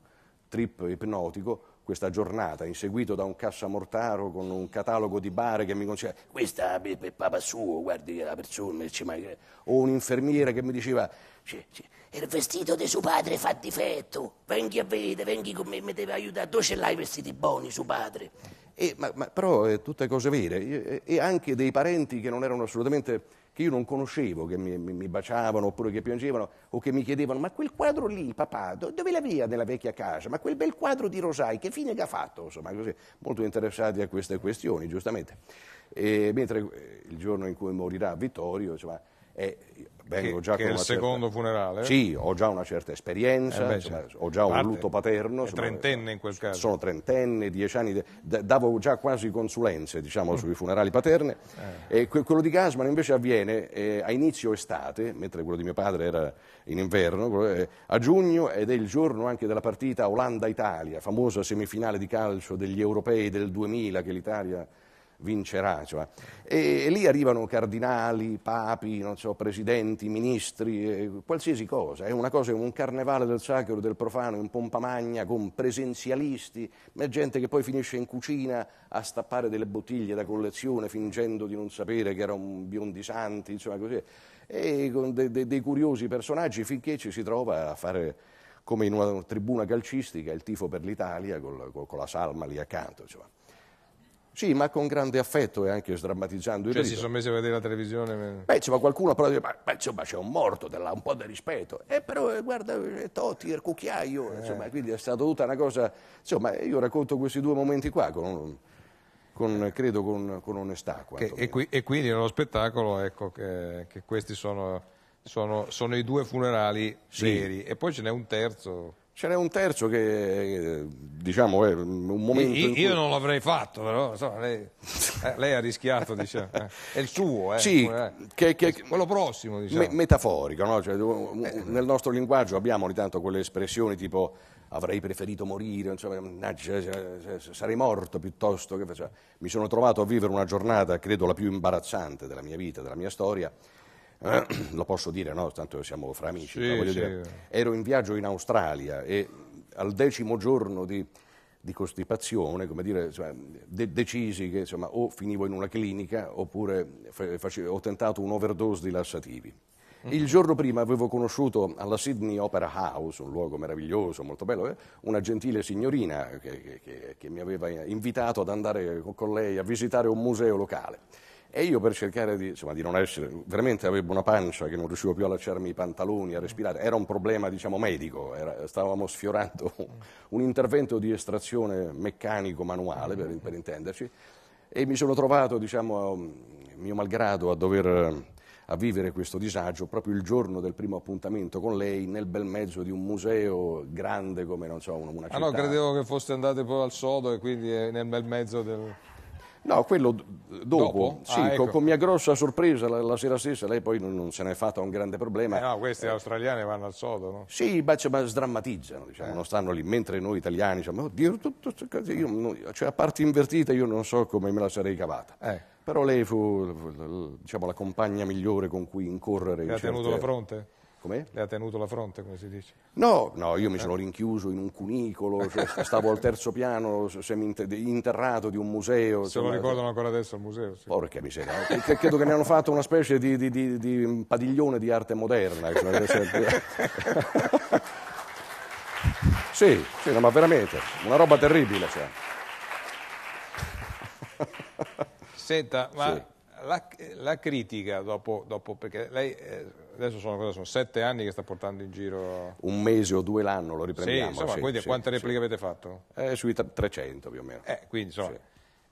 trip ipnotico questa giornata, inseguito da un cassamortaro con un catalogo di bare che mi consigliava questa è per papà suo, guardi la persona ci manca. o un'infermiera che mi diceva il vestito di suo padre fa difetto, vengi a vedere, vengi con me, mi deve aiutare, dove ce l'hai i vestiti buoni suo padre? E, ma, ma, però è eh, tutte cose vere, e, e anche dei parenti che non erano assolutamente che io non conoscevo, che mi, mi, baciavano oppure che piangevano o che mi chiedevano ma quel quadro lì, papà, dove l'aveva nella vecchia casa? Ma quel bel quadro di Rosai, che fine che ha fatto? Insomma, così, molto interessati a queste questioni, giustamente. E mentre eh, il giorno in cui morirà Vittorio, insomma, è, vengo che, già che con è il certa... secondo funerale? Sì, ho già una certa esperienza, eh beh, insomma, certo. ho già parte, un lutto paterno. Insomma, trentenne in quel caso? Sono trentenne, dieci anni, davo già quasi consulenze diciamo, mm. sui funerali paterne. Eh. E quello di Gasman invece avviene eh, a inizio estate, mentre quello di mio padre era in inverno, eh, a giugno ed è il giorno anche della partita Olanda-Italia, famosa semifinale di calcio degli europei del 2000 che l'Italia vincerà. Cioè. E, e, lì arrivano cardinali, papi, so, presidenti, ministri, eh, qualsiasi cosa. È una cosa, un carnevale del sacro, del profano, in pompa magna, con presenzialisti, gente che poi finisce in cucina a stappare delle bottiglie da collezione fingendo di non sapere che era un biondi santi, insomma così. E con de, de, dei curiosi personaggi finché ci si trova a fare come in una tribuna calcistica il tifo per l'Italia col, col, con la salma lì accanto. Insomma. Sì, ma con grande affetto e anche sdrammatizzando cioè, il Cioè si sono messi a vedere la televisione? Beh, c'è qualcuno però dice, ma, insomma c'è un morto, della, un po' di rispetto. eh, però eh, guarda eh, Totti, il cucchiaio, eh. insomma, quindi è stata tutta una cosa... Insomma, io racconto questi due momenti qua con, con, credo con, con onestà. Che, e, qui, e, quindi nello spettacolo ecco che, che questi sono, sono, sono, i due funerali sì. veri. E poi ce n'è un terzo... Ce n'è un terzo che, diciamo, è un momento Io, cui... non l'avrei fatto, però insomma, lei, eh, lei, ha rischiato, [LAUGHS] diciamo. Eh. È il suo, eh. Sì, eh. che, che, quello prossimo, diciamo. Me, metaforico, no? cioè, nel nostro linguaggio abbiamo ogni tanto quelle espressioni tipo avrei preferito morire, insomma, cioè, cioè, sarei morto piuttosto che... Cioè, mi sono trovato a vivere una giornata, credo, la più imbarazzante della mia vita, della mia storia, eh, [CLEARS THROAT] lo posso dire, no? Tanto siamo fra amici. Sì, sì. Ero in viaggio in Australia e al decimo giorno di, di costipazione, come dire, insomma, de- decisi che insomma, o finivo in una clinica oppure face- ho tentato un overdose di lassativi. Mm. Il giorno prima avevo conosciuto alla Sydney Opera House, un luogo meraviglioso, molto bello, eh, una gentile signorina che, che, che, mi aveva invitato ad andare con lei a visitare un museo locale. E io per cercare di, insomma, di, non essere, veramente avevo una pancia che non riuscivo più a lasciarmi i pantaloni, a respirare, era un problema diciamo, medico, era, stavamo sfiorando [LAUGHS] un intervento di estrazione meccanico manuale per, per intenderci e mi sono trovato, diciamo, mio malgrado, a dover a vivere questo disagio proprio il giorno del primo appuntamento con lei nel bel mezzo di un museo grande come, non so, una città. Ah no, credevo che foste andate poi al sodo e quindi eh, nel bel mezzo del... No, quello dopo, dopo? sì, ah, ecco. con mia grossa sorpresa la, la, sera stessa, lei poi non, non se n'è fatta un grande problema. Eh no, questi eh. australiani vanno al sodo, Sì, ma, cioè, ma sdrammatizzano, diciamo, eh. non stanno lì, mentre noi italiani diciamo, oddio, tutto, tutto, io, cioè a parte invertita io non so come me la sarei cavata. Eh. Però lei fu, fu diciamo, la compagna migliore con cui incorrere. Che ha tenuto la fronte? Come? Le ha tenuto la fronte, come si dice? No, no, io mi sono rinchiuso in un cunicolo, cioè [LAUGHS] stavo al terzo piano, interrato di un museo. Se lo ricordano ancora adesso il museo. Sì. Porca miseria, eh. credo che ne hanno fatto una specie di, di, di, di padiglione di arte moderna. [LAUGHS] sì, sì no, ma veramente, una roba terribile. Cioè. Senta, ma sì. la, la, critica dopo, dopo perché lei... Eh, adesso sono, cosa, sono, sette anni che sta portando in giro... Un mese o due l'anno lo riprendiamo. Sì, insomma, sì, quindi sì, quante repliche avete fatto? Eh, sui 300 più o meno. Eh, quindi insomma...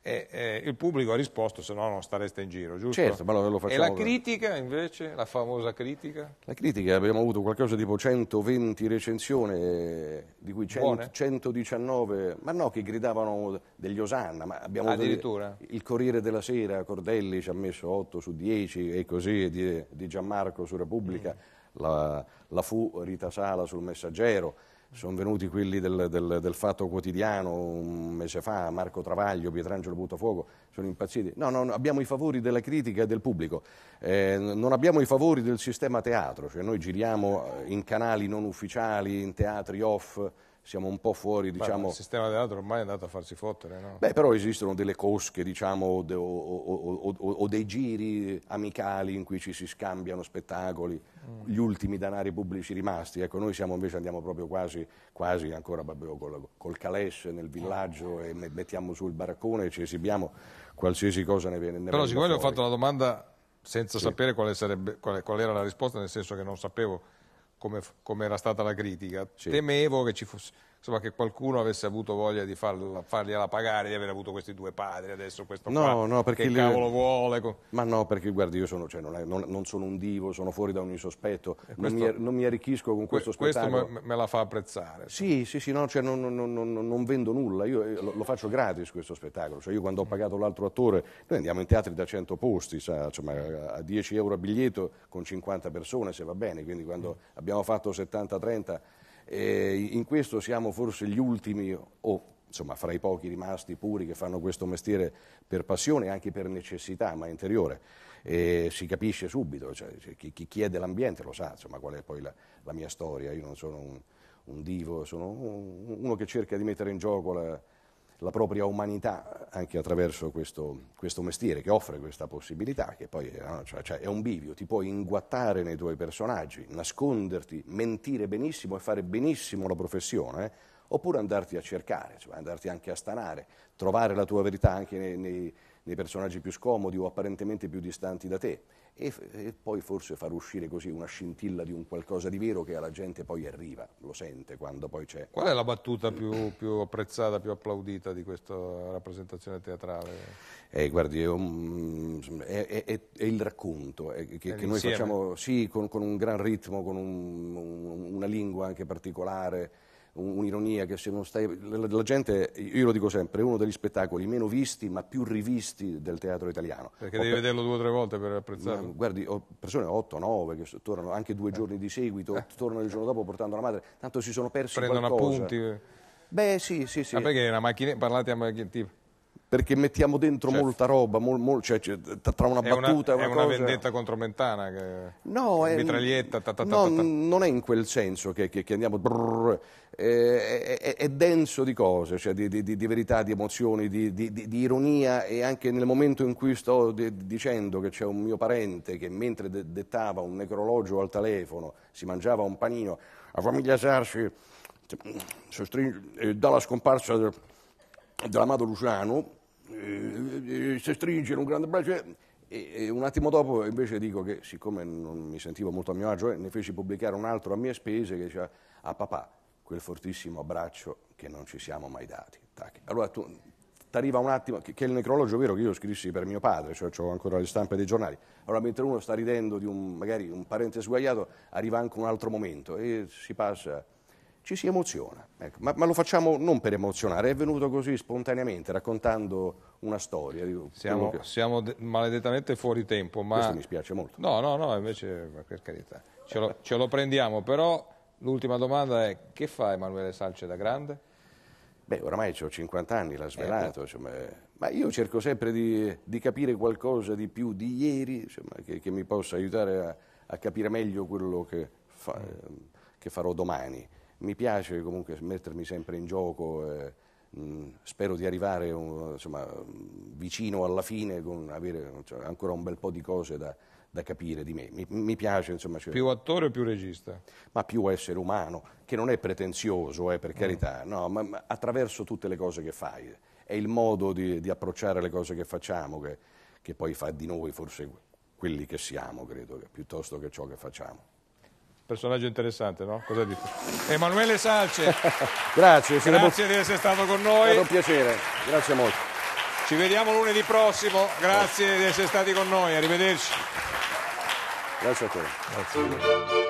E, eh, il pubblico ha risposto, se no non stareste in giro, giusto? Certo, ma allora lo facciamo. E la critica invece, la famosa critica? La critica, abbiamo avuto qualcosa tipo 120 recensioni, di cui 100, 119, ma no, che gridavano degli Osanna, ma abbiamo Addirittura? Delle, il Corriere della Sera, Cordelli ci ha messo 8 su 10 e così, di, di Gianmarco su Repubblica, mm. la, la fu Rita Sala sul Messaggero sono venuti quelli del, del, del, Fatto Quotidiano un mese fa, Marco Travaglio, Pietrangelo Buttafuoco, sono impazziti. No, no, abbiamo i favori della critica e del pubblico, eh, non abbiamo i favori del sistema teatro, cioè noi giriamo eh, in canali non ufficiali, in teatri off, siamo un po' fuori, diciamo... il sistema dell'altro ormai è andato a farsi fottere, no? Beh, però esistono delle cosche, diciamo, o, o, o, o dei giri amicali in cui ci si scambiano spettacoli, mm. gli ultimi danari pubblici rimasti. Ecco, noi siamo invece andiamo proprio quasi, quasi ancora proprio col, col calesce nel villaggio e mettiamo su il baraccone e ci esibiamo qualsiasi cosa ne viene. Ne però siccome le ho fatto la domanda senza sì. sapere quale, sarebbe, quale, qual era la risposta, nel senso che non sapevo come, come era stata la critica. Sì. Temevo che ci fosse insomma, che qualcuno avesse avuto voglia di farlo, fargliela pagare, di aver avuto questi due padri, adesso questo no, qua, no, perché che il cavolo vuole. Ma no, perché guardi, io sono, cioè, non, è, non, non, sono un divo, sono fuori da ogni sospetto, questo, non, mi, er-, non, mi, arricchisco con questo spettacolo. Questo me, me la fa apprezzare. Sì, sì, sì, no, cioè, non, vendo nulla, io eh, lo, lo, faccio gratis questo spettacolo, cioè, io quando ho mm. pagato l'altro attore, noi andiamo in teatri da 100 posti, sa, cioè, a 10 euro a biglietto con 50 persone se va bene, quindi quando mm. abbiamo fatto 70-30 eh, in questo siamo forse gli ultimi o insomma fra i pochi rimasti puri che fanno questo mestiere per passione e anche per necessità, ma interiore. E si capisce subito, cioè, chi, chi, è dell'ambiente lo sa insomma, qual è poi la, la mia storia, io non sono un, un divo, sono un, uno che cerca di mettere in gioco la, la propria umanità anche attraverso questo, questo mestiere che offre questa possibilità, che poi no, ah, cioè, cioè è un bivio, ti puoi inguattare nei tuoi personaggi, nasconderti, mentire benissimo e fare benissimo la professione, eh? oppure andarti a cercare, cioè andarti anche a stanare, trovare la tua verità anche nei, nei, nei personaggi più scomodi o apparentemente più distanti da te e, e, poi forse far uscire così una scintilla di un qualcosa di vero che alla gente poi arriva, lo sente quando poi c'è. Qual è la battuta più, più apprezzata, più applaudita di questa rappresentazione teatrale? Eh, guardi, è, un, mm, è, è, è, il racconto eh, che, che noi facciamo sì, con, con, un gran ritmo, con un, un, una lingua anche particolare un'ironia che se non stai... La, gente, io lo dico sempre, è uno degli spettacoli meno visti ma più rivisti del teatro italiano. Perché ho devi per... vederlo due o tre volte per apprezzarlo. guardi, ho persone 8, 9 che tornano anche due eh. giorni di seguito, eh. tornano il giorno dopo portando la madre, tanto si sono persi Prendono qualcosa. Prendono appunti. Beh sì, sì, sì. Ma perché è una macchinetta, parlate a macchinetta? perché mettiamo dentro certo. molta roba, mol, mol, cioè, tra una è battuta una, e una, è una vendetta contro Mentana, che... no, è, mitraglietta, ta, ta, ta, no, non è in quel senso che, che, che andiamo... Brrr, eh, è, è, denso di cose, cioè di, di, di, verità, di emozioni, di, di, ironia e anche nel momento in cui sto dicendo che c'è un mio parente che mentre de dettava un necrologio al telefono, si mangiava un panino, la famiglia Sarsi cioè, mm, eh, dalla scomparsa dell'amato Luciano eh, eh, si stringe in un grande braccio eh, E, un attimo dopo invece dico che, siccome non mi sentivo molto a mio agio, ne feci pubblicare un altro a mie spese che diceva a ah, papà quel fortissimo abbraccio che non ci siamo mai dati. Tac. Allora tu arriva un attimo, che, che, è il necrologio vero che io scrissi per mio padre, cioè ho ancora le stampe dei giornali. Allora mentre uno sta ridendo di un, magari un parente sguaiato, arriva anche un altro momento e si passa ci si emoziona, ecco, ma, ma, lo facciamo non per emozionare, è venuto così spontaneamente raccontando una storia. Siamo, che... siamo maledettamente fuori tempo, ma... Questo mi spiace molto. No, no, no, invece per carità, ce lo, ce lo prendiamo, però l'ultima domanda è che fa Emanuele Salce da grande? Beh, oramai ho 50 anni, l'ha eh, svelato, eh, insomma, eh. ma io cerco sempre di, di, capire qualcosa di più di ieri, insomma, che, che, mi possa aiutare a, a capire meglio quello che, fa, mm. che farò domani mi piace comunque mettermi sempre in gioco, eh, mh, spero di arrivare un, insomma, vicino alla fine con avere cioè, ancora un bel po' di cose da, da capire di me. Mi, mi piace, insomma, cioè, più attore o più regista? Ma più essere umano, che non è pretenzioso, eh, per carità, mm. no, ma, ma, attraverso tutte le cose che fai. È il modo di, di approcciare le cose che facciamo che, che, poi fa di noi forse quelli che siamo, credo, piuttosto che ciò che facciamo. Personaggio interessante, no? Cosa dite? Emanuele Salce. [LAUGHS] grazie, grazie di essere stato con noi. È stato un piacere, grazie molto. Ci vediamo lunedì prossimo, grazie, grazie. di essere stati con noi, arrivederci. Grazie a te. Grazie.